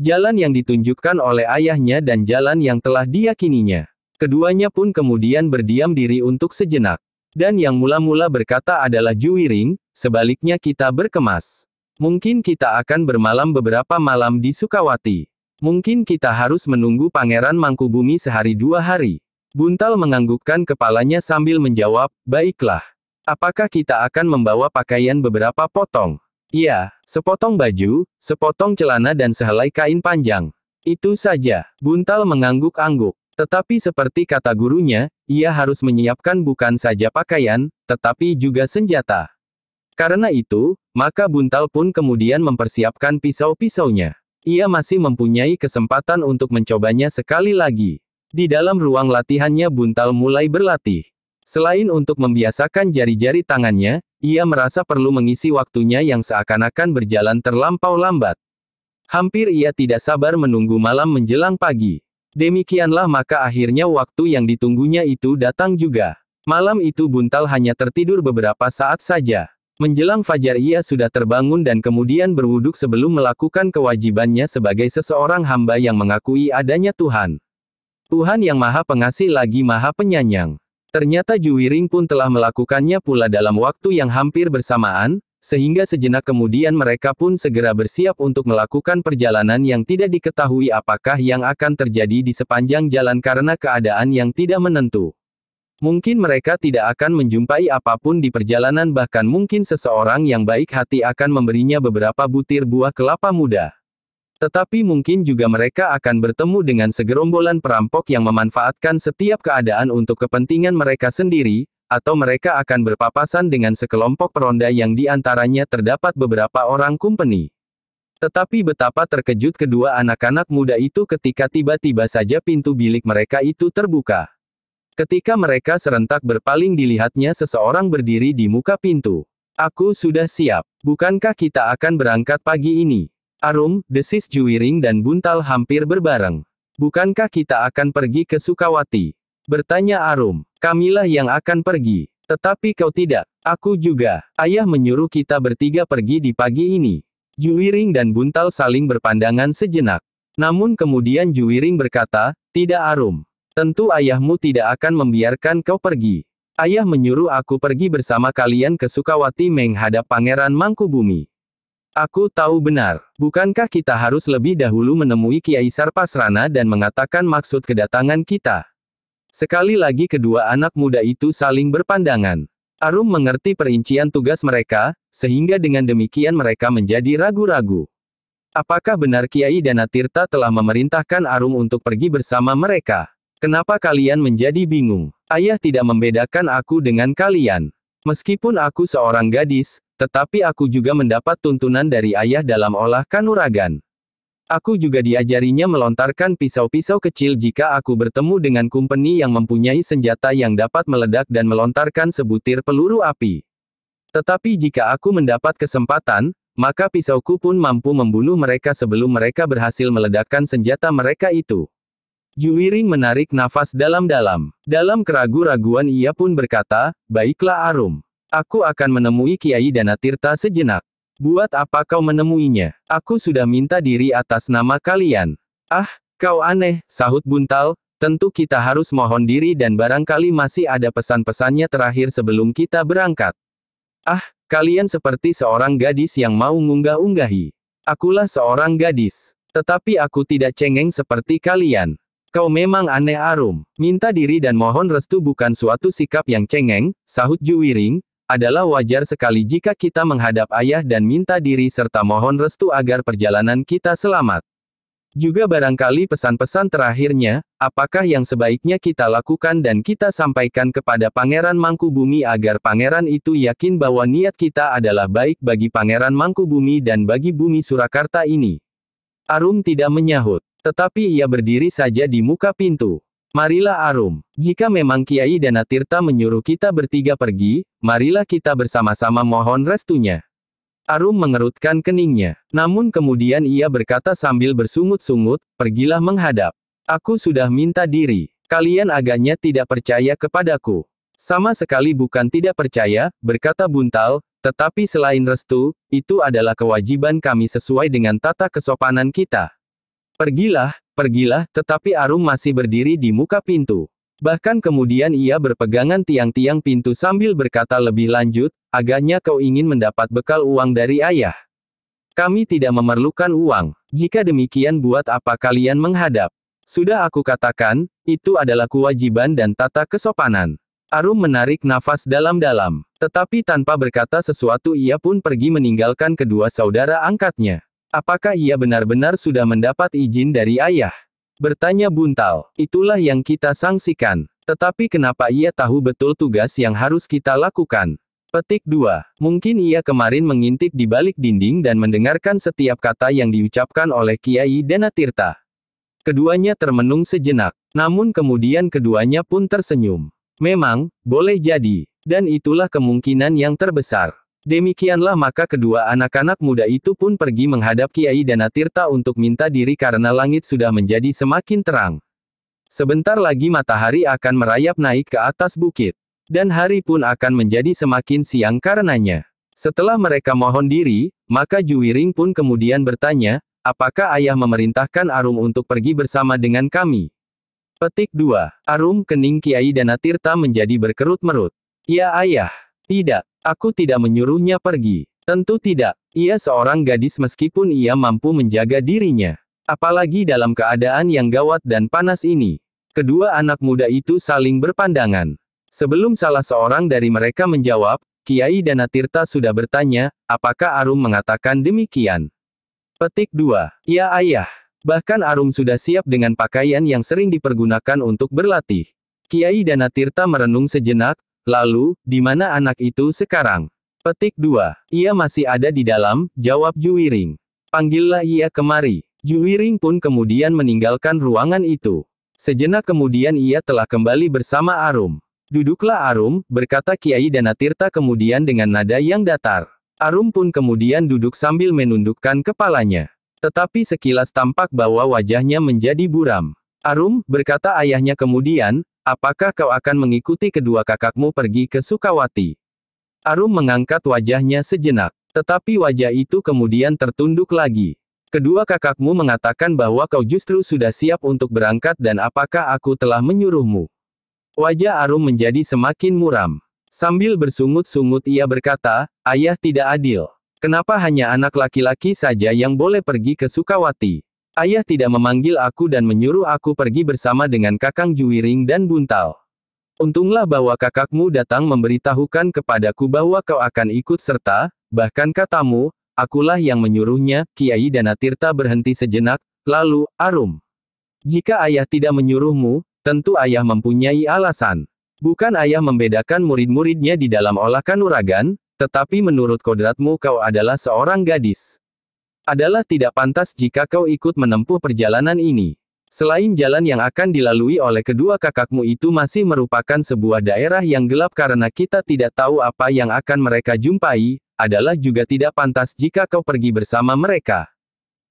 Jalan yang ditunjukkan oleh ayahnya dan jalan yang telah diyakininya. Keduanya pun kemudian berdiam diri untuk sejenak. Dan yang mula-mula berkata adalah Juwiring, sebaliknya kita berkemas. Mungkin kita akan bermalam beberapa malam di Sukawati. Mungkin kita harus menunggu Pangeran Mangkubumi sehari dua hari. Buntal menganggukkan kepalanya sambil menjawab, baiklah. Apakah kita akan membawa pakaian beberapa potong? Iya, sepotong baju, sepotong celana dan sehelai kain panjang. Itu saja, Buntal mengangguk-angguk. Tetapi seperti kata gurunya, ia harus menyiapkan bukan saja pakaian, tetapi juga senjata. Karena itu, maka Buntal pun kemudian mempersiapkan pisau-pisaunya. Ia masih mempunyai kesempatan untuk mencobanya sekali lagi. Di dalam ruang latihannya Buntal mulai berlatih. Selain untuk membiasakan jari-jari tangannya, ia merasa perlu mengisi waktunya yang seakan-akan berjalan terlampau lambat. Hampir ia tidak sabar menunggu malam menjelang pagi. Demikianlah maka akhirnya waktu yang ditunggunya itu datang juga. Malam itu Buntal hanya tertidur beberapa saat saja. Menjelang fajar ia sudah terbangun dan kemudian berwuduk sebelum melakukan kewajibannya sebagai seseorang hamba yang mengakui adanya Tuhan. Tuhan yang maha pengasih lagi maha penyanyang. Ternyata Juwiring pun telah melakukannya pula dalam waktu yang hampir bersamaan, sehingga sejenak kemudian mereka pun segera bersiap untuk melakukan perjalanan yang tidak diketahui apakah yang akan terjadi di sepanjang jalan karena keadaan yang tidak menentu. Mungkin mereka tidak akan menjumpai apapun di perjalanan bahkan mungkin seseorang yang baik hati akan memberinya beberapa butir buah kelapa muda. Tetapi mungkin juga mereka akan bertemu dengan segerombolan perampok yang memanfaatkan setiap keadaan untuk kepentingan mereka sendiri, atau mereka akan berpapasan dengan sekelompok peronda yang di antaranya terdapat beberapa orang kumpeni. Tetapi betapa terkejut kedua anak-anak muda itu ketika tiba-tiba saja pintu bilik mereka itu terbuka. Ketika mereka serentak berpaling dilihatnya seseorang berdiri di muka pintu. Aku sudah siap. Bukankah kita akan berangkat pagi ini? Arum, desis Juwiring dan Buntal hampir berbareng. Bukankah kita akan pergi ke Sukawati? Bertanya Arum, kamilah yang akan pergi. Tetapi kau tidak. Aku juga. Ayah menyuruh kita bertiga pergi di pagi ini. Juwiring dan Buntal saling berpandangan sejenak. Namun kemudian Juwiring berkata, tidak Arum. Tentu ayahmu tidak akan membiarkan kau pergi. Ayah menyuruh aku pergi bersama kalian ke Sukawati menghadap Pangeran Mangkubumi. Aku tahu benar. Bukankah kita harus lebih dahulu menemui Kiai Sarpasrana dan mengatakan maksud kedatangan kita? Sekali lagi kedua anak muda itu saling berpandangan. Arum mengerti perincian tugas mereka, sehingga dengan demikian mereka menjadi ragu-ragu. Apakah benar Kiai Danatirta telah memerintahkan Arum untuk pergi bersama mereka? Kenapa kalian menjadi bingung? Ayah tidak membedakan aku dengan kalian. Meskipun aku seorang gadis, tetapi aku juga mendapat tuntunan dari ayah dalam olah kanuragan. Aku juga diajarinya melontarkan pisau-pisau kecil jika aku bertemu dengan kumpeni yang mempunyai senjata yang dapat meledak dan melontarkan sebutir peluru api. Tetapi jika aku mendapat kesempatan, maka pisauku pun mampu membunuh mereka sebelum mereka berhasil meledakkan senjata mereka itu. Juwiring menarik nafas dalam-dalam. Dalam keragu-raguan ia pun berkata, Baiklah Arum. Aku akan menemui Kiai Danatirta sejenak. Buat apa kau menemuinya? Aku sudah minta diri atas nama kalian. Ah, kau aneh, sahut buntal, tentu kita harus mohon diri dan barangkali masih ada pesan-pesannya terakhir sebelum kita berangkat. Ah, kalian seperti seorang gadis yang mau ngunggah-unggahi. Akulah seorang gadis. Tetapi aku tidak cengeng seperti kalian. Kau memang aneh Arum. Minta diri dan mohon restu bukan suatu sikap yang cengeng, sahut Juwiring, adalah wajar sekali jika kita menghadap ayah dan minta diri serta mohon restu agar perjalanan kita selamat. Juga barangkali pesan-pesan terakhirnya, apakah yang sebaiknya kita lakukan dan kita sampaikan kepada Pangeran Mangkubumi agar pangeran itu yakin bahwa niat kita adalah baik bagi Pangeran Mangkubumi dan bagi bumi Surakarta ini. Arum tidak menyahut, tetapi ia berdiri saja di muka pintu. Marilah Arum, jika memang Kiai Danatirta Tirta menyuruh kita bertiga pergi, marilah kita bersama-sama mohon restunya. Arum mengerutkan keningnya. Namun kemudian ia berkata sambil bersungut-sungut, pergilah menghadap. Aku sudah minta diri. Kalian agaknya tidak percaya kepadaku. Sama sekali bukan tidak percaya, berkata Buntal, tetapi selain restu, itu adalah kewajiban kami sesuai dengan tata kesopanan kita. Pergilah, Pergilah, tetapi Arum masih berdiri di muka pintu. Bahkan kemudian ia berpegangan tiang-tiang pintu sambil berkata lebih lanjut, agaknya kau ingin mendapat bekal uang dari ayah. Kami tidak memerlukan uang. Jika demikian buat apa kalian menghadap? Sudah aku katakan, itu adalah kewajiban dan tata kesopanan. Arum menarik nafas dalam-dalam. Tetapi tanpa berkata sesuatu ia pun pergi meninggalkan kedua saudara angkatnya. Apakah ia benar-benar sudah mendapat izin dari ayah? Bertanya Buntal, itulah yang kita sangsikan. Tetapi kenapa ia tahu betul tugas yang harus kita lakukan? Petik 2. Mungkin ia kemarin mengintip di balik dinding dan mendengarkan setiap kata yang diucapkan oleh Kiai Danatirta. Keduanya termenung sejenak. Namun kemudian keduanya pun tersenyum. Memang, boleh jadi. Dan itulah kemungkinan yang terbesar. Demikianlah maka kedua anak-anak muda itu pun pergi menghadap Kiai Danatirta untuk minta diri karena langit sudah menjadi semakin terang. Sebentar lagi matahari akan merayap naik ke atas bukit. Dan hari pun akan menjadi semakin siang karenanya. Setelah mereka mohon diri, maka Juwiring pun kemudian bertanya, apakah ayah memerintahkan Arum untuk pergi bersama dengan kami? Petik 2. Arum kening Kiai Danatirta menjadi berkerut-merut. Ya ayah. Tidak. Aku tidak menyuruhnya pergi. Tentu tidak. Ia seorang gadis meskipun ia mampu menjaga dirinya. Apalagi dalam keadaan yang gawat dan panas ini. Kedua anak muda itu saling berpandangan. Sebelum salah seorang dari mereka menjawab, Kiai Danatirta sudah bertanya, apakah Arum mengatakan demikian? Petik 2. Ya ayah. Bahkan Arum sudah siap dengan pakaian yang sering dipergunakan untuk berlatih. Kiai Danatirta merenung sejenak, Lalu, di mana anak itu sekarang? Petik 2. Ia masih ada di dalam, jawab Juwiring. Panggillah ia kemari. Juwiring pun kemudian meninggalkan ruangan itu. Sejenak kemudian ia telah kembali bersama Arum. Duduklah Arum, berkata Kiai Danatirta kemudian dengan nada yang datar. Arum pun kemudian duduk sambil menundukkan kepalanya. Tetapi sekilas tampak bahwa wajahnya menjadi buram. Arum, berkata ayahnya kemudian, Apakah kau akan mengikuti kedua kakakmu pergi ke Sukawati? Arum mengangkat wajahnya sejenak. Tetapi wajah itu kemudian tertunduk lagi. Kedua kakakmu mengatakan bahwa kau justru sudah siap untuk berangkat dan apakah aku telah menyuruhmu? Wajah Arum menjadi semakin muram. Sambil bersungut-sungut ia berkata, ayah tidak adil. Kenapa hanya anak laki-laki saja yang boleh pergi ke Sukawati? Ayah tidak memanggil aku dan menyuruh aku pergi bersama dengan Kakang Juwiring dan Buntal. Untunglah bahwa kakakmu datang memberitahukan kepadaku bahwa kau akan ikut serta, bahkan katamu, akulah yang menyuruhnya, Kiai Danatirta berhenti sejenak, lalu, Arum. Jika ayah tidak menyuruhmu, tentu ayah mempunyai alasan. Bukan ayah membedakan murid-muridnya di dalam olah kanuragan, tetapi menurut kodratmu kau adalah seorang gadis adalah tidak pantas jika kau ikut menempuh perjalanan ini. Selain jalan yang akan dilalui oleh kedua kakakmu itu masih merupakan sebuah daerah yang gelap karena kita tidak tahu apa yang akan mereka jumpai, adalah juga tidak pantas jika kau pergi bersama mereka.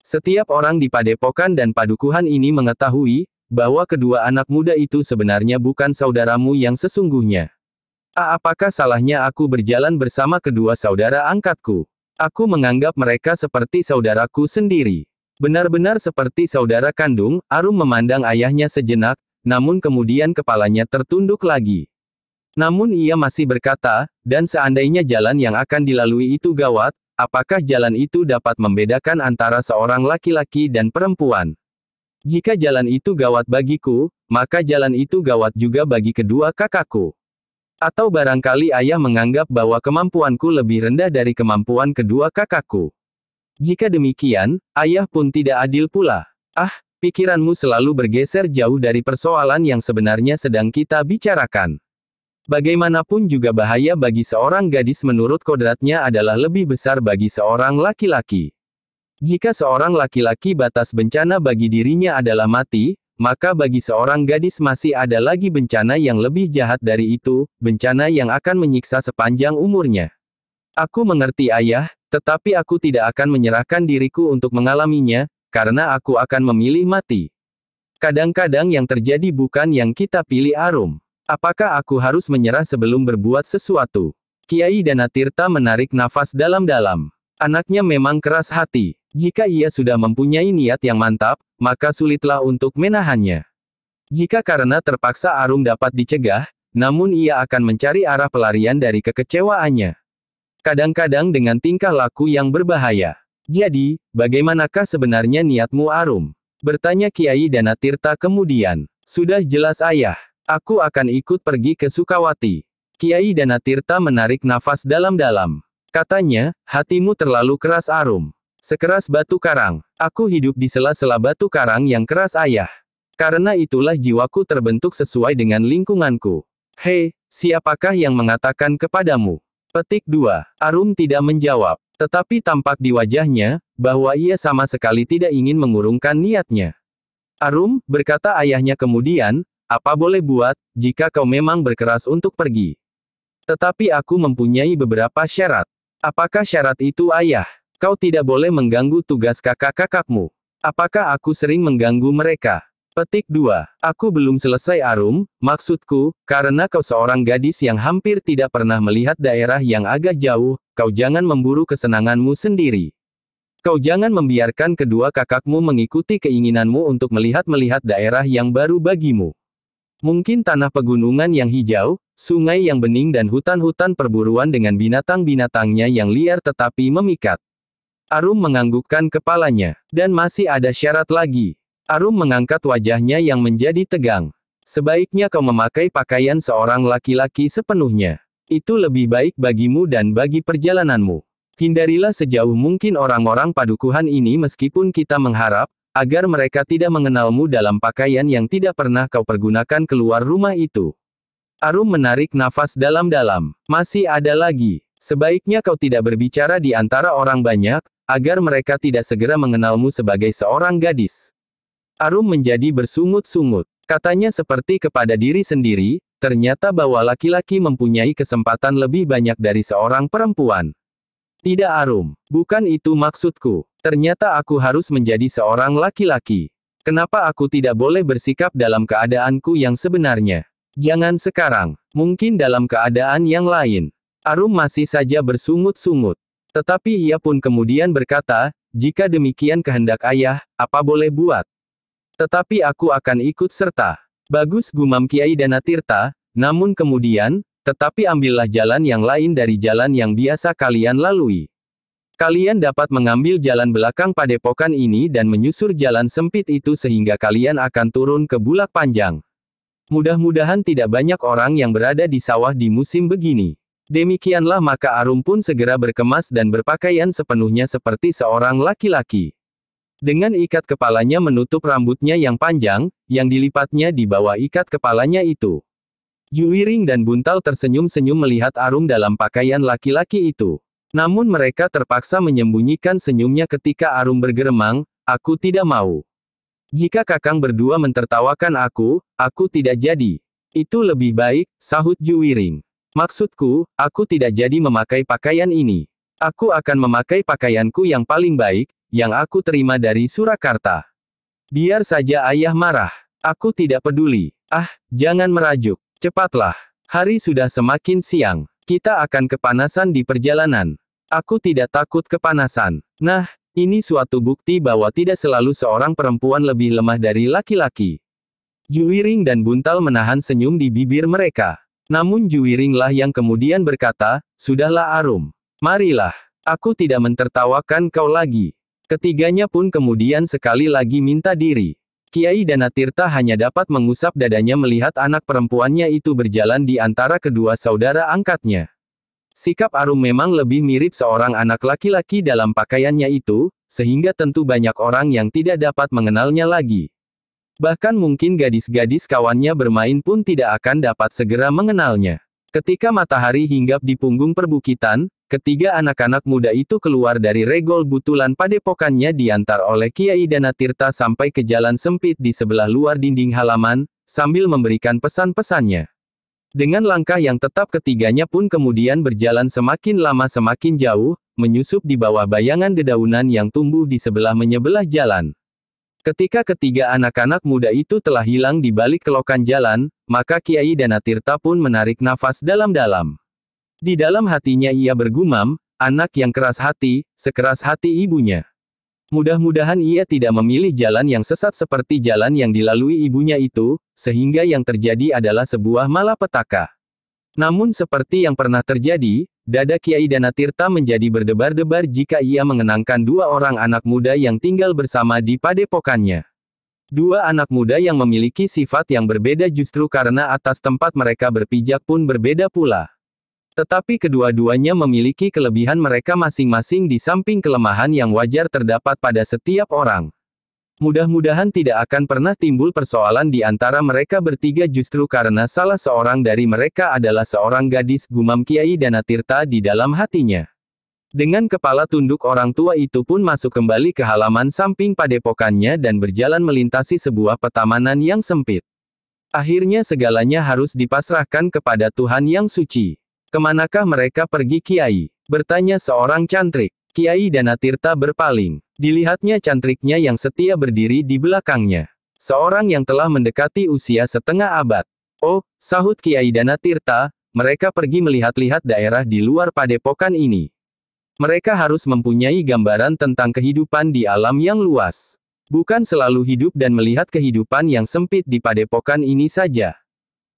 Setiap orang di padepokan dan padukuhan ini mengetahui, bahwa kedua anak muda itu sebenarnya bukan saudaramu yang sesungguhnya. A ah, apakah salahnya aku berjalan bersama kedua saudara angkatku? Aku menganggap mereka seperti saudaraku sendiri. Benar-benar seperti saudara kandung, Arum memandang ayahnya sejenak, namun kemudian kepalanya tertunduk lagi. Namun ia masih berkata, dan seandainya jalan yang akan dilalui itu gawat, apakah jalan itu dapat membedakan antara seorang laki-laki dan perempuan? Jika jalan itu gawat bagiku, maka jalan itu gawat juga bagi kedua kakakku. Atau barangkali ayah menganggap bahwa kemampuanku lebih rendah dari kemampuan kedua kakakku. Jika demikian, ayah pun tidak adil pula. Ah, pikiranmu selalu bergeser jauh dari persoalan yang sebenarnya sedang kita bicarakan. Bagaimanapun juga bahaya bagi seorang gadis menurut kodratnya adalah lebih besar bagi seorang laki-laki. Jika seorang laki-laki batas bencana bagi dirinya adalah mati, maka bagi seorang gadis masih ada lagi bencana yang lebih jahat dari itu, bencana yang akan menyiksa sepanjang umurnya. Aku mengerti ayah, tetapi aku tidak akan menyerahkan diriku untuk mengalaminya, karena aku akan memilih mati. Kadang-kadang yang terjadi bukan yang kita pilih Arum. Apakah aku harus menyerah sebelum berbuat sesuatu? Kiai Danatirta menarik nafas dalam-dalam. Anaknya memang keras hati. Jika ia sudah mempunyai niat yang mantap, maka sulitlah untuk menahannya. Jika karena terpaksa Arum dapat dicegah, namun ia akan mencari arah pelarian dari kekecewaannya. Kadang-kadang dengan tingkah laku yang berbahaya. Jadi, bagaimanakah sebenarnya niatmu Arum? Bertanya Kiai Tirta kemudian. Sudah jelas ayah, aku akan ikut pergi ke Sukawati. Kiai Tirta menarik nafas dalam-dalam. Katanya, hatimu terlalu keras Arum. Sekeras batu karang. Aku hidup di sela-sela batu karang yang keras ayah. Karena itulah jiwaku terbentuk sesuai dengan lingkunganku. Hei, siapakah yang mengatakan kepadamu? Petik 2. Arum tidak menjawab. Tetapi tampak di wajahnya, bahwa ia sama sekali tidak ingin mengurungkan niatnya. Arum, berkata ayahnya kemudian, apa boleh buat, jika kau memang berkeras untuk pergi. Tetapi aku mempunyai beberapa syarat. Apakah syarat itu ayah? Kau tidak boleh mengganggu tugas kakak-kakakmu. Apakah aku sering mengganggu mereka? Petik 2. Aku belum selesai arum, maksudku, karena kau seorang gadis yang hampir tidak pernah melihat daerah yang agak jauh, kau jangan memburu kesenanganmu sendiri. Kau jangan membiarkan kedua kakakmu mengikuti keinginanmu untuk melihat-melihat daerah yang baru bagimu. Mungkin tanah pegunungan yang hijau, sungai yang bening dan hutan-hutan perburuan dengan binatang-binatangnya yang liar tetapi memikat. Arum menganggukkan kepalanya. Dan masih ada syarat lagi. Arum mengangkat wajahnya yang menjadi tegang. Sebaiknya kau memakai pakaian seorang laki-laki sepenuhnya. Itu lebih baik bagimu dan bagi perjalananmu. Hindarilah sejauh mungkin orang-orang padukuhan ini meskipun kita mengharap, agar mereka tidak mengenalmu dalam pakaian yang tidak pernah kau pergunakan keluar rumah itu. Arum menarik nafas dalam-dalam. Masih ada lagi. Sebaiknya kau tidak berbicara di antara orang banyak, agar mereka tidak segera mengenalmu sebagai seorang gadis. Arum menjadi bersungut-sungut. Katanya seperti kepada diri sendiri, ternyata bahwa laki-laki mempunyai kesempatan lebih banyak dari seorang perempuan. Tidak Arum, bukan itu maksudku. Ternyata aku harus menjadi seorang laki-laki. Kenapa aku tidak boleh bersikap dalam keadaanku yang sebenarnya? Jangan sekarang, mungkin dalam keadaan yang lain. Arum masih saja bersungut-sungut. Tetapi ia pun kemudian berkata, jika demikian kehendak ayah, apa boleh buat? Tetapi aku akan ikut serta. Bagus gumam Kiai Danatirta, namun kemudian, tetapi ambillah jalan yang lain dari jalan yang biasa kalian lalui. Kalian dapat mengambil jalan belakang padepokan ini dan menyusur jalan sempit itu sehingga kalian akan turun ke bulak panjang. Mudah-mudahan tidak banyak orang yang berada di sawah di musim begini. Demikianlah maka Arum pun segera berkemas dan berpakaian sepenuhnya seperti seorang laki-laki. Dengan ikat kepalanya menutup rambutnya yang panjang, yang dilipatnya di bawah ikat kepalanya itu. Yuwiring dan Buntal tersenyum-senyum melihat Arum dalam pakaian laki-laki itu. Namun mereka terpaksa menyembunyikan senyumnya ketika Arum bergeremang, aku tidak mau. Jika kakang berdua mentertawakan aku, aku tidak jadi. Itu lebih baik, sahut Yuwiring. Maksudku, aku tidak jadi memakai pakaian ini. Aku akan memakai pakaianku yang paling baik, yang aku terima dari Surakarta. Biar saja ayah marah. Aku tidak peduli. Ah, jangan merajuk. Cepatlah. Hari sudah semakin siang. Kita akan kepanasan di perjalanan. Aku tidak takut kepanasan. Nah, ini suatu bukti bahwa tidak selalu seorang perempuan lebih lemah dari laki-laki. Juwiring dan Buntal menahan senyum di bibir mereka. Namun Juwiringlah yang kemudian berkata, Sudahlah Arum. Marilah. Aku tidak mentertawakan kau lagi. Ketiganya pun kemudian sekali lagi minta diri. Kiai Danatirta hanya dapat mengusap dadanya melihat anak perempuannya itu berjalan di antara kedua saudara angkatnya. Sikap Arum memang lebih mirip seorang anak laki-laki dalam pakaiannya itu, sehingga tentu banyak orang yang tidak dapat mengenalnya lagi. Bahkan mungkin gadis-gadis kawannya bermain pun tidak akan dapat segera mengenalnya. Ketika matahari hinggap di punggung perbukitan, ketiga anak-anak muda itu keluar dari regol butulan padepokannya diantar oleh Kiai Danatirta sampai ke jalan sempit di sebelah luar dinding halaman, sambil memberikan pesan-pesannya. Dengan langkah yang tetap ketiganya pun kemudian berjalan semakin lama semakin jauh, menyusup di bawah bayangan dedaunan yang tumbuh di sebelah menyebelah jalan. Ketika ketiga anak-anak muda itu telah hilang di balik kelokan jalan, maka Kiai Danatirta pun menarik nafas dalam-dalam. Di dalam hatinya ia bergumam, anak yang keras hati, sekeras hati ibunya. Mudah-mudahan ia tidak memilih jalan yang sesat seperti jalan yang dilalui ibunya itu, sehingga yang terjadi adalah sebuah malapetaka. Namun seperti yang pernah terjadi, Dada Kiai Danatirta menjadi berdebar-debar jika ia mengenangkan dua orang anak muda yang tinggal bersama di padepokannya. Dua anak muda yang memiliki sifat yang berbeda justru karena atas tempat mereka berpijak pun berbeda pula. Tetapi kedua-duanya memiliki kelebihan mereka masing-masing di samping kelemahan yang wajar terdapat pada setiap orang. Mudah-mudahan tidak akan pernah timbul persoalan di antara mereka bertiga justru karena salah seorang dari mereka adalah seorang gadis, gumam Kiai Danatirta di dalam hatinya. Dengan kepala tunduk orang tua itu pun masuk kembali ke halaman samping padepokannya dan berjalan melintasi sebuah petamanan yang sempit. Akhirnya segalanya harus dipasrahkan kepada Tuhan yang suci. Kemanakah mereka pergi Kiai? Bertanya seorang cantrik. Kiai Danatirta berpaling. Dilihatnya cantriknya yang setia berdiri di belakangnya. Seorang yang telah mendekati usia setengah abad. Oh, sahut Kiai Dana Tirta, mereka pergi melihat-lihat daerah di luar padepokan ini. Mereka harus mempunyai gambaran tentang kehidupan di alam yang luas. Bukan selalu hidup dan melihat kehidupan yang sempit di padepokan ini saja.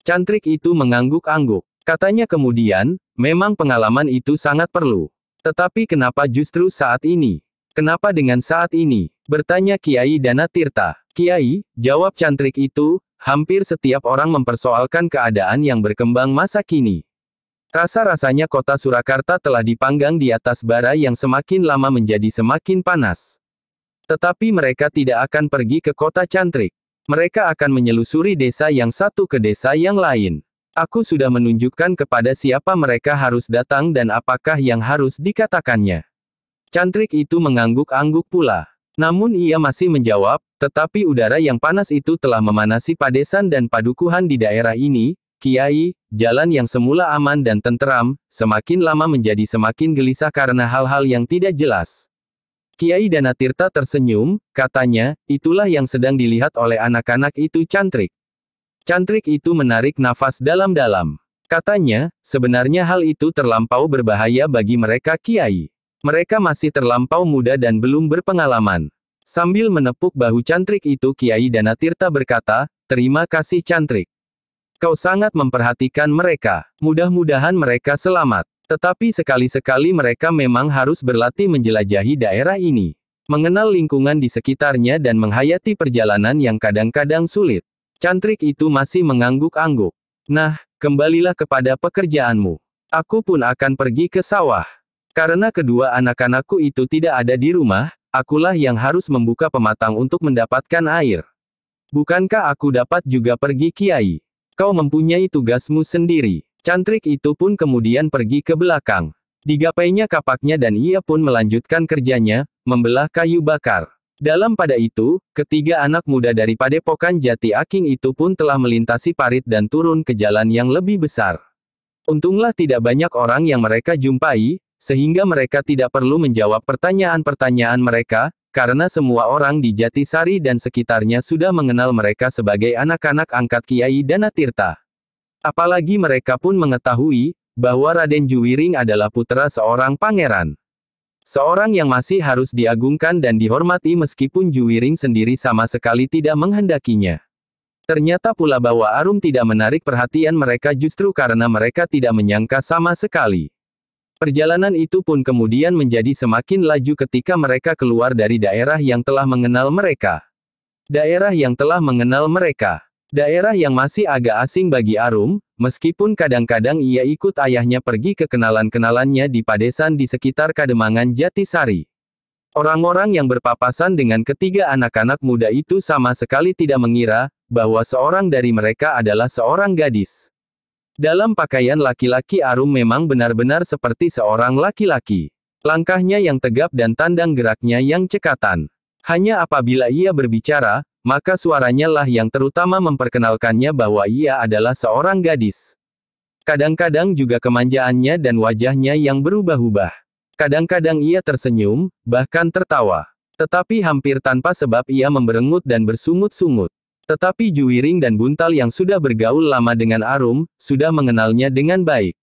Cantrik itu mengangguk-angguk. Katanya kemudian, memang pengalaman itu sangat perlu. Tetapi kenapa justru saat ini? Kenapa dengan saat ini? Bertanya Kiai Dana Tirta. Kiai, jawab cantrik itu, hampir setiap orang mempersoalkan keadaan yang berkembang masa kini. Rasa-rasanya kota Surakarta telah dipanggang di atas bara yang semakin lama menjadi semakin panas. Tetapi mereka tidak akan pergi ke kota cantrik. Mereka akan menyelusuri desa yang satu ke desa yang lain. Aku sudah menunjukkan kepada siapa mereka harus datang dan apakah yang harus dikatakannya. Cantrik itu mengangguk-angguk pula. Namun ia masih menjawab, tetapi udara yang panas itu telah memanasi padesan dan padukuhan di daerah ini, Kiai, jalan yang semula aman dan tenteram, semakin lama menjadi semakin gelisah karena hal-hal yang tidak jelas. Kiai Danatirta tersenyum, katanya, itulah yang sedang dilihat oleh anak-anak itu cantrik. Cantrik itu menarik nafas dalam-dalam. Katanya, sebenarnya hal itu terlampau berbahaya bagi mereka Kiai. Mereka masih terlampau muda dan belum berpengalaman. Sambil menepuk bahu cantrik itu Kiai Dana Tirta berkata, terima kasih cantrik. Kau sangat memperhatikan mereka. Mudah-mudahan mereka selamat. Tetapi sekali-sekali mereka memang harus berlatih menjelajahi daerah ini. Mengenal lingkungan di sekitarnya dan menghayati perjalanan yang kadang-kadang sulit. Cantrik itu masih mengangguk-angguk. Nah, kembalilah kepada pekerjaanmu. Aku pun akan pergi ke sawah. Karena kedua anak-anakku itu tidak ada di rumah, akulah yang harus membuka pematang untuk mendapatkan air. Bukankah aku dapat juga pergi kiai? Kau mempunyai tugasmu sendiri. Cantrik itu pun kemudian pergi ke belakang. Digapainya kapaknya dan ia pun melanjutkan kerjanya, membelah kayu bakar. Dalam pada itu, ketiga anak muda dari Padepokan Jati Aking itu pun telah melintasi parit dan turun ke jalan yang lebih besar. Untunglah tidak banyak orang yang mereka jumpai, sehingga mereka tidak perlu menjawab pertanyaan-pertanyaan mereka, karena semua orang di Jatisari dan sekitarnya sudah mengenal mereka sebagai anak-anak angkat Kiai Danatirta. Apalagi mereka pun mengetahui, bahwa Raden Juwiring adalah putra seorang pangeran. Seorang yang masih harus diagungkan dan dihormati meskipun Juwiring sendiri sama sekali tidak menghendakinya. Ternyata pula bahwa Arum tidak menarik perhatian mereka justru karena mereka tidak menyangka sama sekali. Perjalanan itu pun kemudian menjadi semakin laju ketika mereka keluar dari daerah yang telah mengenal mereka. Daerah yang telah mengenal mereka. Daerah yang masih agak asing bagi Arum, meskipun kadang-kadang ia ikut ayahnya pergi ke kenalan-kenalannya di padesan di sekitar Kademangan Jatisari. Orang-orang yang berpapasan dengan ketiga anak-anak muda itu sama sekali tidak mengira bahwa seorang dari mereka adalah seorang gadis. Dalam pakaian laki-laki Arum memang benar-benar seperti seorang laki-laki. Langkahnya yang tegap dan tandang geraknya yang cekatan. Hanya apabila ia berbicara, maka suaranya lah yang terutama memperkenalkannya bahwa ia adalah seorang gadis. Kadang-kadang juga kemanjaannya dan wajahnya yang berubah-ubah. Kadang-kadang ia tersenyum, bahkan tertawa. Tetapi hampir tanpa sebab ia memberengut dan bersungut-sungut. Tetapi Juwiring dan Buntal yang sudah bergaul lama dengan Arum, sudah mengenalnya dengan baik.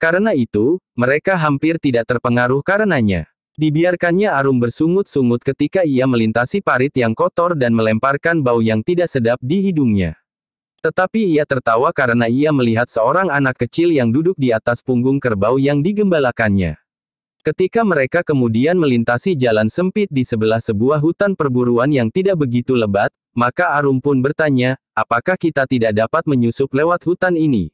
Karena itu, mereka hampir tidak terpengaruh karenanya. Dibiarkannya Arum bersungut-sungut ketika ia melintasi parit yang kotor dan melemparkan bau yang tidak sedap di hidungnya. Tetapi ia tertawa karena ia melihat seorang anak kecil yang duduk di atas punggung kerbau yang digembalakannya. Ketika mereka kemudian melintasi jalan sempit di sebelah sebuah hutan perburuan yang tidak begitu lebat, maka Arum pun bertanya, apakah kita tidak dapat menyusup lewat hutan ini?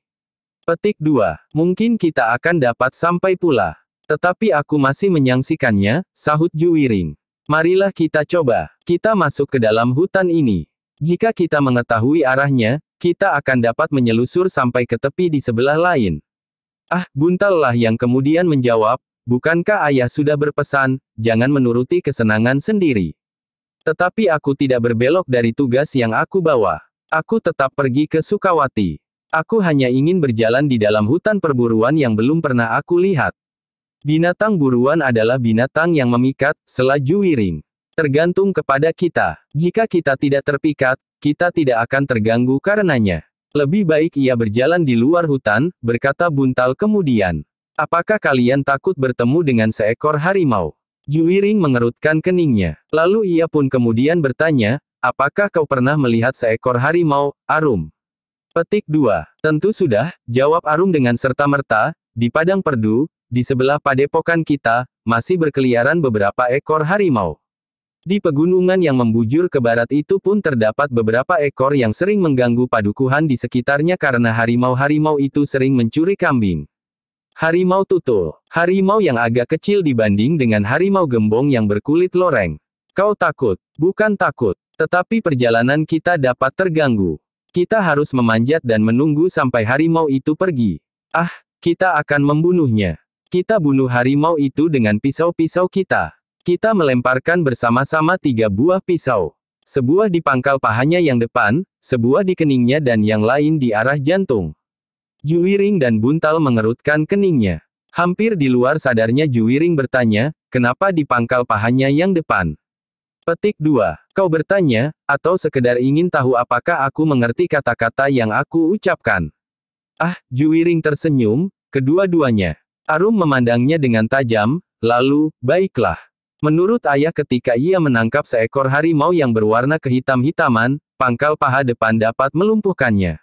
Petik 2. Mungkin kita akan dapat sampai pula. Tetapi aku masih menyangsikannya, sahut Juwiring. Marilah kita coba. Kita masuk ke dalam hutan ini. Jika kita mengetahui arahnya, kita akan dapat menyelusur sampai ke tepi di sebelah lain. Ah, buntallah yang kemudian menjawab, bukankah ayah sudah berpesan, jangan menuruti kesenangan sendiri. Tetapi aku tidak berbelok dari tugas yang aku bawa. Aku tetap pergi ke Sukawati. Aku hanya ingin berjalan di dalam hutan perburuan yang belum pernah aku lihat. Binatang buruan adalah binatang yang memikat, selaju wiring. Tergantung kepada kita. Jika kita tidak terpikat, kita tidak akan terganggu karenanya. Lebih baik ia berjalan di luar hutan, berkata Buntal kemudian. Apakah kalian takut bertemu dengan seekor harimau? Yuiring mengerutkan keningnya. Lalu ia pun kemudian bertanya, apakah kau pernah melihat seekor harimau, Arum? Petik 2. Tentu sudah, jawab Arum dengan serta-merta, di Padang Perdu, di sebelah padepokan kita, masih berkeliaran beberapa ekor harimau. Di pegunungan yang membujur ke barat itu pun terdapat beberapa ekor yang sering mengganggu padukuhan di sekitarnya karena harimau-harimau itu sering mencuri kambing. Harimau tutul. Harimau yang agak kecil dibanding dengan harimau gembong yang berkulit loreng. Kau takut? Bukan takut. Tetapi perjalanan kita dapat terganggu. Kita harus memanjat dan menunggu sampai harimau itu pergi. Ah, kita akan membunuhnya. Kita bunuh harimau itu dengan pisau-pisau kita. Kita melemparkan bersama-sama tiga buah pisau. Sebuah di pangkal pahanya yang depan, sebuah di keningnya dan yang lain di arah jantung. Juwiring dan Buntal mengerutkan keningnya. Hampir di luar sadarnya Juwiring bertanya, kenapa di pangkal pahanya yang depan? Petik 2. Kau bertanya, atau sekedar ingin tahu apakah aku mengerti kata-kata yang aku ucapkan? Ah, Juwiring tersenyum, kedua-duanya. Arum memandangnya dengan tajam, lalu, baiklah. Menurut ayah ketika ia menangkap seekor harimau yang berwarna kehitam-hitaman, pangkal paha depan dapat melumpuhkannya.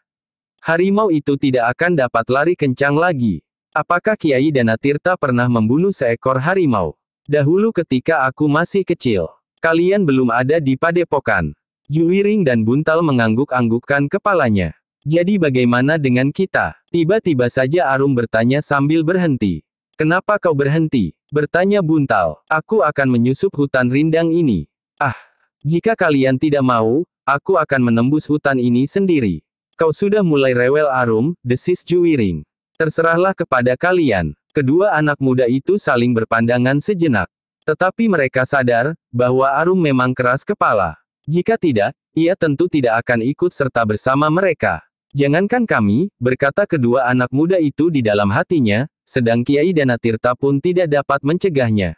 Harimau itu tidak akan dapat lari kencang lagi. Apakah Kiai Danatirta pernah membunuh seekor harimau? Dahulu ketika aku masih kecil, kalian belum ada di padepokan. Juwiring dan Buntal mengangguk-anggukkan kepalanya. Jadi bagaimana dengan kita? Tiba-tiba saja Arum bertanya sambil berhenti. Kenapa kau berhenti? Bertanya Buntal. Aku akan menyusup hutan rindang ini. Ah, jika kalian tidak mau, aku akan menembus hutan ini sendiri. Kau sudah mulai rewel Arum, desis Juwiring. Terserahlah kepada kalian. Kedua anak muda itu saling berpandangan sejenak. Tetapi mereka sadar, bahwa Arum memang keras kepala. Jika tidak, ia tentu tidak akan ikut serta bersama mereka. Jangankan kami, berkata kedua anak muda itu di dalam hatinya, sedang Kiai dan pun tidak dapat mencegahnya.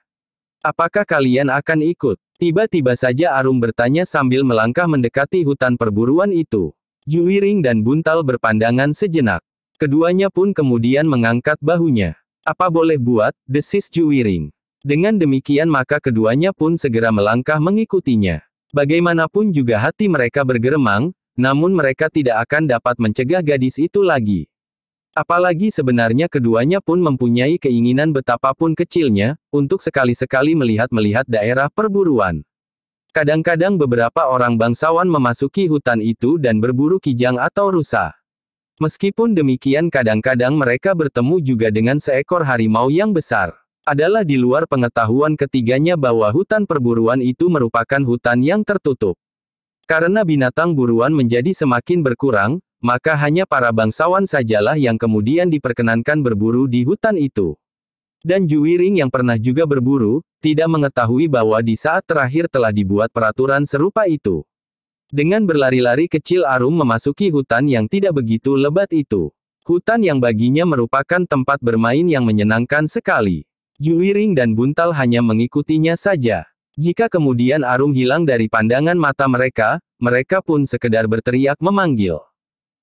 Apakah kalian akan ikut? Tiba-tiba saja Arum bertanya sambil melangkah mendekati hutan perburuan itu. Yuwiring dan Buntal berpandangan sejenak. Keduanya pun kemudian mengangkat bahunya. Apa boleh buat, desis Juwiring. Dengan demikian maka keduanya pun segera melangkah mengikutinya. Bagaimanapun juga hati mereka bergeremang, namun mereka tidak akan dapat mencegah gadis itu lagi. Apalagi sebenarnya keduanya pun mempunyai keinginan betapapun kecilnya, untuk sekali-sekali melihat-melihat daerah perburuan. Kadang-kadang beberapa orang bangsawan memasuki hutan itu dan berburu kijang atau rusa. Meskipun demikian kadang-kadang mereka bertemu juga dengan seekor harimau yang besar. Adalah di luar pengetahuan ketiganya bahwa hutan perburuan itu merupakan hutan yang tertutup. Karena binatang buruan menjadi semakin berkurang, maka hanya para bangsawan sajalah yang kemudian diperkenankan berburu di hutan itu. Dan Juwiring yang pernah juga berburu, tidak mengetahui bahwa di saat terakhir telah dibuat peraturan serupa itu. Dengan berlari-lari kecil Arum memasuki hutan yang tidak begitu lebat itu. Hutan yang baginya merupakan tempat bermain yang menyenangkan sekali. Juwiring dan Buntal hanya mengikutinya saja. Jika kemudian Arum hilang dari pandangan mata mereka, mereka pun sekedar berteriak memanggil.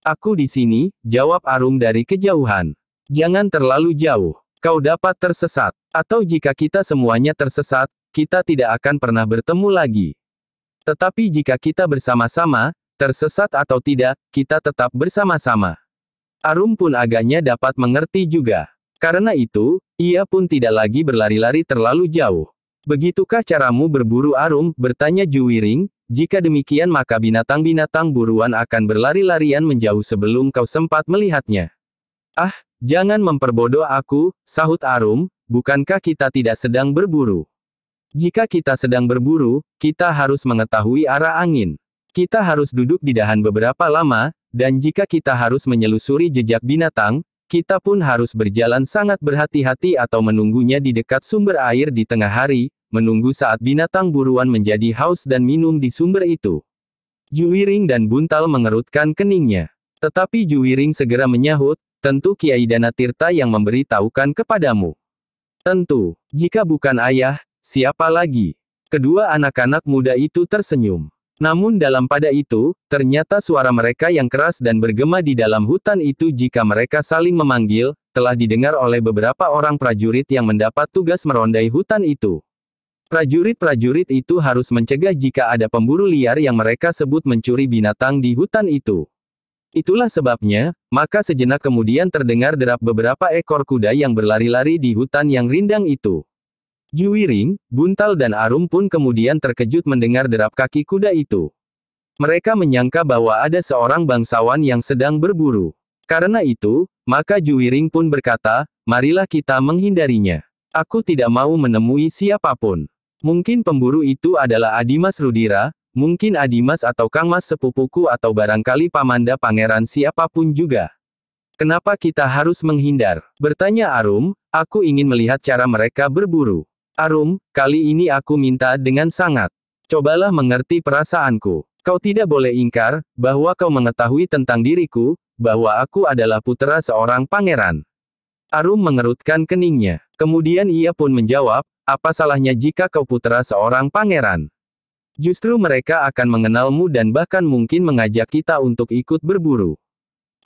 Aku di sini, jawab Arum dari kejauhan. Jangan terlalu jauh. Kau dapat tersesat. Atau jika kita semuanya tersesat, kita tidak akan pernah bertemu lagi. Tetapi jika kita bersama-sama, tersesat atau tidak, kita tetap bersama-sama. Arum pun agaknya dapat mengerti juga. Karena itu, ia pun tidak lagi berlari-lari terlalu jauh. Begitukah caramu berburu arum, bertanya Juwiring, jika demikian maka binatang-binatang buruan akan berlari-larian menjauh sebelum kau sempat melihatnya. Ah, Jangan memperbodoh aku, sahut Arum, bukankah kita tidak sedang berburu? Jika kita sedang berburu, kita harus mengetahui arah angin. Kita harus duduk di dahan beberapa lama, dan jika kita harus menyelusuri jejak binatang, kita pun harus berjalan sangat berhati-hati atau menunggunya di dekat sumber air di tengah hari, menunggu saat binatang buruan menjadi haus dan minum di sumber itu. Juwiring dan Buntal mengerutkan keningnya. Tetapi Juwiring segera menyahut, Tentu Kiai Dana Tirta yang memberitahukan kepadamu. Tentu, jika bukan ayah, siapa lagi? Kedua anak-anak muda itu tersenyum. Namun dalam pada itu, ternyata suara mereka yang keras dan bergema di dalam hutan itu jika mereka saling memanggil, telah didengar oleh beberapa orang prajurit yang mendapat tugas merondai hutan itu. Prajurit-prajurit itu harus mencegah jika ada pemburu liar yang mereka sebut mencuri binatang di hutan itu. Itulah sebabnya, maka sejenak kemudian terdengar derap beberapa ekor kuda yang berlari-lari di hutan yang rindang itu. Juwiring, Buntal dan Arum pun kemudian terkejut mendengar derap kaki kuda itu. Mereka menyangka bahwa ada seorang bangsawan yang sedang berburu. Karena itu, maka Juwiring pun berkata, marilah kita menghindarinya. Aku tidak mau menemui siapapun. Mungkin pemburu itu adalah Adimas Rudira, Mungkin Adimas atau Kang Mas sepupuku atau barangkali Pamanda pangeran siapapun juga. Kenapa kita harus menghindar? Bertanya Arum, aku ingin melihat cara mereka berburu. Arum, kali ini aku minta dengan sangat. Cobalah mengerti perasaanku. Kau tidak boleh ingkar, bahwa kau mengetahui tentang diriku, bahwa aku adalah putra seorang pangeran. Arum mengerutkan keningnya. Kemudian ia pun menjawab, apa salahnya jika kau putra seorang pangeran? Justru mereka akan mengenalmu dan bahkan mungkin mengajak kita untuk ikut berburu.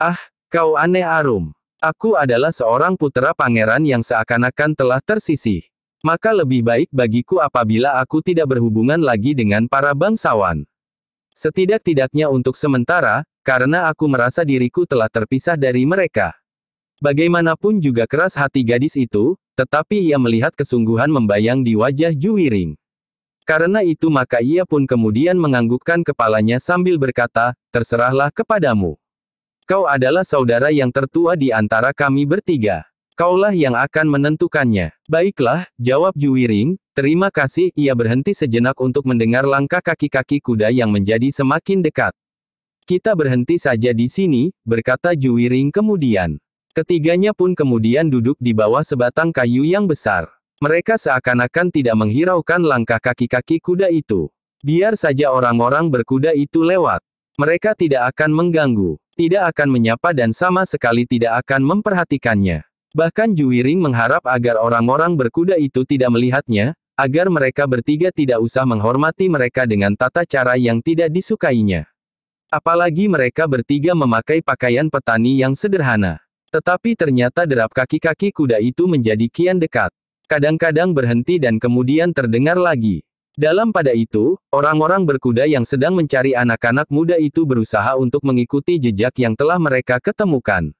Ah, kau aneh Arum. Aku adalah seorang putera pangeran yang seakan-akan telah tersisih. Maka lebih baik bagiku apabila aku tidak berhubungan lagi dengan para bangsawan. Setidak-tidaknya untuk sementara, karena aku merasa diriku telah terpisah dari mereka. Bagaimanapun juga keras hati gadis itu, tetapi ia melihat kesungguhan membayang di wajah Juwiring. Karena itu maka ia pun kemudian menganggukkan kepalanya sambil berkata, terserahlah kepadamu. Kau adalah saudara yang tertua di antara kami bertiga. Kaulah yang akan menentukannya. Baiklah, jawab Juwiring, terima kasih, ia berhenti sejenak untuk mendengar langkah kaki-kaki kuda yang menjadi semakin dekat. Kita berhenti saja di sini, berkata Juwiring kemudian. Ketiganya pun kemudian duduk di bawah sebatang kayu yang besar. Mereka seakan-akan tidak menghiraukan langkah kaki-kaki kuda itu. Biar saja orang-orang berkuda itu lewat. Mereka tidak akan mengganggu, tidak akan menyapa dan sama sekali tidak akan memperhatikannya. Bahkan Juwiring mengharap agar orang-orang berkuda itu tidak melihatnya, agar mereka bertiga tidak usah menghormati mereka dengan tata cara yang tidak disukainya. Apalagi mereka bertiga memakai pakaian petani yang sederhana. Tetapi ternyata derap kaki-kaki kuda itu menjadi kian dekat. Kadang-kadang berhenti dan kemudian terdengar lagi. Dalam pada itu, orang-orang berkuda yang sedang mencari anak-anak muda itu berusaha untuk mengikuti jejak yang telah mereka ketemukan.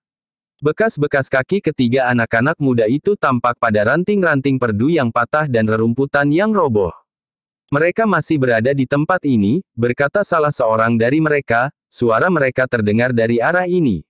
Bekas-bekas kaki ketiga anak-anak muda itu tampak pada ranting-ranting perdu yang patah dan rerumputan yang roboh. Mereka masih berada di tempat ini, berkata salah seorang dari mereka, suara mereka terdengar dari arah ini.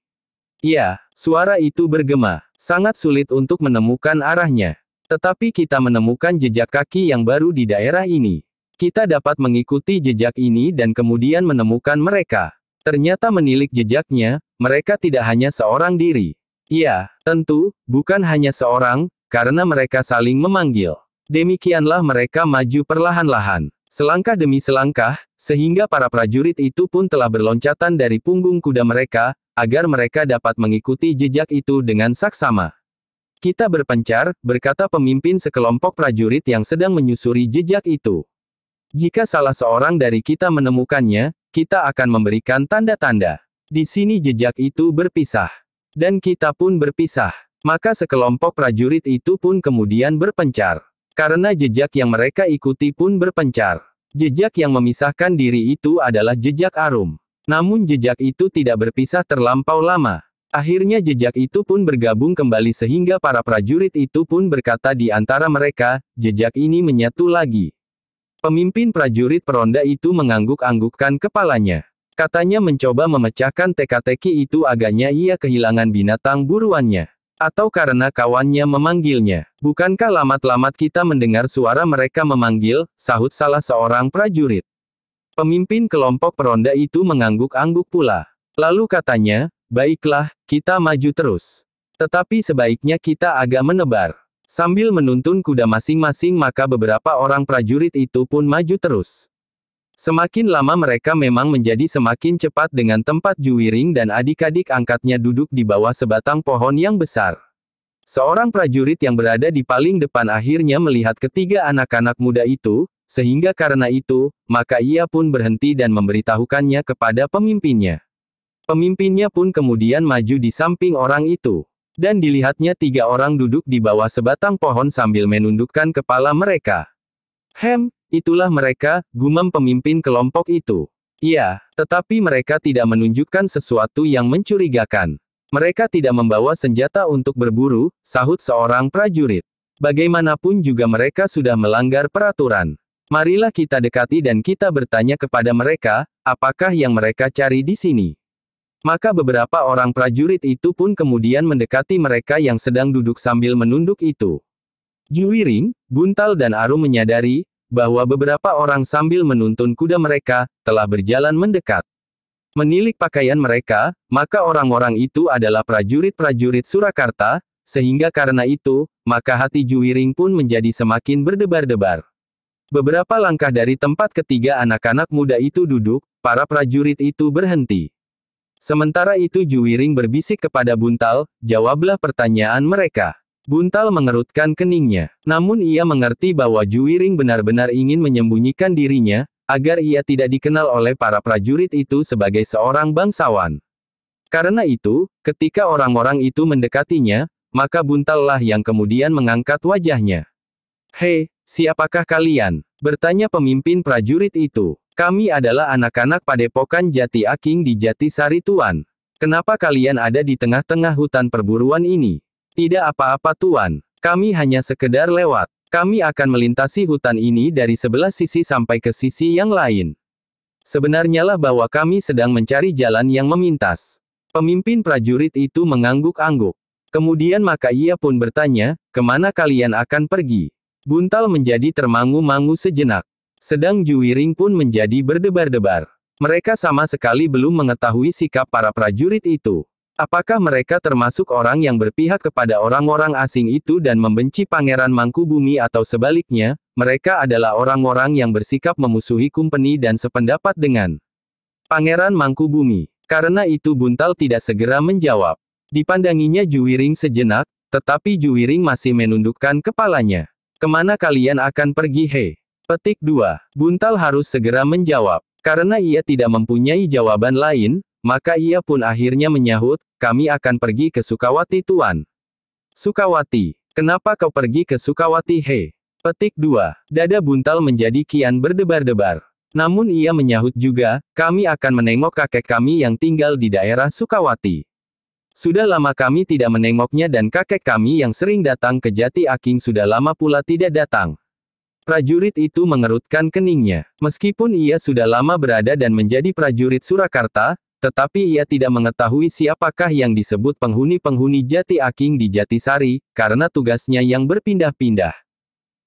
Ya, suara itu bergema, sangat sulit untuk menemukan arahnya. Tetapi kita menemukan jejak kaki yang baru di daerah ini. Kita dapat mengikuti jejak ini dan kemudian menemukan mereka. Ternyata menilik jejaknya, mereka tidak hanya seorang diri. Ya, tentu, bukan hanya seorang, karena mereka saling memanggil. Demikianlah mereka maju perlahan-lahan, selangkah demi selangkah, sehingga para prajurit itu pun telah berloncatan dari punggung kuda mereka, agar mereka dapat mengikuti jejak itu dengan saksama. Kita berpencar, berkata pemimpin sekelompok prajurit yang sedang menyusuri jejak itu. Jika salah seorang dari kita menemukannya, kita akan memberikan tanda-tanda. Di sini jejak itu berpisah. Dan kita pun berpisah. Maka sekelompok prajurit itu pun kemudian berpencar. Karena jejak yang mereka ikuti pun berpencar. Jejak yang memisahkan diri itu adalah jejak arum. Namun jejak itu tidak berpisah terlampau lama. Akhirnya jejak itu pun bergabung kembali sehingga para prajurit itu pun berkata di antara mereka, jejak ini menyatu lagi. Pemimpin prajurit peronda itu mengangguk-anggukkan kepalanya. Katanya mencoba memecahkan teka-teki itu agaknya ia kehilangan binatang buruannya. Atau karena kawannya memanggilnya. Bukankah lamat-lamat kita mendengar suara mereka memanggil, sahut salah seorang prajurit. Pemimpin kelompok peronda itu mengangguk-angguk pula. Lalu katanya, Baiklah, kita maju terus. Tetapi sebaiknya kita agak menebar. Sambil menuntun kuda masing-masing maka beberapa orang prajurit itu pun maju terus. Semakin lama mereka memang menjadi semakin cepat dengan tempat juwiring dan adik-adik angkatnya duduk di bawah sebatang pohon yang besar. Seorang prajurit yang berada di paling depan akhirnya melihat ketiga anak-anak muda itu, sehingga karena itu, maka ia pun berhenti dan memberitahukannya kepada pemimpinnya. Pemimpinnya pun kemudian maju di samping orang itu. Dan dilihatnya tiga orang duduk di bawah sebatang pohon sambil menundukkan kepala mereka. Hem, itulah mereka, gumam pemimpin kelompok itu. Iya, tetapi mereka tidak menunjukkan sesuatu yang mencurigakan. Mereka tidak membawa senjata untuk berburu, sahut seorang prajurit. Bagaimanapun juga mereka sudah melanggar peraturan. Marilah kita dekati dan kita bertanya kepada mereka, apakah yang mereka cari di sini. Maka beberapa orang prajurit itu pun kemudian mendekati mereka yang sedang duduk sambil menunduk itu. Juwiring, Buntal dan Arum menyadari, bahwa beberapa orang sambil menuntun kuda mereka, telah berjalan mendekat. Menilik pakaian mereka, maka orang-orang itu adalah prajurit-prajurit Surakarta, sehingga karena itu, maka hati Juwiring pun menjadi semakin berdebar-debar. Beberapa langkah dari tempat ketiga anak-anak muda itu duduk, para prajurit itu berhenti. Sementara itu Juwiring berbisik kepada Buntal, jawablah pertanyaan mereka. Buntal mengerutkan keningnya. Namun ia mengerti bahwa Juwiring benar-benar ingin menyembunyikan dirinya, agar ia tidak dikenal oleh para prajurit itu sebagai seorang bangsawan. Karena itu, ketika orang-orang itu mendekatinya, maka Buntallah yang kemudian mengangkat wajahnya. Hei, siapakah kalian? Bertanya pemimpin prajurit itu. Kami adalah anak-anak padepokan Jati Aking di Jati Sari Tuan. Kenapa kalian ada di tengah-tengah hutan perburuan ini? Tidak apa-apa Tuan. Kami hanya sekedar lewat. Kami akan melintasi hutan ini dari sebelah sisi sampai ke sisi yang lain. Sebenarnya lah bahwa kami sedang mencari jalan yang memintas. Pemimpin prajurit itu mengangguk-angguk. Kemudian maka ia pun bertanya, kemana kalian akan pergi? Buntal menjadi termangu-mangu sejenak. Sedang Juwiring pun menjadi berdebar-debar. Mereka sama sekali belum mengetahui sikap para prajurit itu. Apakah mereka termasuk orang yang berpihak kepada orang-orang asing itu dan membenci Pangeran Mangkubumi atau sebaliknya, mereka adalah orang-orang yang bersikap memusuhi kumpeni dan sependapat dengan Pangeran Mangkubumi. Karena itu Buntal tidak segera menjawab. Dipandanginya Juwiring sejenak, tetapi Juwiring masih menundukkan kepalanya. Kemana kalian akan pergi he? Petik 2. Buntal harus segera menjawab. Karena ia tidak mempunyai jawaban lain, maka ia pun akhirnya menyahut, kami akan pergi ke Sukawati Tuan. Sukawati, kenapa kau pergi ke Sukawati he? Petik 2. Dada buntal menjadi kian berdebar-debar. Namun ia menyahut juga, kami akan menengok kakek kami yang tinggal di daerah Sukawati. Sudah lama kami tidak menengoknya dan kakek kami yang sering datang ke Jati Aking sudah lama pula tidak datang. Prajurit itu mengerutkan keningnya. Meskipun ia sudah lama berada dan menjadi prajurit Surakarta, tetapi ia tidak mengetahui siapakah yang disebut penghuni-penghuni Jati Aking di Jatisari, karena tugasnya yang berpindah-pindah.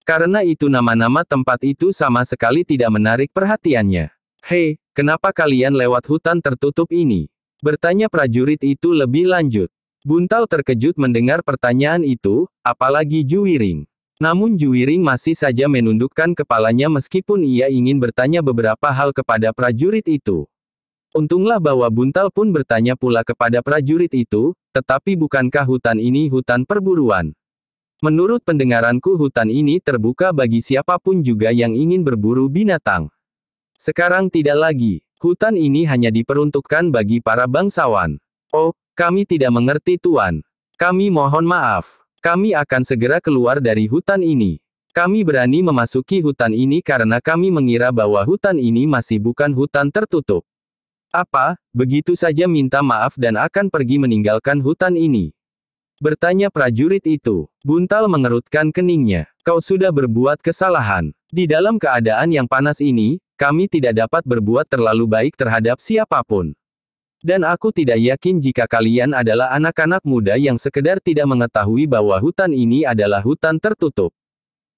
Karena itu nama-nama tempat itu sama sekali tidak menarik perhatiannya. Hei, kenapa kalian lewat hutan tertutup ini? Bertanya prajurit itu lebih lanjut. Buntal terkejut mendengar pertanyaan itu, apalagi Juwiring. Namun Juwiring masih saja menundukkan kepalanya meskipun ia ingin bertanya beberapa hal kepada prajurit itu. Untunglah bahwa Buntal pun bertanya pula kepada prajurit itu, tetapi bukankah hutan ini hutan perburuan? Menurut pendengaranku hutan ini terbuka bagi siapapun juga yang ingin berburu binatang. Sekarang tidak lagi, Hutan ini hanya diperuntukkan bagi para bangsawan. Oh, kami tidak mengerti Tuan. Kami mohon maaf. Kami akan segera keluar dari hutan ini. Kami berani memasuki hutan ini karena kami mengira bahwa hutan ini masih bukan hutan tertutup. Apa, begitu saja minta maaf dan akan pergi meninggalkan hutan ini? Bertanya prajurit itu. Buntal mengerutkan keningnya. Kau sudah berbuat kesalahan. Di dalam keadaan yang panas ini, kami tidak dapat berbuat terlalu baik terhadap siapapun. Dan aku tidak yakin jika kalian adalah anak-anak muda yang sekedar tidak mengetahui bahwa hutan ini adalah hutan tertutup.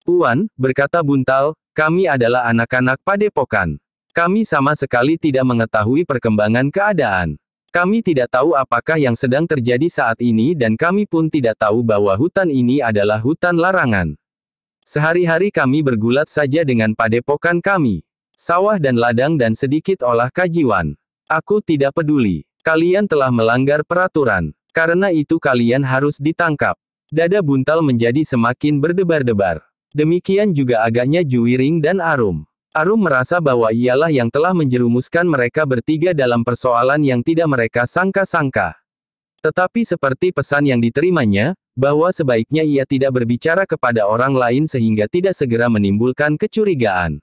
Puan, berkata Buntal, kami adalah anak-anak padepokan. Kami sama sekali tidak mengetahui perkembangan keadaan. Kami tidak tahu apakah yang sedang terjadi saat ini dan kami pun tidak tahu bahwa hutan ini adalah hutan larangan. Sehari-hari kami bergulat saja dengan padepokan kami. Sawah dan ladang dan sedikit olah kajiwan. Aku tidak peduli. Kalian telah melanggar peraturan. Karena itu kalian harus ditangkap. Dada buntal menjadi semakin berdebar-debar. Demikian juga agaknya Juwiring dan Arum. Arum merasa bahwa ialah yang telah menjerumuskan mereka bertiga dalam persoalan yang tidak mereka sangka-sangka. Tetapi seperti pesan yang diterimanya, bahwa sebaiknya ia tidak berbicara kepada orang lain sehingga tidak segera menimbulkan kecurigaan.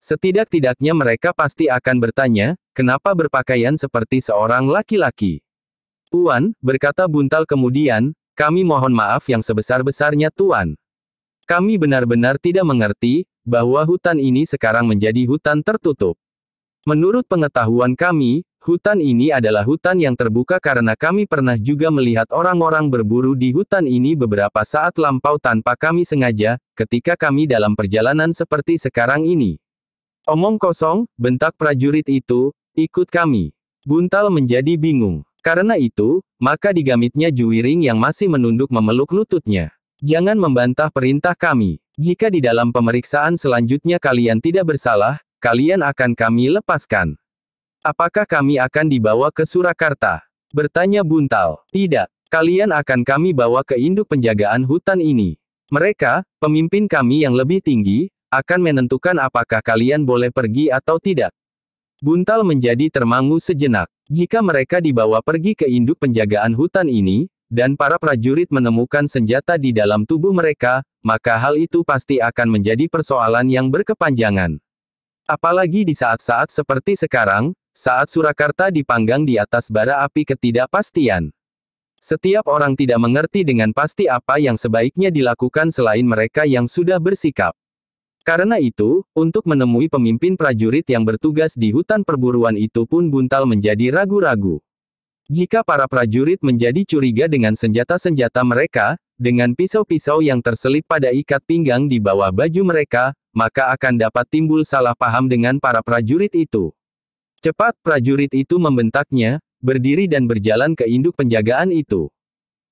Setidak-tidaknya mereka pasti akan bertanya, kenapa berpakaian seperti seorang laki-laki. Tuan, berkata Buntal kemudian, kami mohon maaf yang sebesar-besarnya Tuan. Kami benar-benar tidak mengerti, bahwa hutan ini sekarang menjadi hutan tertutup. Menurut pengetahuan kami, hutan ini adalah hutan yang terbuka karena kami pernah juga melihat orang-orang berburu di hutan ini beberapa saat lampau tanpa kami sengaja, ketika kami dalam perjalanan seperti sekarang ini. Omong kosong, bentak prajurit itu, ikut kami. Buntal menjadi bingung. Karena itu, maka digamitnya Juwiring yang masih menunduk memeluk lututnya. Jangan membantah perintah kami. Jika di dalam pemeriksaan selanjutnya kalian tidak bersalah, kalian akan kami lepaskan. Apakah kami akan dibawa ke Surakarta? Bertanya Buntal. Tidak, kalian akan kami bawa ke induk penjagaan hutan ini. Mereka, pemimpin kami yang lebih tinggi, akan menentukan apakah kalian boleh pergi atau tidak. Buntal menjadi termangu sejenak. Jika mereka dibawa pergi ke induk penjagaan hutan ini, dan para prajurit menemukan senjata di dalam tubuh mereka, maka hal itu pasti akan menjadi persoalan yang berkepanjangan. Apalagi di saat-saat seperti sekarang, saat Surakarta dipanggang di atas bara api ketidakpastian. Setiap orang tidak mengerti dengan pasti apa yang sebaiknya dilakukan selain mereka yang sudah bersikap. Karena itu, untuk menemui pemimpin prajurit yang bertugas di hutan perburuan itu pun Buntal menjadi ragu-ragu. Jika para prajurit menjadi curiga dengan senjata-senjata mereka, dengan pisau-pisau yang terselip pada ikat pinggang di bawah baju mereka, maka akan dapat timbul salah paham dengan para prajurit itu. Cepat prajurit itu membentaknya, berdiri dan berjalan ke induk penjagaan itu.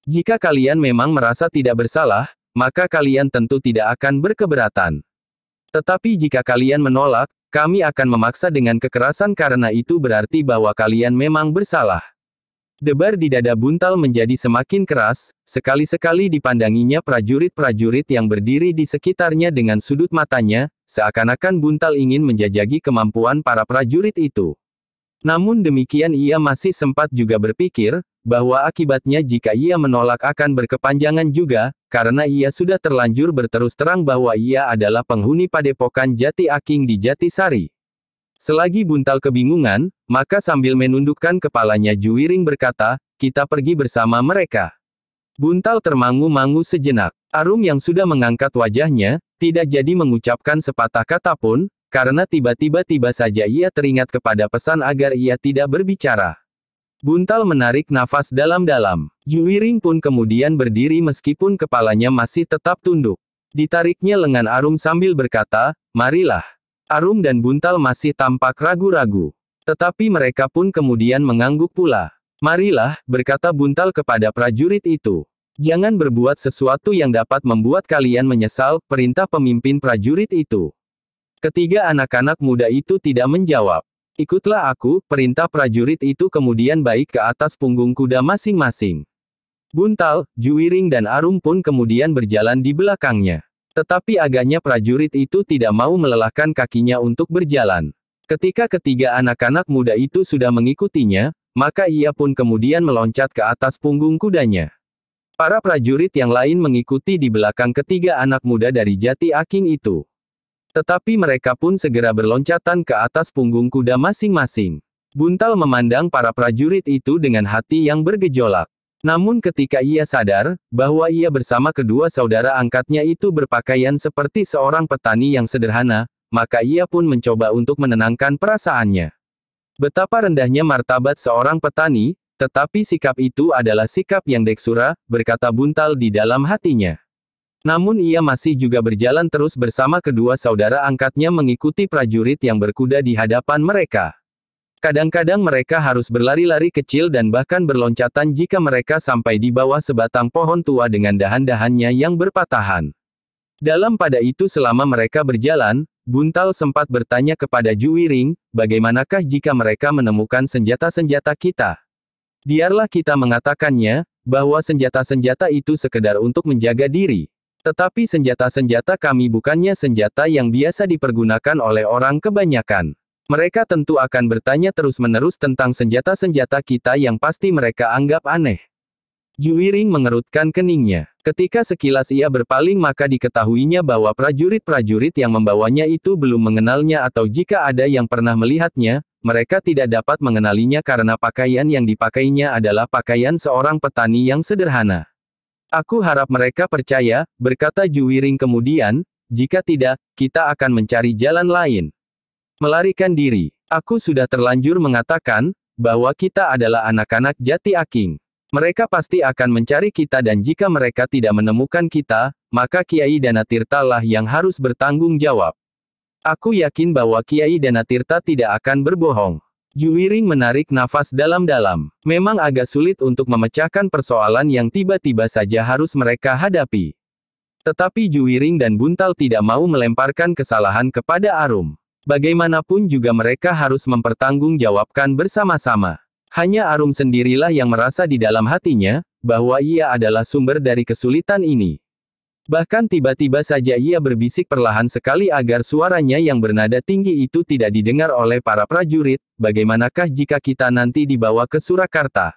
Jika kalian memang merasa tidak bersalah, maka kalian tentu tidak akan berkeberatan. Tetapi jika kalian menolak, kami akan memaksa dengan kekerasan karena itu berarti bahwa kalian memang bersalah. Debar di dada buntal menjadi semakin keras, sekali-sekali dipandanginya prajurit-prajurit yang berdiri di sekitarnya dengan sudut matanya, seakan-akan buntal ingin menjajagi kemampuan para prajurit itu. Namun demikian ia masih sempat juga berpikir, bahwa akibatnya jika ia menolak akan berkepanjangan juga, karena ia sudah terlanjur berterus terang bahwa ia adalah penghuni padepokan Jati Aking di Jatisari. Selagi buntal kebingungan, maka sambil menundukkan kepalanya Juwiring berkata, kita pergi bersama mereka. Buntal termangu-mangu sejenak. Arum yang sudah mengangkat wajahnya, tidak jadi mengucapkan sepatah kata pun, karena tiba-tiba-tiba saja ia teringat kepada pesan agar ia tidak berbicara. Buntal menarik nafas dalam-dalam. Yuwiring pun kemudian berdiri meskipun kepalanya masih tetap tunduk. Ditariknya lengan Arum sambil berkata, marilah. Arum dan Buntal masih tampak ragu-ragu. Tetapi mereka pun kemudian mengangguk pula. Marilah, berkata Buntal kepada prajurit itu. Jangan berbuat sesuatu yang dapat membuat kalian menyesal, perintah pemimpin prajurit itu. Ketiga anak-anak muda itu tidak menjawab. Ikutlah aku, perintah prajurit itu kemudian baik ke atas punggung kuda masing-masing. Buntal, Juwiring dan Arum pun kemudian berjalan di belakangnya. Tetapi agaknya prajurit itu tidak mau melelahkan kakinya untuk berjalan. Ketika ketiga anak-anak muda itu sudah mengikutinya, maka ia pun kemudian meloncat ke atas punggung kudanya. Para prajurit yang lain mengikuti di belakang ketiga anak muda dari jati aking itu. Tetapi mereka pun segera berloncatan ke atas punggung kuda masing-masing. Buntal memandang para prajurit itu dengan hati yang bergejolak. Namun ketika ia sadar, bahwa ia bersama kedua saudara angkatnya itu berpakaian seperti seorang petani yang sederhana, maka ia pun mencoba untuk menenangkan perasaannya. Betapa rendahnya martabat seorang petani, tetapi sikap itu adalah sikap yang deksura, berkata Buntal di dalam hatinya. Namun ia masih juga berjalan terus bersama kedua saudara angkatnya mengikuti prajurit yang berkuda di hadapan mereka. Kadang-kadang mereka harus berlari-lari kecil dan bahkan berloncatan jika mereka sampai di bawah sebatang pohon tua dengan dahan-dahannya yang berpatahan. Dalam pada itu selama mereka berjalan, Buntal sempat bertanya kepada Juwiring, bagaimanakah jika mereka menemukan senjata-senjata kita? Biarlah kita mengatakannya, bahwa senjata-senjata itu sekedar untuk menjaga diri, tetapi senjata-senjata kami bukannya senjata yang biasa dipergunakan oleh orang kebanyakan. Mereka tentu akan bertanya terus-menerus tentang senjata-senjata kita yang pasti mereka anggap aneh. Juwiring mengerutkan keningnya. Ketika sekilas ia berpaling maka diketahuinya bahwa prajurit-prajurit yang membawanya itu belum mengenalnya atau jika ada yang pernah melihatnya, mereka tidak dapat mengenalinya karena pakaian yang dipakainya adalah pakaian seorang petani yang sederhana. Aku harap mereka percaya, berkata Juwiring kemudian, jika tidak, kita akan mencari jalan lain. Melarikan diri. Aku sudah terlanjur mengatakan, bahwa kita adalah anak-anak jati aking. Mereka pasti akan mencari kita dan jika mereka tidak menemukan kita, maka Kiai Danatirta lah yang harus bertanggung jawab. Aku yakin bahwa Kiai Danatirta tidak akan berbohong. Juwiring menarik nafas dalam-dalam. Memang agak sulit untuk memecahkan persoalan yang tiba-tiba saja harus mereka hadapi. Tetapi Juwiring dan Buntal tidak mau melemparkan kesalahan kepada Arum. Bagaimanapun juga mereka harus mempertanggungjawabkan bersama-sama. Hanya Arum sendirilah yang merasa di dalam hatinya, bahwa ia adalah sumber dari kesulitan ini. Bahkan tiba-tiba saja ia berbisik perlahan sekali agar suaranya yang bernada tinggi itu tidak didengar oleh para prajurit, bagaimanakah jika kita nanti dibawa ke Surakarta?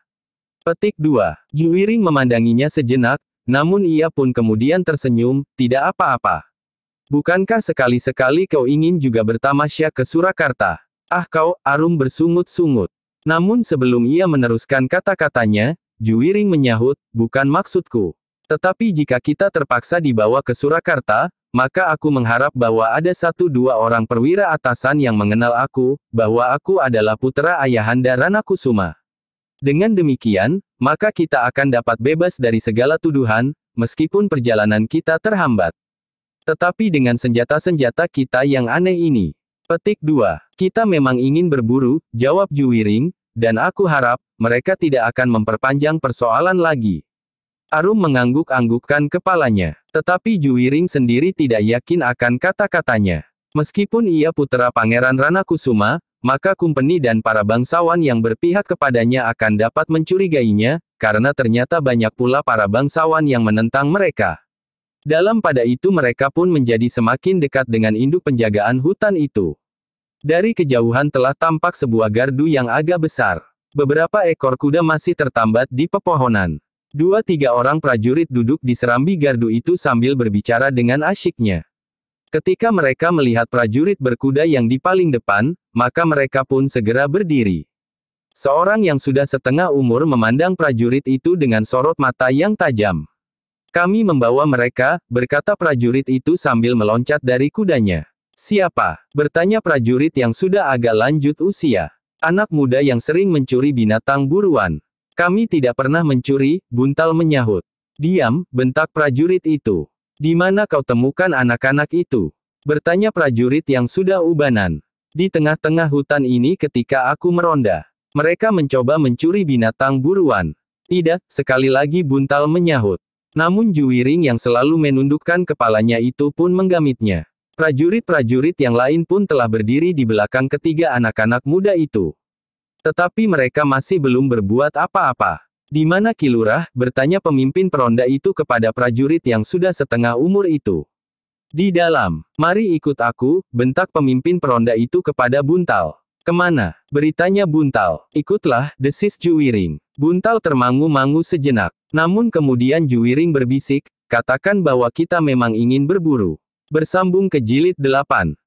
Petik 2. Juwiring memandanginya sejenak, namun ia pun kemudian tersenyum, tidak apa-apa. Bukankah sekali-sekali kau ingin juga bertamasya ke Surakarta? Ah kau, Arum bersungut-sungut. Namun sebelum ia meneruskan kata-katanya, Juwiring menyahut, bukan maksudku. Tetapi jika kita terpaksa dibawa ke Surakarta, maka aku mengharap bahwa ada satu dua orang perwira atasan yang mengenal aku, bahwa aku adalah putra ayahanda Rana Kusuma. Dengan demikian, maka kita akan dapat bebas dari segala tuduhan, meskipun perjalanan kita terhambat. Tetapi dengan senjata-senjata kita yang aneh ini. Petik 2. Kita memang ingin berburu, jawab Juwiring, dan aku harap, mereka tidak akan memperpanjang persoalan lagi. Arum mengangguk-anggukkan kepalanya. Tetapi Juwiring sendiri tidak yakin akan kata-katanya. Meskipun ia putera Pangeran Rana Kusuma, maka kumpeni dan para bangsawan yang berpihak kepadanya akan dapat mencurigainya, karena ternyata banyak pula para bangsawan yang menentang mereka. Dalam pada itu mereka pun menjadi semakin dekat dengan induk penjagaan hutan itu. Dari kejauhan telah tampak sebuah gardu yang agak besar. Beberapa ekor kuda masih tertambat di pepohonan. Dua tiga orang prajurit duduk di serambi gardu itu sambil berbicara dengan asyiknya. Ketika mereka melihat prajurit berkuda yang di paling depan, maka mereka pun segera berdiri. Seorang yang sudah setengah umur memandang prajurit itu dengan sorot mata yang tajam. Kami membawa mereka, berkata prajurit itu sambil meloncat dari kudanya. Siapa? Bertanya prajurit yang sudah agak lanjut usia. Anak muda yang sering mencuri binatang buruan. Kami tidak pernah mencuri, Buntal menyahut. Diam, bentak prajurit itu. Di mana kau temukan anak-anak itu? Bertanya prajurit yang sudah ubanan. Di tengah-tengah hutan ini ketika aku meronda. Mereka mencoba mencuri binatang buruan. Tidak, sekali lagi Buntal menyahut. Namun Juwiring yang selalu menundukkan kepalanya itu pun menggamitnya. Prajurit-prajurit yang lain pun telah berdiri di belakang ketiga anak-anak muda itu. Tetapi mereka masih belum berbuat apa-apa. Di mana Kilurah, bertanya pemimpin peronda itu kepada prajurit yang sudah setengah umur itu. Di dalam, mari ikut aku, bentak pemimpin peronda itu kepada Buntal. Kemana? Beritanya Buntal. Ikutlah, desis Juwiring. Buntal termangu-mangu sejenak. Namun kemudian Juwiring berbisik, katakan bahwa kita memang ingin berburu. Bersambung ke jilid 8.